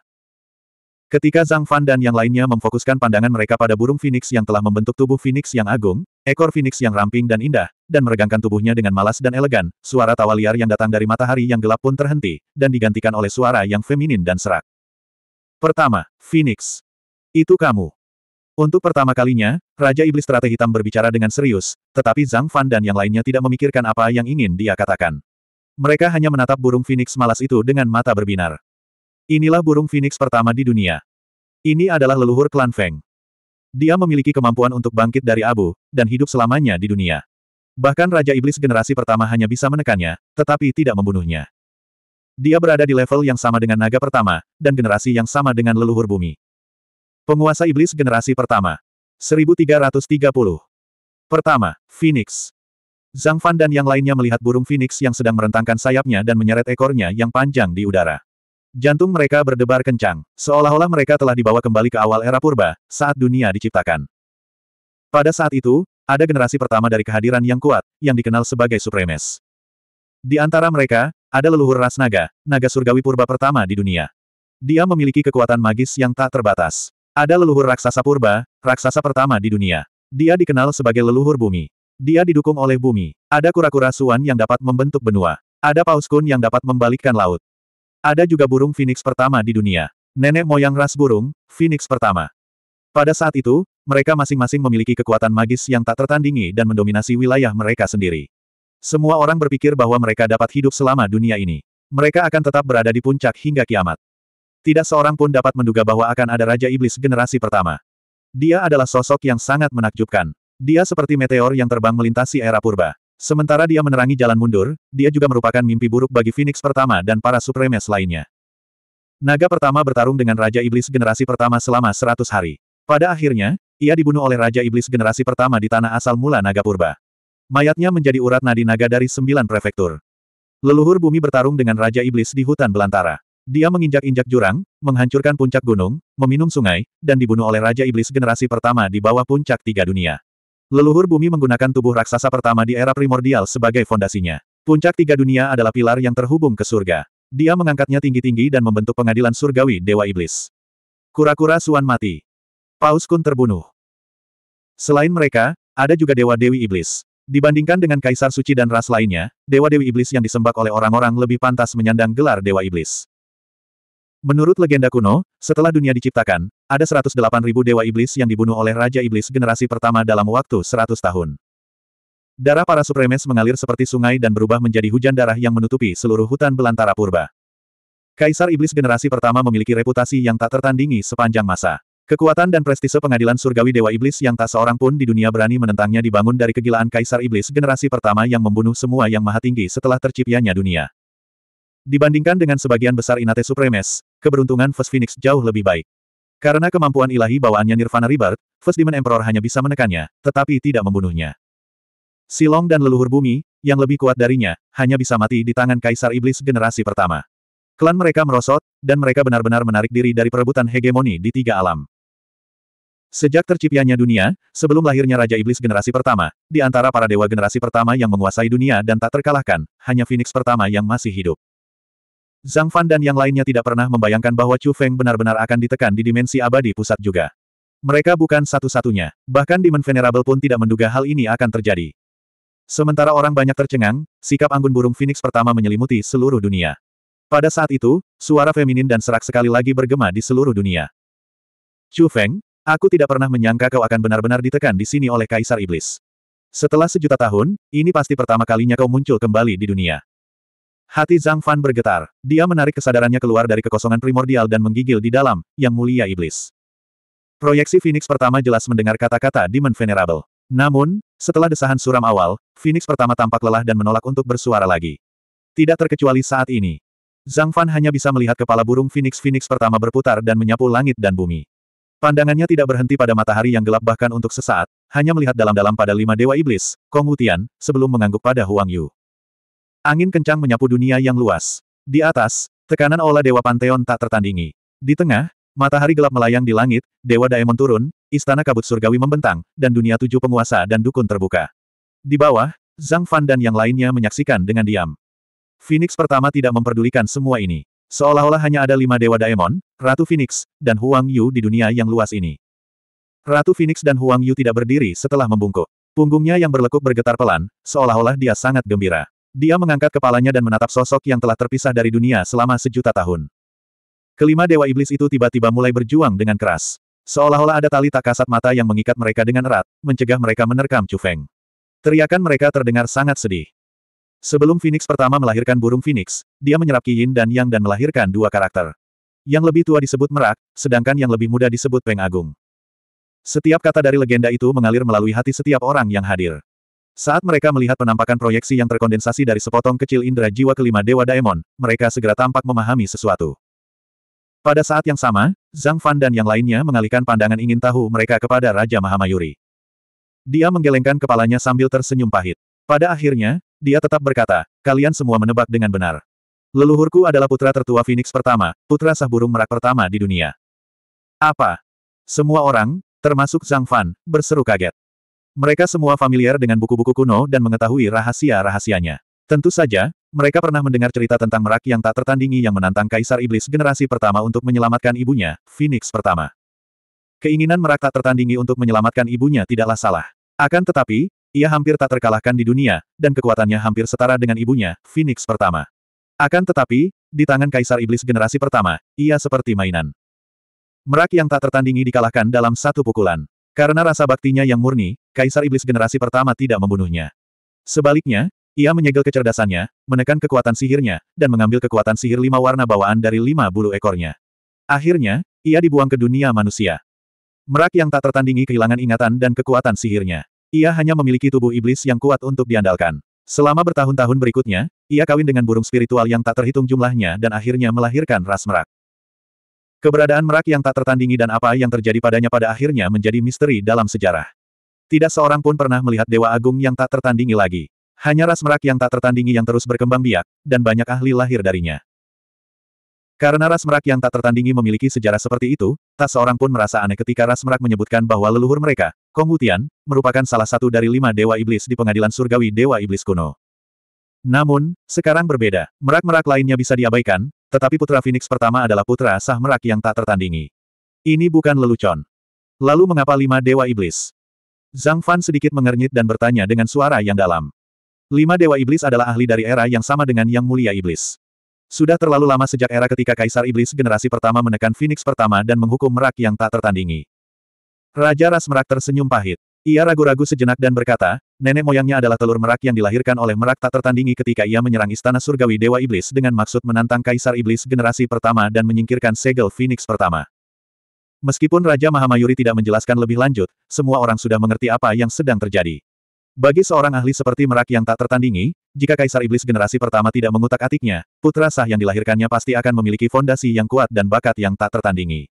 Ketika Zhang Fan dan yang lainnya memfokuskan pandangan mereka pada burung Phoenix yang telah membentuk tubuh Phoenix yang agung, ekor Phoenix yang ramping dan indah, dan meregangkan tubuhnya dengan malas dan elegan, suara tawa liar yang datang dari matahari yang gelap pun terhenti, dan digantikan oleh suara yang feminin dan serak. Pertama, Phoenix. Itu kamu. Untuk pertama kalinya, Raja Iblis Strate Hitam berbicara dengan serius, tetapi Zhang Fan dan yang lainnya tidak memikirkan apa yang ingin dia katakan. Mereka hanya menatap burung Phoenix malas itu dengan mata berbinar. Inilah burung Phoenix pertama di dunia. Ini adalah leluhur klan Feng. Dia memiliki kemampuan untuk bangkit dari abu, dan hidup selamanya di dunia. Bahkan Raja Iblis generasi pertama hanya bisa menekannya, tetapi tidak membunuhnya. Dia berada di level yang sama dengan naga pertama, dan generasi yang sama dengan leluhur bumi. Penguasa iblis generasi pertama. 1330. Pertama, Phoenix. Zhang Fan dan yang lainnya melihat burung Phoenix yang sedang merentangkan sayapnya dan menyeret ekornya yang panjang di udara. Jantung mereka berdebar kencang, seolah-olah mereka telah dibawa kembali ke awal era purba, saat dunia diciptakan. Pada saat itu, ada generasi pertama dari kehadiran yang kuat, yang dikenal sebagai supremes. Di antara mereka, ada leluhur ras naga, naga surgawi purba pertama di dunia. Dia memiliki kekuatan magis yang tak terbatas. Ada leluhur raksasa purba, raksasa pertama di dunia. Dia dikenal sebagai leluhur bumi. Dia didukung oleh bumi. Ada kura-kura suan yang dapat membentuk benua. Ada paus kun yang dapat membalikkan laut. Ada juga burung Phoenix pertama di dunia. Nenek moyang ras burung, Phoenix pertama. Pada saat itu, mereka masing-masing memiliki kekuatan magis yang tak tertandingi dan mendominasi wilayah mereka sendiri. Semua orang berpikir bahwa mereka dapat hidup selama dunia ini. Mereka akan tetap berada di puncak hingga kiamat. Tidak seorang pun dapat menduga bahwa akan ada Raja Iblis generasi pertama. Dia adalah sosok yang sangat menakjubkan. Dia seperti meteor yang terbang melintasi era purba. Sementara dia menerangi jalan mundur, dia juga merupakan mimpi buruk bagi Phoenix pertama dan para Supremes lainnya. Naga pertama bertarung dengan Raja Iblis generasi pertama selama 100 hari. Pada akhirnya, ia dibunuh oleh Raja Iblis generasi pertama di tanah asal mula Naga Purba. Mayatnya menjadi urat nadi naga dari sembilan prefektur. Leluhur bumi bertarung dengan Raja Iblis di hutan belantara. Dia menginjak-injak jurang, menghancurkan puncak gunung, meminum sungai, dan dibunuh oleh Raja Iblis generasi pertama di bawah puncak tiga dunia. Leluhur bumi menggunakan tubuh raksasa pertama di era primordial sebagai fondasinya. Puncak tiga dunia adalah pilar yang terhubung ke surga. Dia mengangkatnya tinggi-tinggi dan membentuk pengadilan surgawi Dewa Iblis. Kura-kura Suan mati. Paus Kun terbunuh. Selain mereka, ada juga Dewa-Dewi Iblis. Dibandingkan dengan Kaisar Suci dan ras lainnya, Dewa-Dewi Iblis yang disembah oleh orang-orang lebih pantas menyandang gelar Dewa Iblis. Menurut legenda kuno, setelah dunia diciptakan, ada 108.000 dewa iblis yang dibunuh oleh Raja Iblis generasi pertama dalam waktu 100 tahun. Darah para supremes mengalir seperti sungai dan berubah menjadi hujan darah yang menutupi seluruh hutan belantara purba. Kaisar Iblis generasi pertama memiliki reputasi yang tak tertandingi sepanjang masa. Kekuatan dan prestise pengadilan surgawi Dewa Iblis yang tak seorang pun di dunia berani menentangnya dibangun dari kegilaan Kaisar Iblis generasi pertama yang membunuh semua yang maha tinggi setelah terciptanya dunia. Dibandingkan dengan sebagian besar Inate Supremes, keberuntungan First Phoenix jauh lebih baik. Karena kemampuan ilahi bawaannya Nirvana Rebirth, First Demon Emperor hanya bisa menekannya, tetapi tidak membunuhnya. Silong dan leluhur bumi, yang lebih kuat darinya, hanya bisa mati di tangan Kaisar Iblis generasi pertama. Klan mereka merosot, dan mereka benar-benar menarik diri dari perebutan hegemoni di tiga alam. Sejak terciptanya dunia, sebelum lahirnya Raja Iblis generasi pertama, di antara para dewa generasi pertama yang menguasai dunia dan tak terkalahkan, hanya Phoenix pertama yang masih hidup. Zhang Fan dan yang lainnya tidak pernah membayangkan bahwa Chu Feng benar-benar akan ditekan di dimensi abadi pusat juga. Mereka bukan satu-satunya, bahkan Demon Venerable pun tidak menduga hal ini akan terjadi. Sementara orang banyak tercengang, sikap anggun burung Phoenix pertama menyelimuti seluruh dunia. Pada saat itu, suara feminin dan serak sekali lagi bergema di seluruh dunia. Chu Feng, aku tidak pernah menyangka kau akan benar-benar ditekan di sini oleh Kaisar Iblis. Setelah sejuta tahun, ini pasti pertama kalinya kau muncul kembali di dunia. Hati Zhang Fan bergetar. Dia menarik kesadarannya keluar dari kekosongan primordial dan menggigil di dalam, yang mulia iblis. Proyeksi Phoenix pertama jelas mendengar kata-kata Demon Venerable. Namun, setelah desahan suram awal, Phoenix pertama tampak lelah dan menolak untuk bersuara lagi. Tidak terkecuali saat ini. Zhang Fan hanya bisa melihat kepala burung Phoenix Phoenix pertama berputar dan menyapu langit dan bumi. Pandangannya tidak berhenti pada matahari yang gelap bahkan untuk sesaat, hanya melihat dalam-dalam pada lima dewa iblis, Kong Wutian, sebelum mengangguk pada Huang Yu. Angin kencang menyapu dunia yang luas. Di atas, tekanan olah Dewa Panteon tak tertandingi. Di tengah, matahari gelap melayang di langit, Dewa Daemon turun, istana kabut surgawi membentang, dan dunia tujuh penguasa dan dukun terbuka. Di bawah, Zhang Fan dan yang lainnya menyaksikan dengan diam. Phoenix pertama tidak memperdulikan semua ini. Seolah-olah hanya ada lima Dewa Daemon, Ratu Phoenix, dan Huang Yu di dunia yang luas ini. Ratu Phoenix dan Huang Yu tidak berdiri setelah membungkuk. Punggungnya yang berlekuk bergetar pelan, seolah-olah dia sangat gembira. Dia mengangkat kepalanya dan menatap sosok yang telah terpisah dari dunia selama sejuta tahun. Kelima dewa iblis itu tiba-tiba mulai berjuang dengan keras. Seolah-olah ada tali tak kasat mata yang mengikat mereka dengan erat, mencegah mereka menerkam Chu Feng. Teriakan mereka terdengar sangat sedih. Sebelum Phoenix pertama melahirkan burung Phoenix, dia menyerap Qi Yin dan Yang dan melahirkan dua karakter. Yang lebih tua disebut Merak, sedangkan yang lebih muda disebut Peng Agung. Setiap kata dari legenda itu mengalir melalui hati setiap orang yang hadir. Saat mereka melihat penampakan proyeksi yang terkondensasi dari sepotong kecil indera jiwa kelima Dewa Daemon, mereka segera tampak memahami sesuatu. Pada saat yang sama, Zhang Fan dan yang lainnya mengalihkan pandangan ingin tahu mereka kepada Raja Mahamayuri. Dia menggelengkan kepalanya sambil tersenyum pahit. Pada akhirnya, dia tetap berkata, kalian semua menebak dengan benar. Leluhurku adalah putra tertua Phoenix pertama, putra sah burung merak pertama di dunia. Apa? Semua orang, termasuk Zhang Fan, berseru kaget. Mereka semua familiar dengan buku-buku kuno dan mengetahui rahasia-rahasianya. Tentu saja, mereka pernah mendengar cerita tentang merak yang tak tertandingi yang menantang Kaisar Iblis generasi pertama untuk menyelamatkan ibunya, Phoenix pertama. Keinginan merak tak tertandingi untuk menyelamatkan ibunya tidaklah salah. Akan tetapi, ia hampir tak terkalahkan di dunia, dan kekuatannya hampir setara dengan ibunya, Phoenix pertama. Akan tetapi, di tangan Kaisar Iblis generasi pertama, ia seperti mainan. Merak yang tak tertandingi dikalahkan dalam satu pukulan. Karena rasa baktinya yang murni, Kaisar Iblis generasi pertama tidak membunuhnya. Sebaliknya, ia menyegel kecerdasannya, menekan kekuatan sihirnya, dan mengambil kekuatan sihir lima warna bawaan dari lima bulu ekornya. Akhirnya, ia dibuang ke dunia manusia. Merak yang tak tertandingi kehilangan ingatan dan kekuatan sihirnya. Ia hanya memiliki tubuh iblis yang kuat untuk diandalkan. Selama bertahun-tahun berikutnya, ia kawin dengan burung spiritual yang tak terhitung jumlahnya dan akhirnya melahirkan ras merak. Keberadaan merak yang tak tertandingi dan apa yang terjadi padanya pada akhirnya menjadi misteri dalam sejarah. Tidak seorang pun pernah melihat Dewa Agung yang tak tertandingi lagi. Hanya ras merak yang tak tertandingi yang terus berkembang biak, dan banyak ahli lahir darinya. Karena ras merak yang tak tertandingi memiliki sejarah seperti itu, tak seorang pun merasa aneh ketika ras merak menyebutkan bahwa leluhur mereka, Kongwutian, merupakan salah satu dari lima Dewa Iblis di pengadilan surgawi Dewa Iblis kuno. Namun, sekarang berbeda. Merak-merak lainnya bisa diabaikan, tetapi putra Phoenix pertama adalah putra sah merak yang tak tertandingi. Ini bukan lelucon. Lalu mengapa lima dewa iblis? Zhang Fan sedikit mengernyit dan bertanya dengan suara yang dalam. Lima dewa iblis adalah ahli dari era yang sama dengan yang mulia iblis. Sudah terlalu lama sejak era ketika Kaisar Iblis generasi pertama menekan Phoenix pertama dan menghukum merak yang tak tertandingi. Raja Ras Merak tersenyum pahit. Ia ragu-ragu sejenak dan berkata, nenek moyangnya adalah telur merak yang dilahirkan oleh merak tak tertandingi ketika ia menyerang istana surgawi Dewa Iblis dengan maksud menantang Kaisar Iblis generasi pertama dan menyingkirkan segel Phoenix pertama. Meskipun Raja Mahamayuri tidak menjelaskan lebih lanjut, semua orang sudah mengerti apa yang sedang terjadi. Bagi seorang ahli seperti merak yang tak tertandingi, jika Kaisar Iblis generasi pertama tidak mengutak-atiknya, putra sah yang dilahirkannya pasti akan memiliki fondasi yang kuat dan bakat yang tak tertandingi.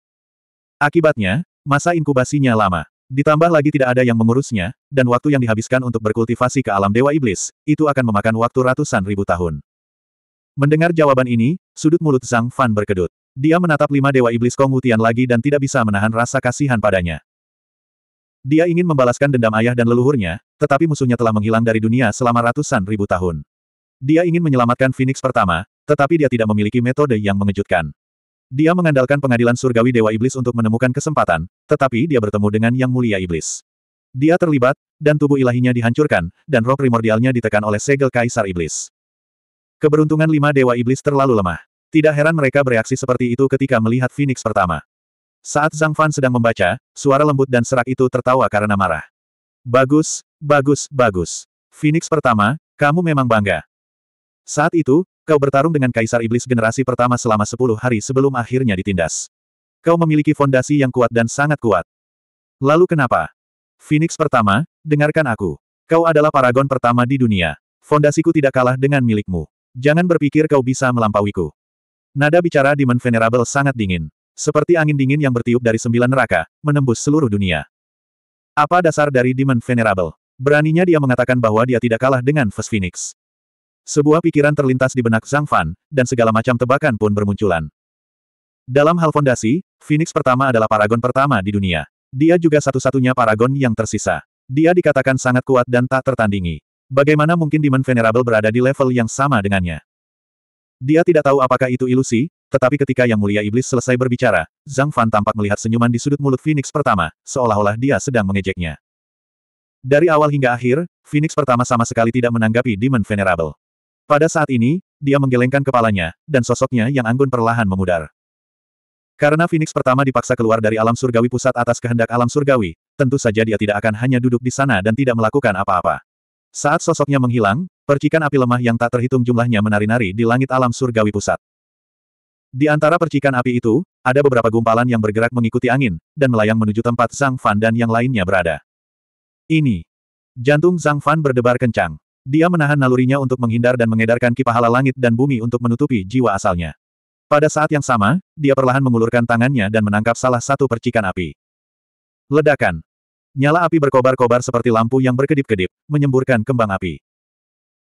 Akibatnya, masa inkubasinya lama. Ditambah lagi tidak ada yang mengurusnya, dan waktu yang dihabiskan untuk berkultivasi ke alam Dewa Iblis, itu akan memakan waktu ratusan ribu tahun. Mendengar jawaban ini, sudut mulut Zhang Fan berkedut. Dia menatap lima dewa iblis Kong lagi dan tidak bisa menahan rasa kasihan padanya. Dia ingin membalaskan dendam ayah dan leluhurnya, tetapi musuhnya telah menghilang dari dunia selama ratusan ribu tahun. Dia ingin menyelamatkan Phoenix pertama, tetapi dia tidak memiliki metode yang mengejutkan. Dia mengandalkan pengadilan surgawi Dewa Iblis untuk menemukan kesempatan, tetapi dia bertemu dengan Yang Mulia Iblis. Dia terlibat, dan tubuh ilahinya dihancurkan, dan roh primordialnya ditekan oleh segel Kaisar Iblis. Keberuntungan lima Dewa Iblis terlalu lemah. Tidak heran mereka bereaksi seperti itu ketika melihat Phoenix pertama. Saat Zhang Fan sedang membaca, suara lembut dan serak itu tertawa karena marah. Bagus, bagus, bagus. Phoenix pertama, kamu memang bangga. Saat itu, Kau bertarung dengan Kaisar Iblis generasi pertama selama sepuluh hari sebelum akhirnya ditindas. Kau memiliki fondasi yang kuat dan sangat kuat. Lalu kenapa? Phoenix pertama, dengarkan aku. Kau adalah paragon pertama di dunia. Fondasiku tidak kalah dengan milikmu. Jangan berpikir kau bisa melampauiku. Nada bicara Demon Venerable sangat dingin. Seperti angin dingin yang bertiup dari sembilan neraka, menembus seluruh dunia. Apa dasar dari Demon Venerable? Beraninya dia mengatakan bahwa dia tidak kalah dengan First Phoenix. Sebuah pikiran terlintas di benak Zhang Fan, dan segala macam tebakan pun bermunculan. Dalam hal fondasi, Phoenix pertama adalah paragon pertama di dunia. Dia juga satu-satunya paragon yang tersisa. Dia dikatakan sangat kuat dan tak tertandingi. Bagaimana mungkin Demon Venerable berada di level yang sama dengannya? Dia tidak tahu apakah itu ilusi, tetapi ketika Yang Mulia Iblis selesai berbicara, Zhang Fan tampak melihat senyuman di sudut mulut Phoenix pertama, seolah-olah dia sedang mengejeknya. Dari awal hingga akhir, Phoenix pertama sama sekali tidak menanggapi Demon Venerable. Pada saat ini, dia menggelengkan kepalanya, dan sosoknya yang anggun perlahan memudar. Karena Phoenix pertama dipaksa keluar dari alam surgawi pusat atas kehendak alam surgawi, tentu saja dia tidak akan hanya duduk di sana dan tidak melakukan apa-apa. Saat sosoknya menghilang, percikan api lemah yang tak terhitung jumlahnya menari-nari di langit alam surgawi pusat. Di antara percikan api itu, ada beberapa gumpalan yang bergerak mengikuti angin, dan melayang menuju tempat Zhang Fan dan yang lainnya berada. Ini. Jantung Zhang Fan berdebar kencang. Dia menahan nalurinya untuk menghindar dan mengedarkan kipahala langit dan bumi untuk menutupi jiwa asalnya. Pada saat yang sama, dia perlahan mengulurkan tangannya dan menangkap salah satu percikan api. Ledakan. Nyala api berkobar-kobar seperti lampu yang berkedip-kedip, menyemburkan kembang api.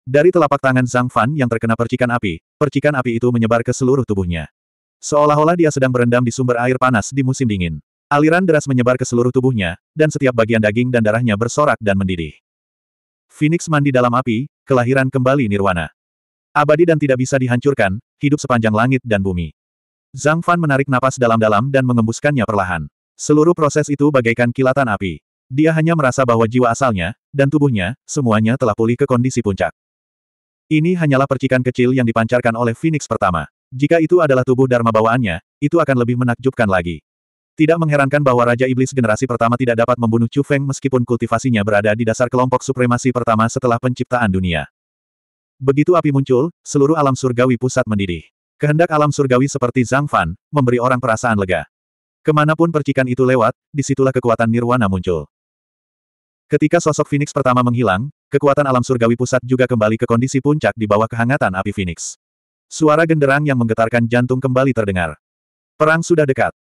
Dari telapak tangan Zhang Fan yang terkena percikan api, percikan api itu menyebar ke seluruh tubuhnya. Seolah-olah dia sedang berendam di sumber air panas di musim dingin. Aliran deras menyebar ke seluruh tubuhnya, dan setiap bagian daging dan darahnya bersorak dan mendidih. Phoenix mandi dalam api, kelahiran kembali nirwana. Abadi dan tidak bisa dihancurkan, hidup sepanjang langit dan bumi. Zhang Fan menarik napas dalam-dalam dan mengembuskannya perlahan. Seluruh proses itu bagaikan kilatan api. Dia hanya merasa bahwa jiwa asalnya, dan tubuhnya, semuanya telah pulih ke kondisi puncak. Ini hanyalah percikan kecil yang dipancarkan oleh Phoenix pertama. Jika itu adalah tubuh Dharma bawaannya, itu akan lebih menakjubkan lagi. Tidak mengherankan bahwa Raja Iblis generasi pertama tidak dapat membunuh Chu Feng meskipun kultivasinya berada di dasar kelompok supremasi pertama setelah penciptaan dunia. Begitu api muncul, seluruh alam surgawi pusat mendidih. Kehendak alam surgawi seperti Zhang Fan, memberi orang perasaan lega. Kemanapun percikan itu lewat, disitulah kekuatan nirwana muncul. Ketika sosok Phoenix pertama menghilang, kekuatan alam surgawi pusat juga kembali ke kondisi puncak di bawah kehangatan api Phoenix. Suara genderang yang menggetarkan jantung kembali terdengar. Perang sudah dekat.